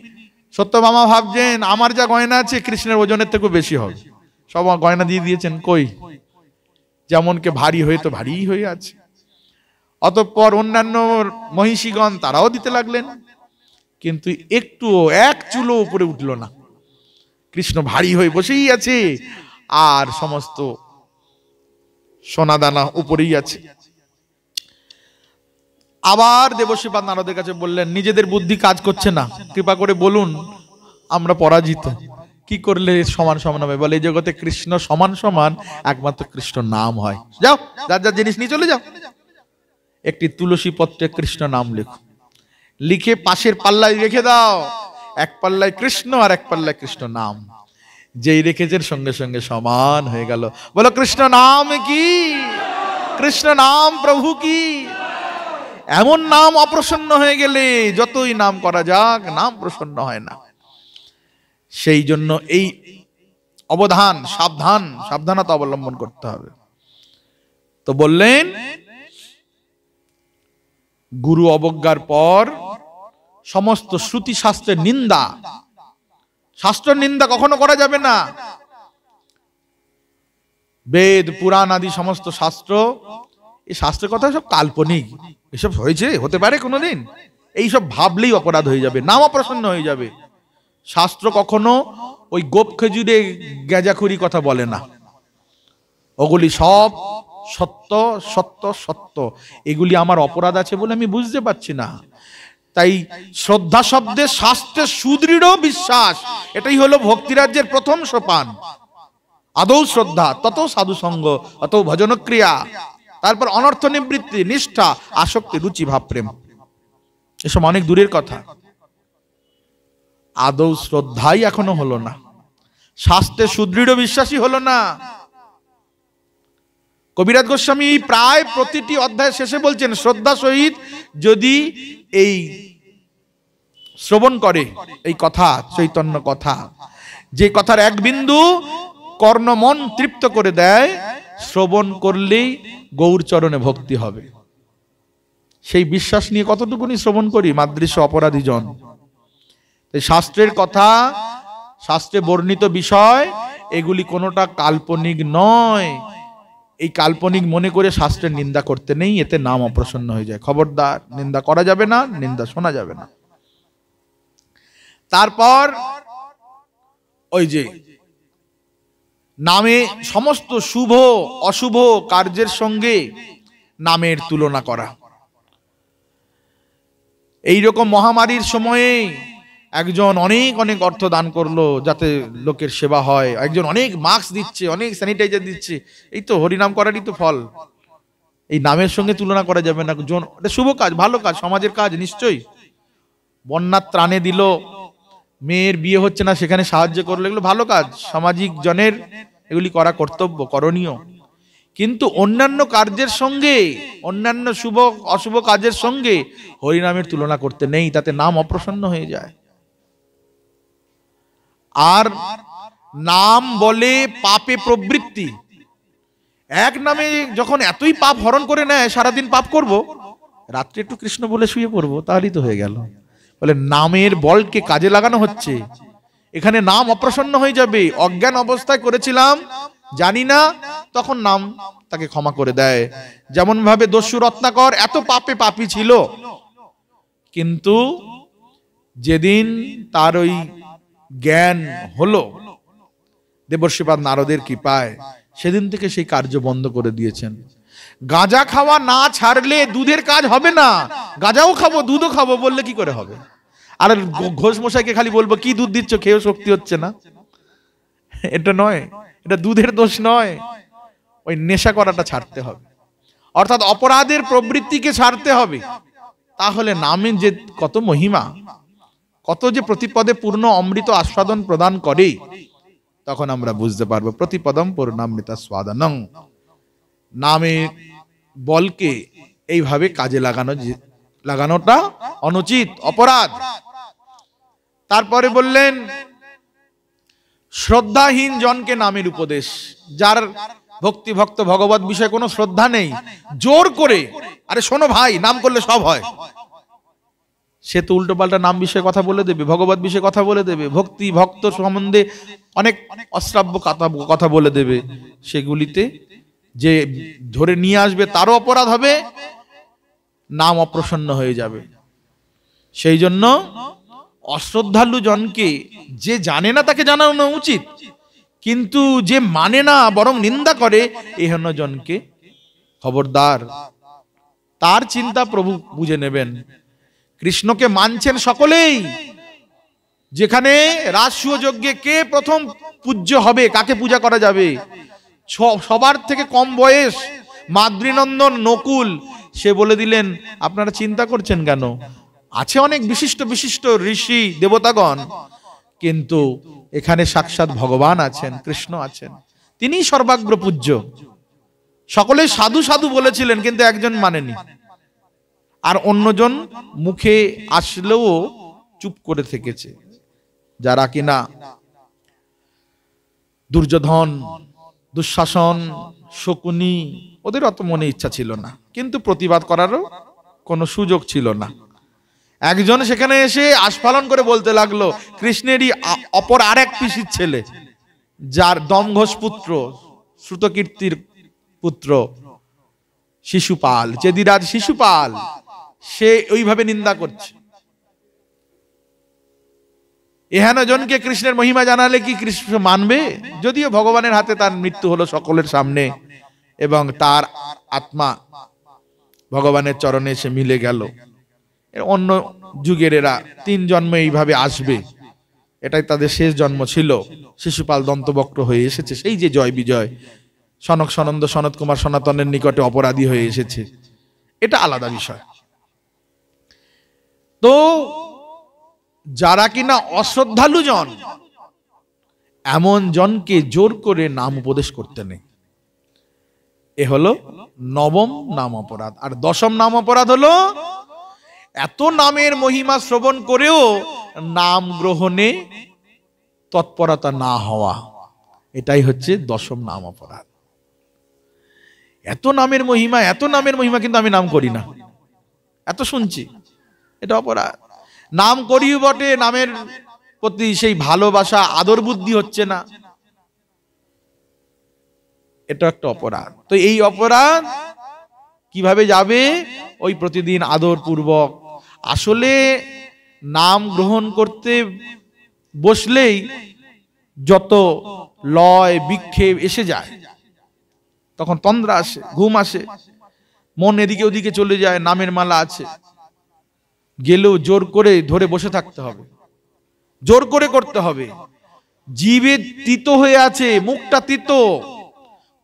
সত্যমামা ভাবছেন আমার যা গয়না আছে কৃষ্ণের ওজনের থেকেও বেশি হবে সব গয়না দিয়ে দিয়েছেন কই যেমনকে ভারী হয়ে তো ভারীই হয়ে আছে অতঃপর অন্যান্য মহিষীগণ তারাও দিতে লাগলেন কিন্তু একটুও এক চুলো উপরে উঠল না কৃষ্ণ ভারী হয়ে বসেই আছে আর সমস্ত সোনাদানা উপরেই আছে আবার দেবশিপাদ নারদের কাছে বললেন নিজেদের বুদ্ধি কাজ করছে না কৃপা করে বলুন আমরা পরাজিত কি করলে সমান সমান হবে বলে এই জগতে কৃষ্ণ সমান সমান একমাত্র কৃষ্ণ নাম হয় যাও যার যার জিনিস নিয়ে চলে যাও একটি তুলসী পত্রে কৃষ্ণ নাম লেখো লিখে পাশের পাল্লায় রেখে দাও এক পাল্লায় কৃষ্ণ আর এক পাল্লায় কৃষ্ণ নাম যেই রেখেছেন সঙ্গে সঙ্গে সমান হয়ে গেল বলো কৃষ্ণ নাম কি কৃষ্ণ নাম প্রভু কি এমন নাম অপ্রসন্ন হয়ে গেলে যতই নাম করা যাক নাম প্রসন্ন হয় না সেই জন্য এই অবধান সাবধান সাবধানতা অবলম্বন করতে হবে তো বললেন গুরু অবজ্ঞার পর সমস্ত শ্রুতি শাস্ত্রের নিন্দা শাস্ত্রের নিন্দা কখনো করা যাবে না বেদ পুরাণ আদি সমস্ত শাস্ত্র এই শাস্ত্রের কথা সব কাল্পনিক এসব হয়েছে হতে পারে কোনোদিন এইসব ভাবলেই অপরাধ হয়ে যাবে নাম অপ্রসন্ন হয়ে যাবে শাস্ত্র কখনো ওই গোপ খেজুরে গেজাখুরি কথা বলে না ওগুলি সব সত্য সত্য সত্য এগুলি আমার অপরাধ আছে বলে আমি বুঝতে পারছি না তাই শ্রদ্ধা শব্দে শাস্ত্রের সুদৃঢ় বিশ্বাস এটাই হলো ভক্তিরাজ্যের প্রথম সোপান আদৌ শ্রদ্ধা তত সাধুসঙ্গ অত ভজনক্রিয়া তারপর অনর্থ নিবৃত্তি নিষ্ঠা আসক্তি রুচি ভাব প্রেম এসব অনেক দূরের কথা আদৌ শ্রদ্ধাই এখনো হলো না শাস্ত্রে সুদৃঢ় বিশ্বাসী হলো না কবিরাজ গোস্বামী প্রায় প্রতিটি অধ্যায় শেষে বলছেন শ্রদ্ধা সহিত যদি এই শ্রবণ করে এই কথা চৈতন্য কথা যে কথার এক বিন্দু কর্ণমন তৃপ্ত করে দেয় শ্রবণ করলেই গৌরচরণে ভক্তি হবে সেই বিশ্বাস নিয়ে কতটুকুনি শ্রবণ করি মাদৃশ্য অপরাধী জন শাস্ত্রের কথা শাস্ত্রে বর্ণিত বিষয় এগুলি কোনোটা কাল্পনিক নয় এই কাল্পনিক মনে করে শাস্ত্রের নিন্দা করতে নেই এতে নাম অপ্রসন্ন হয়ে যায় খবরদার নিন্দা করা যাবে না নিন্দা শোনা যাবে না তারপর ওই যে নামে সমস্ত শুভ অশুভ কার্যের সঙ্গে নামের তুলনা করা এইরকম মহামারীর সময়ে একজন অনেক অনেক অর্থ দান করলো যাতে লোকের সেবা হয় একজন অনেক মাস্ক দিচ্ছে অনেক স্যানিটাইজার দিচ্ছে এই তো হরিনাম করারই তো ফল এই নামের সঙ্গে তুলনা করা যাবে না জন এটা শুভ কাজ ভালো কাজ সমাজের কাজ নিশ্চয়ই বন্যার ত্রাণে দিল মেয়ের বিয়ে হচ্ছে না সেখানে সাহায্য করলো এগুলো ভালো কাজ সামাজিক জনের এগুলি করা কর্তব্য করণীয় কিন্তু অন্যান্য কার্যের সঙ্গে অন্যান্য শুভ অশুভ কাজের সঙ্গে হরিনামের তুলনা করতে নেই তাতে নাম অপ্রসন্ন হয়ে যায় আর নাম বলে পাপে প্রবৃত্তি এক নামে যখন এতই পাপ হরণ করে নেয় সারাদিন পাপ করব রাত্রে একটু কৃষ্ণ বলে শুয়ে পড়বো তাহলেই তো হয়ে গেল বলে নামের বলকে কাজে লাগানো হচ্ছে এখানে নাম অপ্রসন্ন হয়ে যাবে অজ্ঞান অবস্থায় করেছিলাম জানি না তখন নাম তাকে ক্ষমা করে দেয় যেমন ভাবে দস্যু রত্নাকর এত পাপে পাপি ছিল কিন্তু যেদিন তার ওই জ্ঞান হলো দেবর্ষিপাদ নারদের কৃপায় সেদিন থেকে সেই কার্য বন্ধ করে দিয়েছেন গাঁজা খাওয়া না ছাড়লে দুধের কাজ হবে না গাঁজাও খাবো দুধও খাবো বললে কি করে হবে আর ঘোষ মশাইকে খালি বলবো কি দুধ দিচ্ছ খেয়েও শক্তি হচ্ছে না এটা নয় এটা দুধের দোষ নয় ওই নেশা করাটা ছাড়তে হবে অর্থাৎ অপরাধের প্রবৃত্তিকে ছাড়তে হবে তাহলে নামে যে কত মহিমা কত যে প্রতিপদে পূর্ণ অমৃত আস্বাদন প্রদান করে তখন আমরা বুঝতে পারবো প্রতিপদম পূর্ণামৃত স্বাদনং নামে বলকে এইভাবে কাজে লাগানো লাগানোটা অনুচিত অপরাধ তারপরে বললেন শ্রদ্ধাহীন জনকে নামের উপদেশ যার ভক্তি ভক্ত ভগবত বিষয়ে কোনো শ্রদ্ধা নেই জোর করে আরে শোনো ভাই নাম করলে সব হয় সে তো উল্টোপাল্টা নাম বিষয়ে কথা বলে দেবে ভগবত বিষয়ে কথা বলে দেবে ভক্তি ভক্ত সম্বন্ধে অনেক অশ্রাব্য কথা বলে দেবে সেগুলিতে যে ধরে নিয়ে আসবে তারও অপরাধ হবে নাম অপ্রসন্ন হয়ে যাবে সেই জন্য অশ্রদ্ধালু জনকে যে জানে না তাকে জানানো উচিত কিন্তু যে মানে না বরং নিন্দা করে এহেন জনকে খবরদার তার চিন্তা প্রভু বুঝে নেবেন কৃষ্ণকে মানছেন সকলেই যেখানে রাজসূয় যজ্ঞে কে প্রথম পূজ্য হবে কাকে পূজা করা যাবে সবার থেকে কম বয়স মাদ্রিনন্দন নকুল সে বলে দিলেন আপনারা চিন্তা করছেন কেন আছে অনেক বিশিষ্ট বিশিষ্ট ঋষি দেবতাগণ কিন্তু এখানে সাক্ষাৎ ভগবান আছেন কৃষ্ণ আছেন তিনি সর্বাগ্র পূজ্য সকলে সাধু সাধু বলেছিলেন কিন্তু একজন মানেনি আর অন্যজন মুখে আসলেও চুপ করে থেকেছে যারা কিনা দুর্যোধন দুঃশাসন শকুনি ওদের অত মনে ইচ্ছা ছিল না কিন্তু প্রতিবাদ করারও কোনো সুযোগ ছিল না একজন সেখানে এসে আস্ফালন করে বলতে লাগলো কৃষ্ণেরই অপর আর এক পিসির ছেলে যার দমঘোষ পুত্র শ্রুতকীর্তির পুত্র শিশুপাল চেদিরাজ শিশুপাল সে ওইভাবে নিন্দা করছে এহেন জনকে কৃষ্ণের মহিমা জানালে কি কৃষ্ণ মানবে যদিও ভগবানের হাতে তার মৃত্যু হলো সকলের সামনে এবং তার আত্মা ভগবানের চরণে এসে মিলে গেল অন্য যুগের এরা তিন জন্মে এইভাবে আসবে এটাই তাদের শেষ জন্ম ছিল শিশুপাল দন্তবক্র হয়ে এসেছে সেই যে জয় বিজয় সনক সনন্দ সনৎ কুমার সনাতনের নিকটে অপরাধী হয়ে এসেছে এটা আলাদা বিষয় তো যারা কিনা অশ্রদ্ধালু জন এমন জনকে জোর করে নাম উপদেশ করতে নেই এ হলো নবম নাম অপরাধ আর দশম নাম অপরাধ হলো এত নামের মহিমা শ্রবণ করেও নাম গ্রহণে তৎপরতা না হওয়া এটাই হচ্ছে দশম নাম অপরাধ এত নামের মহিমা এত নামের মহিমা কিন্তু আমি নাম করি না এত শুনছি এটা অপরাধ নাম করিও বটে নামের প্রতি সেই ভালোবাসা আদর বুদ্ধি হচ্ছে না এটা একটা অপরাধ তো এই অপরাধ কিভাবে যাবে ওই প্রতিদিন আদরপূর্বক আসলে নাম গ্রহণ করতে বসলেই যত লয় বিক্ষেপ এসে যায় তখন তন্দ্রা আসে ঘুম আসে মন এদিকে ওদিকে চলে যায় নামের মালা আছে গেলেও জোর করে ধরে বসে থাকতে হবে জোর করে করতে হবে জীবে তিত হয়ে আছে মুখটা তিত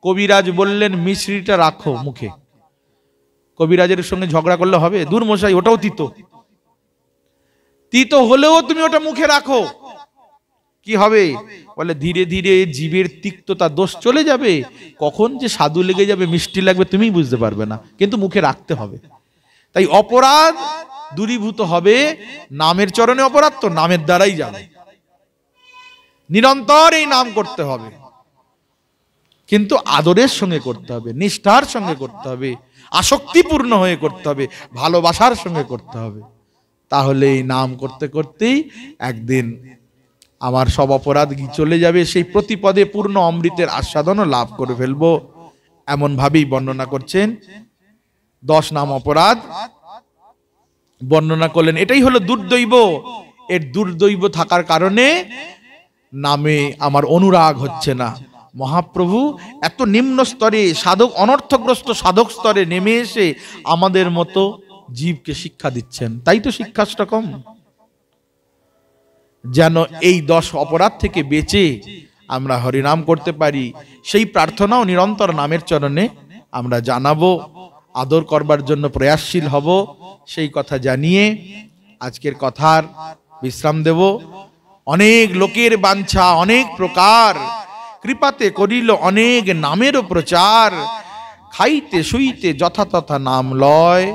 কবিরাজ বললেন মিশ্রিটা রাখো মুখে কবিরাজের সঙ্গে ঝগড়া করলে হবে দূর মশাই ওটাও তিত তিত হলেও তুমি ওটা মুখে রাখো কি হবে বলে ধীরে ধীরে জীবের তিক্ততা দোষ চলে যাবে কখন যে সাধু লেগে যাবে মিষ্টি লাগবে তুমি বুঝতে পারবে না কিন্তু মুখে রাখতে হবে তাই অপরাধ দূরীভূত হবে নামের চরণে অপরাধ তো নামের দ্বারাই যাবে নিরন্তর এই নাম করতে হবে কিন্তু আদরের সঙ্গে করতে হবে নিষ্ঠার সঙ্গে করতে হবে আসক্তিপূর্ণ হয়ে করতে হবে ভালোবাসার সঙ্গে করতে হবে তাহলে এই নাম করতে করতেই একদিন আমার সব অপরাধ চলে যাবে সেই প্রতিপদে পূর্ণ অমৃতের আস্বাদনও লাভ করে ফেলবো এমনভাবেই বর্ণনা করছেন দশ নাম অপরাধ বর্ণনা করলেন এটাই হলো দুর্দৈব এর দুর্দৈব থাকার কারণে নামে আমার অনুরাগ হচ্ছে না মহাপ্রভু এত নিম্ন স্তরে সাধক অনর্থগ্রস্ত সাধক স্তরে নেমে এসে আমাদের মতো জীবকে শিক্ষা দিচ্ছেন তাই তো শিক্ষাটা কম যেন এই দশ অপরাধ থেকে বেঁচে আমরা হরিনাম করতে পারি সেই প্রার্থনাও নিরন্তর নামের চরণে আমরা জানাবো আদর করবার জন্য প্রয়াসশীল হব সেই কথা জানিয়ে আজকের কথার বিশ্রাম দেব অনেক লোকের বাঞ্ছা অনেক প্রকার কৃপাতে করিল অনেক নামেরও প্রচার খাইতে শুইতে যথাতথা নাম লয়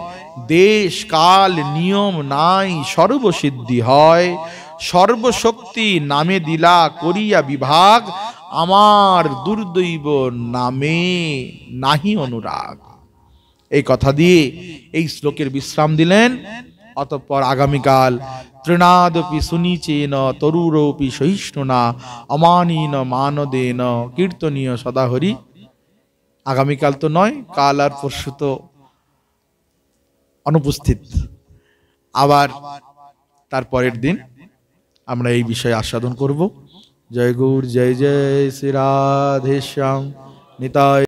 দেশ কাল নিয়ম নাই সর্বসিদ্ধি হয় সর্বশক্তি নামে দিলা করিয়া বিভাগ আমার দুর্দৈব নামে নাহি অনুরাগ এই কথা দিয়ে এই শ্লোকের বিশ্রাম দিলেন অতঃপর আগামীকাল তৃণাদপি সুনিচেন তরুরপি সহিষ্ণুনা অমানীন মানদেন কীর্তনীয় সদাহরি আগামীকাল তো নয় কাল আর পরশু তো অনুপস্থিত আবার তার পরের দিন আমরা এই বিষয়ে আস্বাদন করব জয় গৌর জয় জয় শ্রী রাধেশ্যাম নিতাই